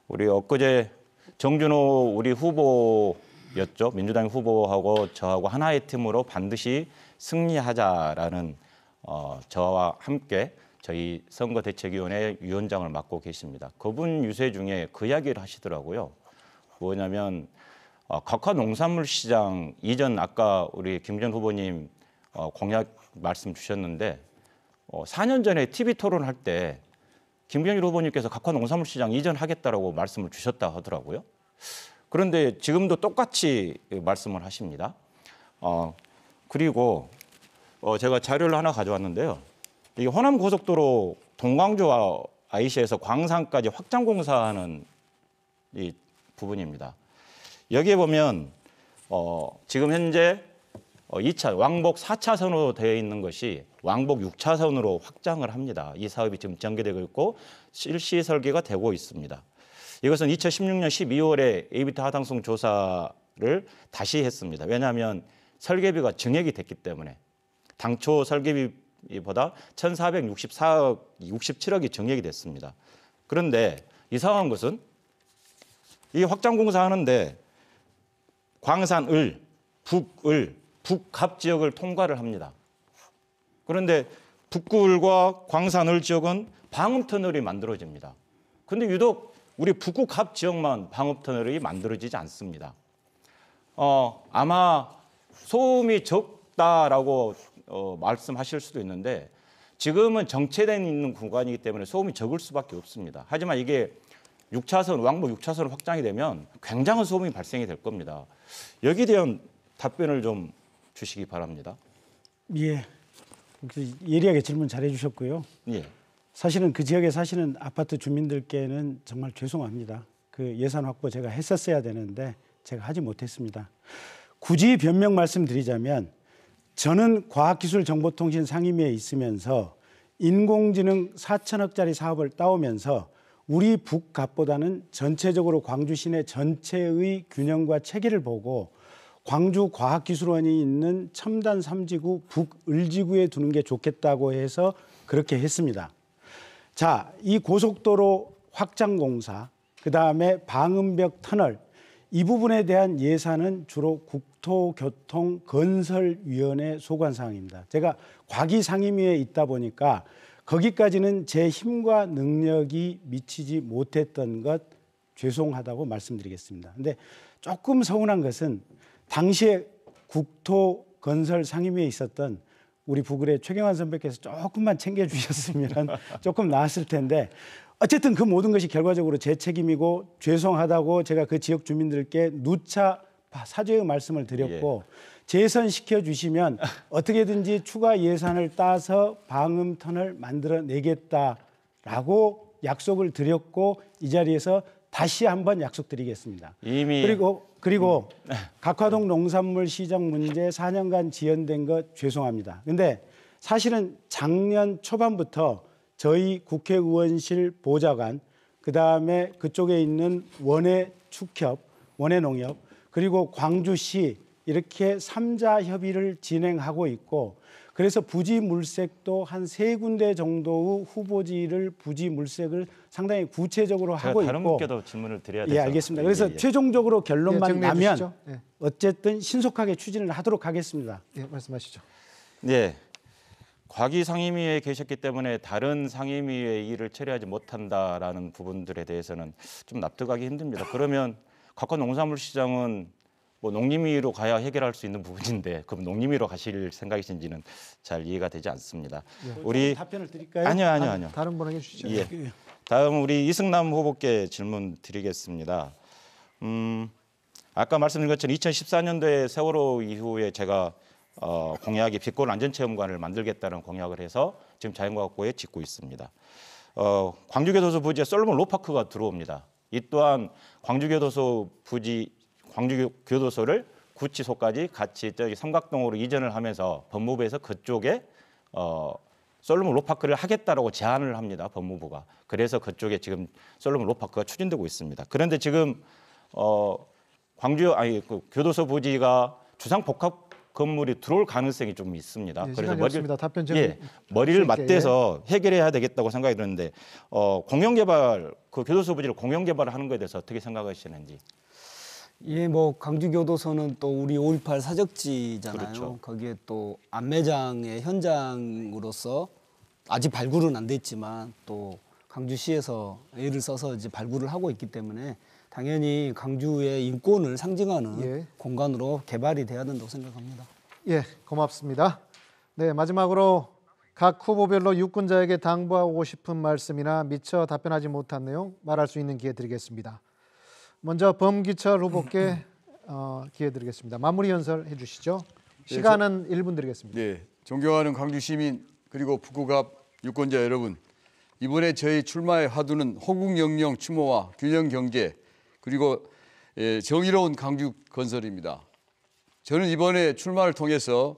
Speaker 2: 우리 엊그제 정준호 우리 후보였죠. 민주당 후보하고 저하고 하나의 팀으로 반드시 승리하자라는 어, 저와 함께 저희 선거대책위원회 위원장을 맡고 계십니다. 그분 유세 중에 그 이야기를 하시더라고요. 뭐냐면 어, 각화 농산물 시장 이전 아까 우리 김전 후보님 어, 공약 말씀 주셨는데 어, 4년 전에 TV 토론 할때 김경일 후보님께서 각화 농산물 시장 이전하겠다라고 말씀을 주셨다 하더라고요. 그런데 지금도 똑같이 말씀을 하십니다. 어, 그리고 어, 제가 자료를 하나 가져왔는데요. 이게 호남 고속도로 동광주와 아이시에서 광산까지 확장 공사하는 이 부분입니다. 여기에 보면 어, 지금 현재 2차 어, 왕복 4차선으로 되어 있는 것이 왕복 6차선으로 확장을 합니다. 이 사업이 지금 전개되고 있고 실시 설계가 되고 있습니다. 이것은 2016년 12월에 에이비타 하당성 조사를 다시 했습니다. 왜냐하면 설계비가 증액이 됐기 때문에 당초 설계비보다 1,464억 67억이 증액이 됐습니다. 그런데 이상한 것은 이 확장 공사하는데 광산을, 북을, 북합 지역을 통과를 합니다. 그런데 북구을과 광산을 지역은 방음 터널이 만들어집니다. 근데 유독 우리 북극합 지역만 방음 터널이 만들어지지 않습니다. 어, 아마 소음이 적다라고 어, 말씀하실 수도 있는데 지금은 정체된 있는 구간이기 때문에 소음이 적을 수밖에 없습니다. 하지만 이게 6차선 왕복 6차선 확장이 되면 굉장한 소음이 발생이 될 겁니다. 여기에 대한 답변을 좀 주시기 바랍니다.
Speaker 3: 예. 예리하게 질문 잘해 주셨고요. 예. 사실은 그 지역에 사시는 아파트 주민들께는 정말 죄송합니다. 그 예산 확보 제가 했었어야 되는데 제가 하지 못했습니다. 굳이 변명 말씀드리자면 저는 과학기술정보통신 상임위에 있으면서 인공지능 4천억짜리 사업을 따오면서 우리 북갑보다는 전체적으로 광주 시내 전체의 균형과 체계를 보고 광주과학기술원이 있는 첨단 3지구 북을지구에 두는 게 좋겠다고 해서 그렇게 했습니다. 자, 이 고속도로 확장 공사, 그 다음에 방음벽 터널, 이 부분에 대한 예산은 주로 국토교통건설위원회 소관 사항입니다. 제가 과기상임위에 있다 보니까 거기까지는 제 힘과 능력이 미치지 못했던 것 죄송하다고 말씀드리겠습니다. 근데 조금 서운한 것은 당시에 국토 건설 상임위에 있었던 우리 부글의 최경환 선배께서 조금만 챙겨주셨으면 [LAUGHS] 조금 나았을 텐데 어쨌든 그 모든 것이 결과적으로 제 책임이고 죄송하다고 제가 그 지역 주민들께 누차 사죄의 말씀을 드렸고 예. 재선시켜 주시면 어떻게든지 추가 예산을 따서 방음턴을 만들어 내겠다라고 약속을 드렸고 이 자리에서 다시 한번 약속드리겠습니다.
Speaker 2: 이미 그리고 그리고 음.
Speaker 3: 각화동 농산물 시장 문제 4년간 지연된 것 죄송합니다. 근데 사실은 작년 초반부터 저희 국회의원실 보좌관 그다음에 그쪽에 있는 원외 축협, 원외 농협 그리고 광주시 이렇게 삼자 협의를 진행하고 있고 그래서 부지 물색도 한 세 군데 정도의 후보지를 부지 물색을 상당히 구체적으로 하고 다른 있고 다른
Speaker 2: 분께도 질문을 드려야 되죠. 예, 알겠습니다. 예, 그래서 예, 예.
Speaker 3: 최종적으로 결론만 예, 나면 예. 어쨌든 신속하게 추진을 하도록 하겠습니다. 예, 말씀하시죠.
Speaker 2: 네. 과기 상임위에 계셨기 때문에 다른 상임위의 일을 처리하지 못한다라는 부분들에 대해서는 좀 납득하기 힘듭니다. 그러면 각과 농산물 시장은 뭐 농림위로 가야 해결할 수 있는 부분인데 그럼 농림위로 가실 생각이신지는 잘 이해가 되지 않습니다.
Speaker 1: 예. 뭐 우리 답변을 드릴까요? 아니요, 아니요, 아, 아니요. 다른 분에게 주시죠. 예. 예.
Speaker 2: 다음 우리 이승남 후보께 질문 드리겠습니다. 음, 아까 말씀드린 것처럼 2014년도에 세월호 이후에 제가 어, 공약이 빛골 안전체험관을 만들겠다는 공약을 해서 지금 자연과학부에 짓고 있습니다. 어, 광주교도소 부지에 솔로몬 로파크가 들어옵니다. 이 또한 광주교도소 부지 광주교도소를 구치소까지 같이 저기 삼각동으로 이전을 하면서 법무부에서 그쪽에 어, 솔로몬 로파크를 하겠다라고 제안을 합니다. 법무부가. 그래서 그쪽에 지금 솔로몬 로파크가 추진되고 있습니다. 그런데 지금 어, 광주 아니 그 교도소 부지가 주상 복합 건물이 들어올 가능성이 좀 있습니다. 네, 그래서 머리를, 답변 예, 좀 예, 머리를 맞대서 해결해야 되겠다고 생각이 드는데 어, 공영개발 그 교도소 부지를 공영개발하는 것에 대해서 어떻게 생각하시는지.
Speaker 4: 예, 뭐광주교도소는또 우리 5.18 사적지잖아요. 그렇죠.
Speaker 2: 거기에 또
Speaker 4: 안매장의 현장으로서 아직 발굴은 안 됐지만 또광주시에서 애를 써서 이제 발굴을 하고 있기 때문에 당연히 광주의 인권을 상징하는
Speaker 1: 예. 공간으로 개발이 돼야 된다고 생각합니다. 예, 고맙습니다. 네, 마지막으로 각 후보별로 유권자에게 당부하고 싶은 말씀이나 미처 답변하지 못한 내용 말할 수 있는 기회 드리겠습니다. 먼저 범기철 후보께 어, 기회 드리겠습니다. 마무리 연설해 주시죠. 시간은
Speaker 5: 예, 저, 1분 드리겠습니다. 예, 존경하는 광주 시민 그리고 북구갑 유권자 여러분, 이번에 저희 출마의 화두는 호국영영 추모와 균형 경제 그리고 예, 정의로운 광주 건설입니다. 저는 이번에 출마를 통해서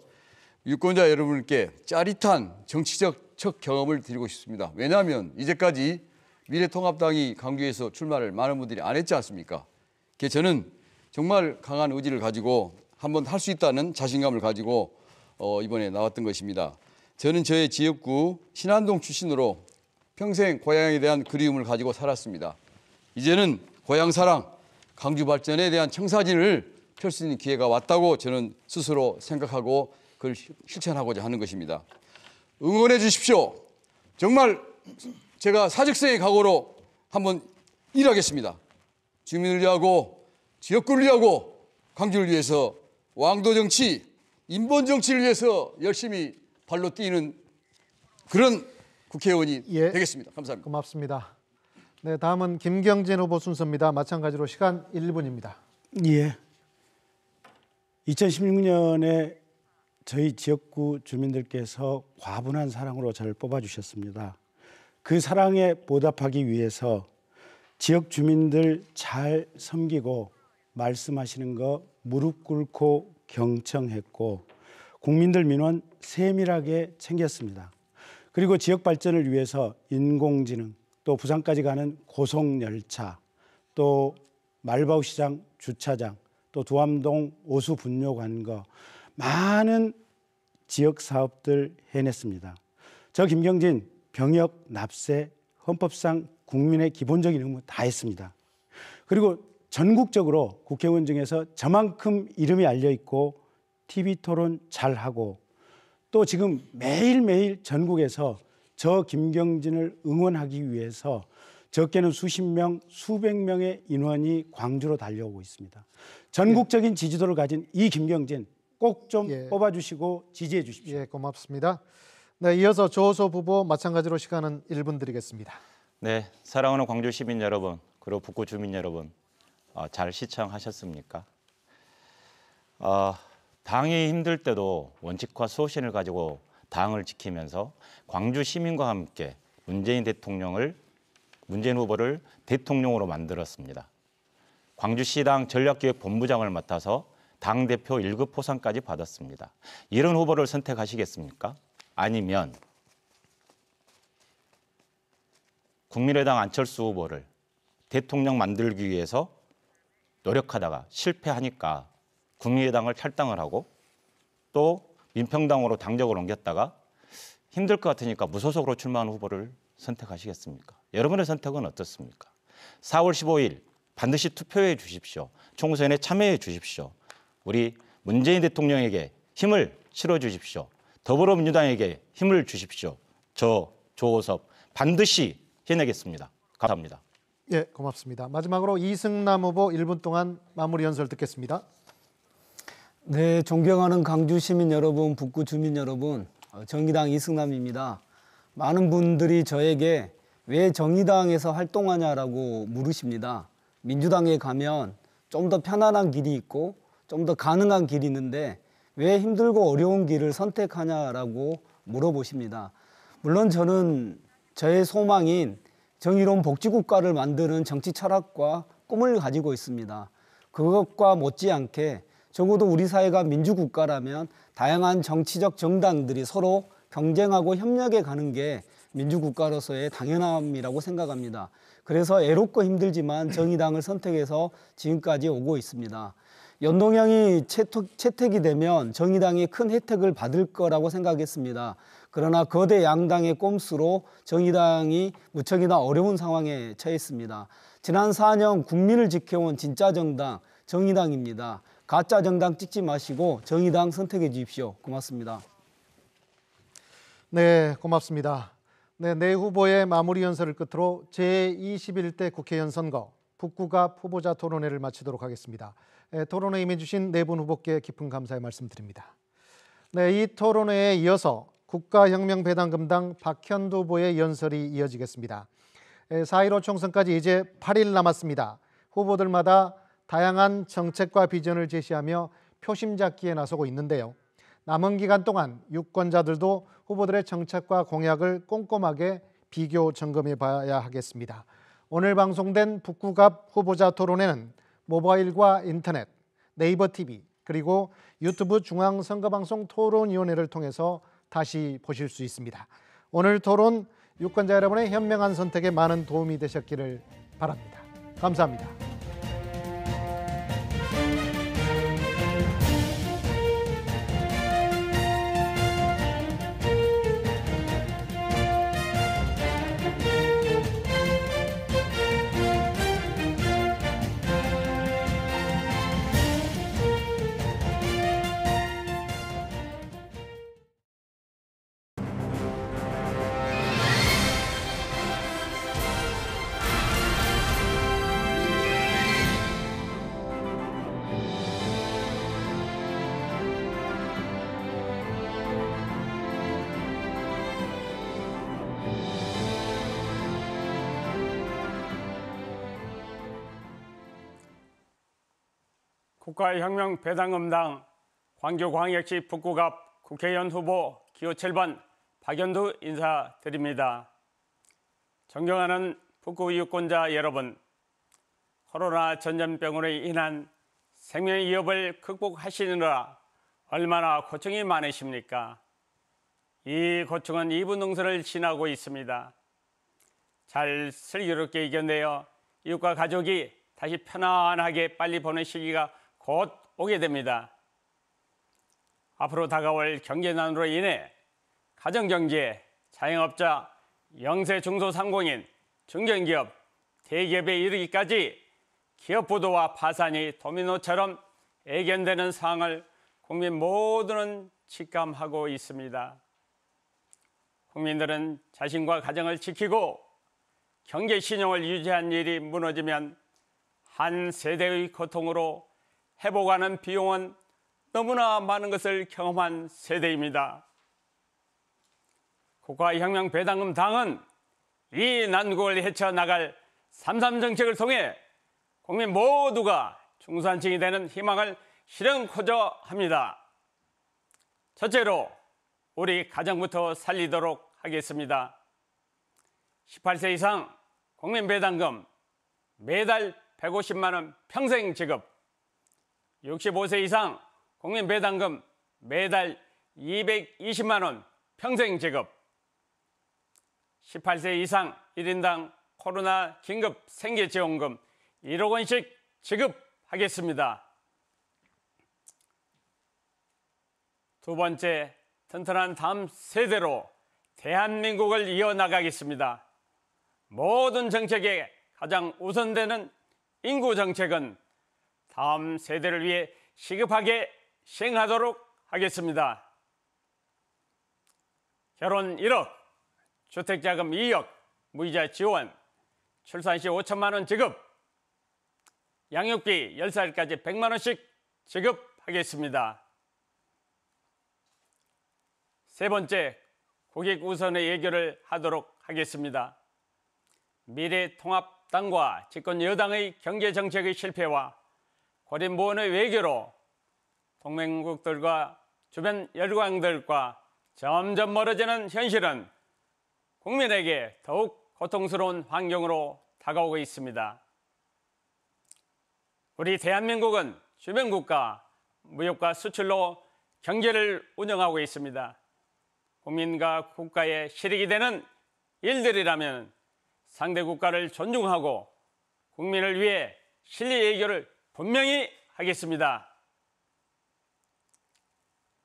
Speaker 5: 유권자 여러분께 짜릿한 정치적 경험을 드리고 싶습니다. 왜냐하면 이제까지 미래통합당이 강주에서 출마를 많은 분들이 안 했지 않습니까? 저는 정말 강한 의지를 가지고 한번 할 수 있다는 자신감을 가지고 어, 이번에 나왔던 것입니다. 저는 저의 지역구 신안동 출신으로 평생 고향에 대한 그리움을 가지고 살았습니다. 이제는 고향 사랑, 강주 발전에 대한 청사진을 펼 수 있는 기회가 왔다고 저는 스스로 생각하고 그걸 실천하고자 하는 것입니다. 응원해 주십시오. 정말 제가 사직생의 각오로 한번 일하겠습니다. 주민을 위하고 지역구를 위하고 광주를 위해서 왕도 정치, 인본 정치를 위해서 열심히 발로 뛰는 그런 국회의원이 예, 되겠습니다. 감사합니다. 고맙습니다.
Speaker 1: 네, 다음은 김경진 후보 순서입니다. 마찬가지로 시간 1분입니다.
Speaker 3: 예. 2016년에 저희 지역구 주민들께서 과분한 사랑으로 저를 뽑아주셨습니다. 그 사랑에 보답하기 위해서 지역 주민들 잘 섬기고 말씀하시는 거 무릎 꿇고 경청했고 국민들 민원 세밀하게 챙겼습니다. 그리고 지역 발전을 위해서 인공지능 또 부산까지 가는 고속열차 또 말바우시장 주차장 또 두암동 오수 분뇨 관거 많은 지역 사업들 해냈습니다. 저 김경진 병역, 납세, 헌법상 국민의 기본적인 의무 다 했습니다. 그리고 전국적으로 국회의원 중에서 저만큼 이름이 알려 있고 TV 토론 잘 하고 또 지금 매일매일 전국에서 저 김경진을 응원하기 위해서 적게는 수십 명, 수백 명의 인원이 광주로 달려오고 있습니다.
Speaker 1: 전국적인 지지도를 가진 이 김경진 꼭좀 예. 뽑아주시고 지지해 주십시오. 예, 고맙습니다. 네, 이어서 조호소 부부 마찬가지로 시간은 1분 드리겠습니다.
Speaker 2: 네, 사랑하는 광주 시민 여러분, 그리고 북구 주민 여러분, 어, 잘 시청하셨습니까? 어, 당이 힘들 때도 원칙과 소신을 가지고 당을 지키면서 광주 시민과 함께 문재인 대통령을 문재인 후보를 대통령으로 만들었습니다. 광주시당 전략기획본부장을 맡아서 당 대표 1급 포상까지 받았습니다. 이런 후보를 선택하시겠습니까? 아니면 국민의당 안철수 후보를 대통령 만들기 위해서 노력하다가 실패하니까 국민의당을 탈당을 하고 또 민평당으로 당적을 옮겼다가 힘들 것 같으니까 무소속으로 출마한 후보를 선택하시겠습니까? 여러분의 선택은 어떻습니까? 4월 15일 반드시 투표해 주십시오. 총선에 참여해 주십시오. 우리 문재인 대통령에게 힘을 실어 주십시오. 더불어민주당에게 힘을 주십시오. 저 조호섭 반드시 해내겠습니다. 감사합니다.
Speaker 1: 예, 고맙습니다. 마지막으로 이승남 후보 1분 동안 마무리 연설 듣겠습니다.
Speaker 4: 네, 존경하는 강주 시민 여러분, 북구 주민 여러분, 어, 정의당 이승남입니다. 많은 분들이 저에게 왜 정의당에서 활동하냐라고 물으십니다. 민주당에 가면 좀 더 편안한 길이 있고 좀 더 가능한 길이 있는데 왜 힘들고 어려운 길을 선택하냐라고 물어보십니다. 물론 저는 저의 소망인 정의로운 복지국가를 만드는 정치 철학과 꿈을 가지고 있습니다. 그것과 못지않게 적어도 우리 사회가 민주국가라면 다양한 정치적 정당들이 서로 경쟁하고 협력해 가는 게 민주국가로서의 당연함이라고 생각합니다. 그래서 애롭고 힘들지만 정의당을 선택해서 지금까지 오고 있습니다. 연동형이 채택, 이 되면 정의당이 큰 혜택을 받을 거라고 생각했습니다. 그러나 거대 양당의 꼼수로 정의당이 무척이나 어려운 상황에 처했습니다. 지난 4년 국민을 지켜온 진짜 정당 정의당입니다. 가짜 정당 찍지 마시고 정의당 선택해 주십시오. 고맙습니다.
Speaker 1: 네, 고맙습니다. 네, 내 후보의 마무리 연설을 끝으로 제21대 국회의원 선거 북구가 후보자 토론회를 마치도록 하겠습니다. 예, 토론에 임해주신 네 분 후보께 깊은 감사의 말씀드립니다. 네, 이 토론회에 이어서 국가혁명배당금당 박현두 후보의 연설이 이어지겠습니다. 4.15 예, 총선까지 이제 8일 남았습니다. 후보들마다 다양한 정책과 비전을 제시하며 표심 잡기에 나서고 있는데요. 남은 기간 동안 유권자들도 후보들의 정책과 공약을 꼼꼼하게 비교 점검해 봐야 하겠습니다. 오늘 방송된 북구갑 후보자 토론회는 모바일과 인터넷, 네이버 TV 그리고 유튜브 중앙선거방송 토론위원회를 통해서 다시 보실 수 있습니다. 오늘 토론 유권자 여러분의 현명한 선택에 많은 도움이 되셨기를 바랍니다. 감사합니다.
Speaker 6: 국가혁명 배당금당 광주광역시 북구갑 국회의원 후보 기호 7번 박연두 인사드립니다. 존경하는 북구 유권자 여러분, 코로나 전염병으로 인한 생명 위협을 극복하시느라 얼마나 고충이 많으십니까? 이 고충은 이분 농사를 지나고 있습니다. 잘 슬기롭게 이겨내어 이웃과 가족이 다시 편안하게 빨리 보는 시기가 곧 오게 됩니다. 앞으로 다가올 경제난으로 인해 가정경제, 자영업자, 영세 중소상공인, 중견기업, 대기업에 이르기까지 기업 부도와 파산이 도미노처럼 애견되는 상황을 국민 모두는 직감하고 있습니다. 국민들은 자신과 가정을 지키고 경제 신용을 유지한 일이 무너지면 한 세대의 고통으로 회복하는 비용은 너무나 많은 것을 경험한 세대입니다. 국가혁명배당금 당은 이 난국을 헤쳐나갈 삼삼 정책을 통해 국민 모두가 중산층이 되는 희망을 실현코저 합니다. 첫째로 우리 가정부터 살리도록 하겠습니다. 18세 이상 국민배당금 매달 150만 원 평생 지급 65세 이상 국민 배당금 매달 220만 원 평생 지급. 18세 이상 1인당 코로나 긴급 생계지원금 1억 원씩 지급하겠습니다. 두 번째, 튼튼한 다음 세대로 대한민국을 이어나가겠습니다. 모든 정책에 가장 우선되는 인구 정책은 다음 세대를 위해 시급하게 시행하도록 하겠습니다. 결혼 1억, 주택자금 2억, 무이자 지원, 출산시 5천만 원 지급, 양육비 10살까지 100만 원씩 지급하겠습니다. 세 번째, 고객 우선의 예결을 하도록 하겠습니다. 미래통합당과 집권 여당의 경제정책의 실패와 어린보원의 외교로 동맹국들과 주변 열강들과 점점 멀어지는 현실은 국민에게 더욱 고통스러운 환경으로 다가오고 있습니다. 우리 대한민국은 주변국가 무역과 수출로 경제를 운영하고 있습니다. 국민과 국가의 실익이 되는 일들이라면 상대 국가를 존중하고 국민을 위해 실리 외교를 분명히 하겠습니다.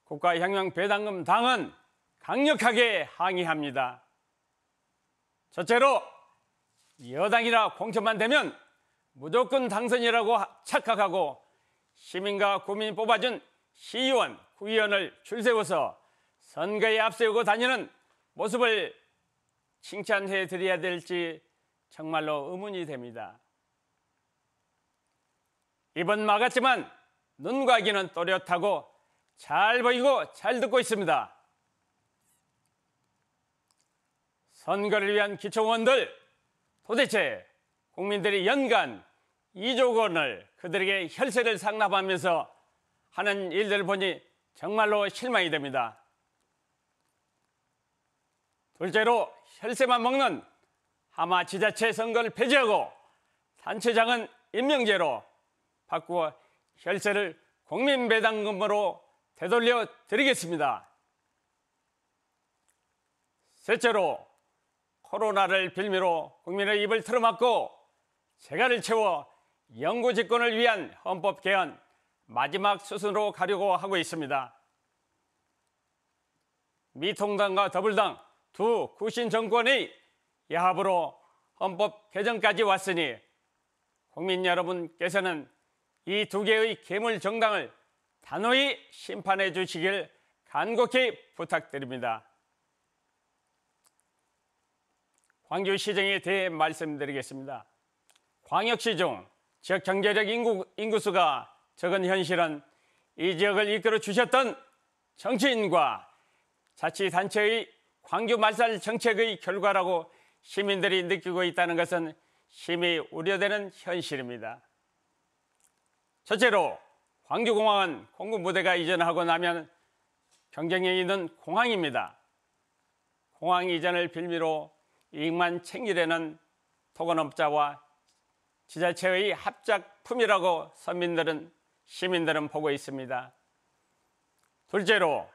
Speaker 6: 국가향명배당금 당은 강력하게 항의합니다. 첫째로 여당이라 공천만 되면 무조건 당선이라고 착각하고 시민과 국민이 뽑아준 시의원, 구의원을 줄세워서 선거에 앞세우고 다니는 모습을 칭찬해 드려야 될지 정말로 의문이 됩니다. 입은 막았지만 눈과 귀는 또렷하고 잘 보이고 잘 듣고 있습니다. 선거를 위한 기초원들 도대체 국민들이 연간 2조 원을 그들에게 혈세를 상납하면서 하는 일들을 보니 정말로 실망이 됩니다. 둘째로 혈세만 먹는 하마 지자체 선거를 폐지하고 단체장은 임명제로 바꾸어 혈세를 국민배당금으로 되돌려 드리겠습니다. 셋째로 코로나를 빌미로 국민의 입을 틀어막고 재갈을 채워 영구집권을 위한 헌법 개헌 마지막 수순으로 가려고 하고 있습니다. 미통당과 더불당 두 구신 정권이 야합으로 헌법 개정까지 왔으니 국민 여러분께서는 이두 개의 괴물 정당을 단호히 심판해 주시길 간곡히 부탁드립니다. 광주시정에 대해 말씀드리겠습니다. 광역시 중 지역 경제적 인구, 인구수가 적은 현실은 이 지역을 이끌어 주셨던 정치인과 자치단체의 광주 말살 정책의 결과라고 시민들이 느끼고 있다는 것은 심히 우려되는 현실입니다. 첫째로 광주공항은 공군부대가 이전하고 나면 경쟁에 있는 공항입니다. 공항 이전을 빌미로 이익만 챙기려는 토건업자와 지자체의 합작품이라고 선민들은 시민들은 보고 있습니다. 둘째로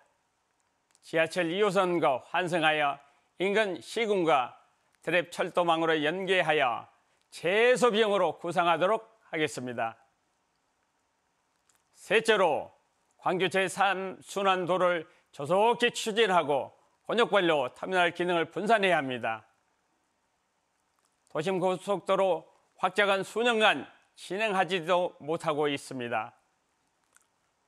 Speaker 6: 지하철 2호선과 환승하여 인근 시군과 드랩 철도망으로 연계하여 최소 비용으로 구상하도록 하겠습니다. 셋째로 광주 제3순환도를 조속히 추진하고 권역관로 터미널 기능을 분산해야 합니다. 도심 고속도로 확장은 수년간 진행하지도 못하고 있습니다.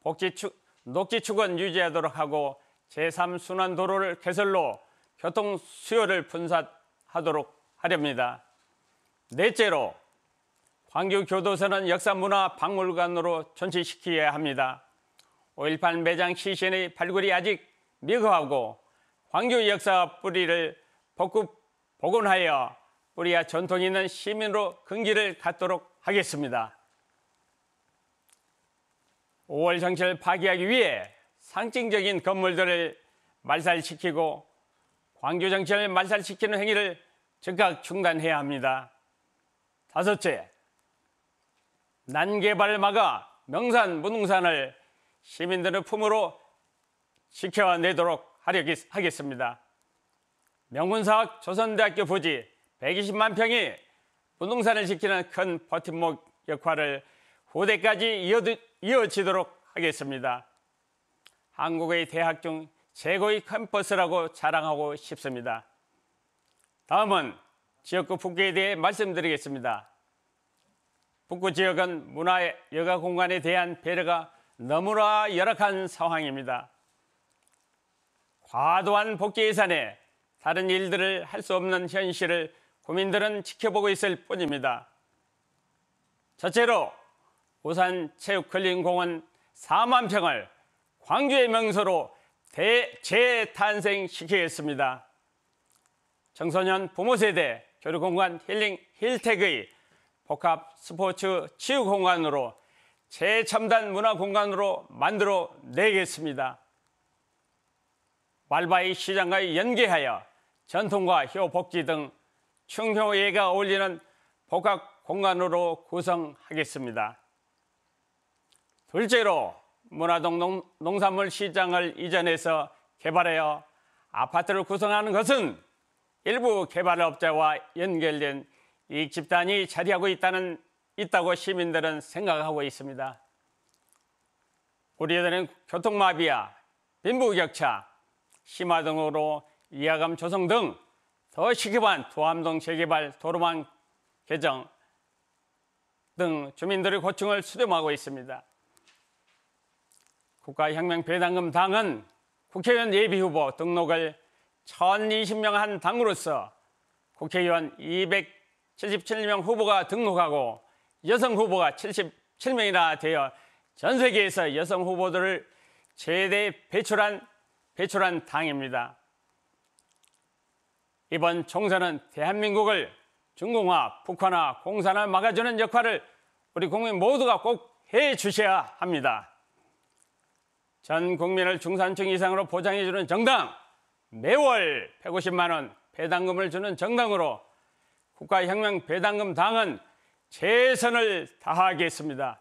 Speaker 6: 복지축, 녹지축은 유지하도록 하고 제3순환도로를 개설로 교통 수요를 분산하도록 하렵니다. 넷째로 광주교도소는 역사문화박물관으로 전시시켜야 합니다. 5.18 매장 시신의 발굴이 아직 미흡하고 광주 역사 뿌리를 복구 복원하여 뿌리와 전통 있는 시민으로 근기를 갖도록 하겠습니다. 5월 정치를 파기하기 위해 상징적인 건물들을 말살시키고 광주 정치를 말살시키는 행위를 즉각 중단해야 합니다. 다섯째, 난개발 을 막아 명산 무등산을 시민들의 품으로 지켜내도록 하겠습니다. 명문사학 조선대학교 부지 120만 평이 무등산을 지키는 큰 버팀목 역할을 후대까지 이어지도록 하겠습니다. 한국의 대학 중 최고의 캠퍼스라고 자랑하고 싶습니다. 다음은 지역구 복귀에 대해 말씀드리겠습니다. 북구 지역은 문화 여가 공간에 대한 배려가 너무나 열악한 상황입니다. 과도한 복귀 예산에 다른 일들을 할 수 없는 현실을 국민들은 지켜보고 있을 뿐입니다. 첫째로 부산 체육클린공원 4만 평을 광주의 명소로 재탄생시키겠습니다. 청소년 부모 세대 교류공간 힐링 힐텍의 복합 스포츠 치유 공간으로 제첨단 문화 공간으로 만들어 내겠습니다. 말바이 시장과 연계하여 전통과 효 복지 등 충효예가 어울리는 복합 공간으로 구성하겠습니다. 둘째로 문화동 농산물 시장을 이전해서 개발하여 아파트를 구성하는 것은 일부 개발업자와 연결된 이 집단이 자리하고 있다는 있다고 시민들은 생각하고 있습니다. 우리들은 교통마비야, 빈부격차, 심화 등으로 이하감 조성 등 더 시급한 도암동 재개발 도로망 개정 등 주민들의 고충을 수렴하고 있습니다. 국가혁명배당금 당은 국회의원 예비후보 등록을 1,020명 한 당으로서 국회의원 77명 후보가 등록하고 여성 후보가 77명이나 되어 전 세계에서 여성 후보들을 최대 배출한 배출한 당입니다. 이번 총선은 대한민국을 중공화, 북한화, 공산화 막아주는 역할을 우리 국민 모두가 꼭 해주셔야 합니다. 전 국민을 중산층 이상으로 보장해주는 정당 매월 150만 원 배당금을 주는 정당으로 국가혁명 배당금 당은 최선을 다하겠습니다.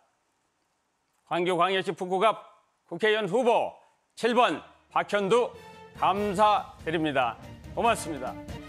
Speaker 6: 광교광역시 북구갑 국회의원 후보 7번 박현두 감사드립니다. 고맙습니다.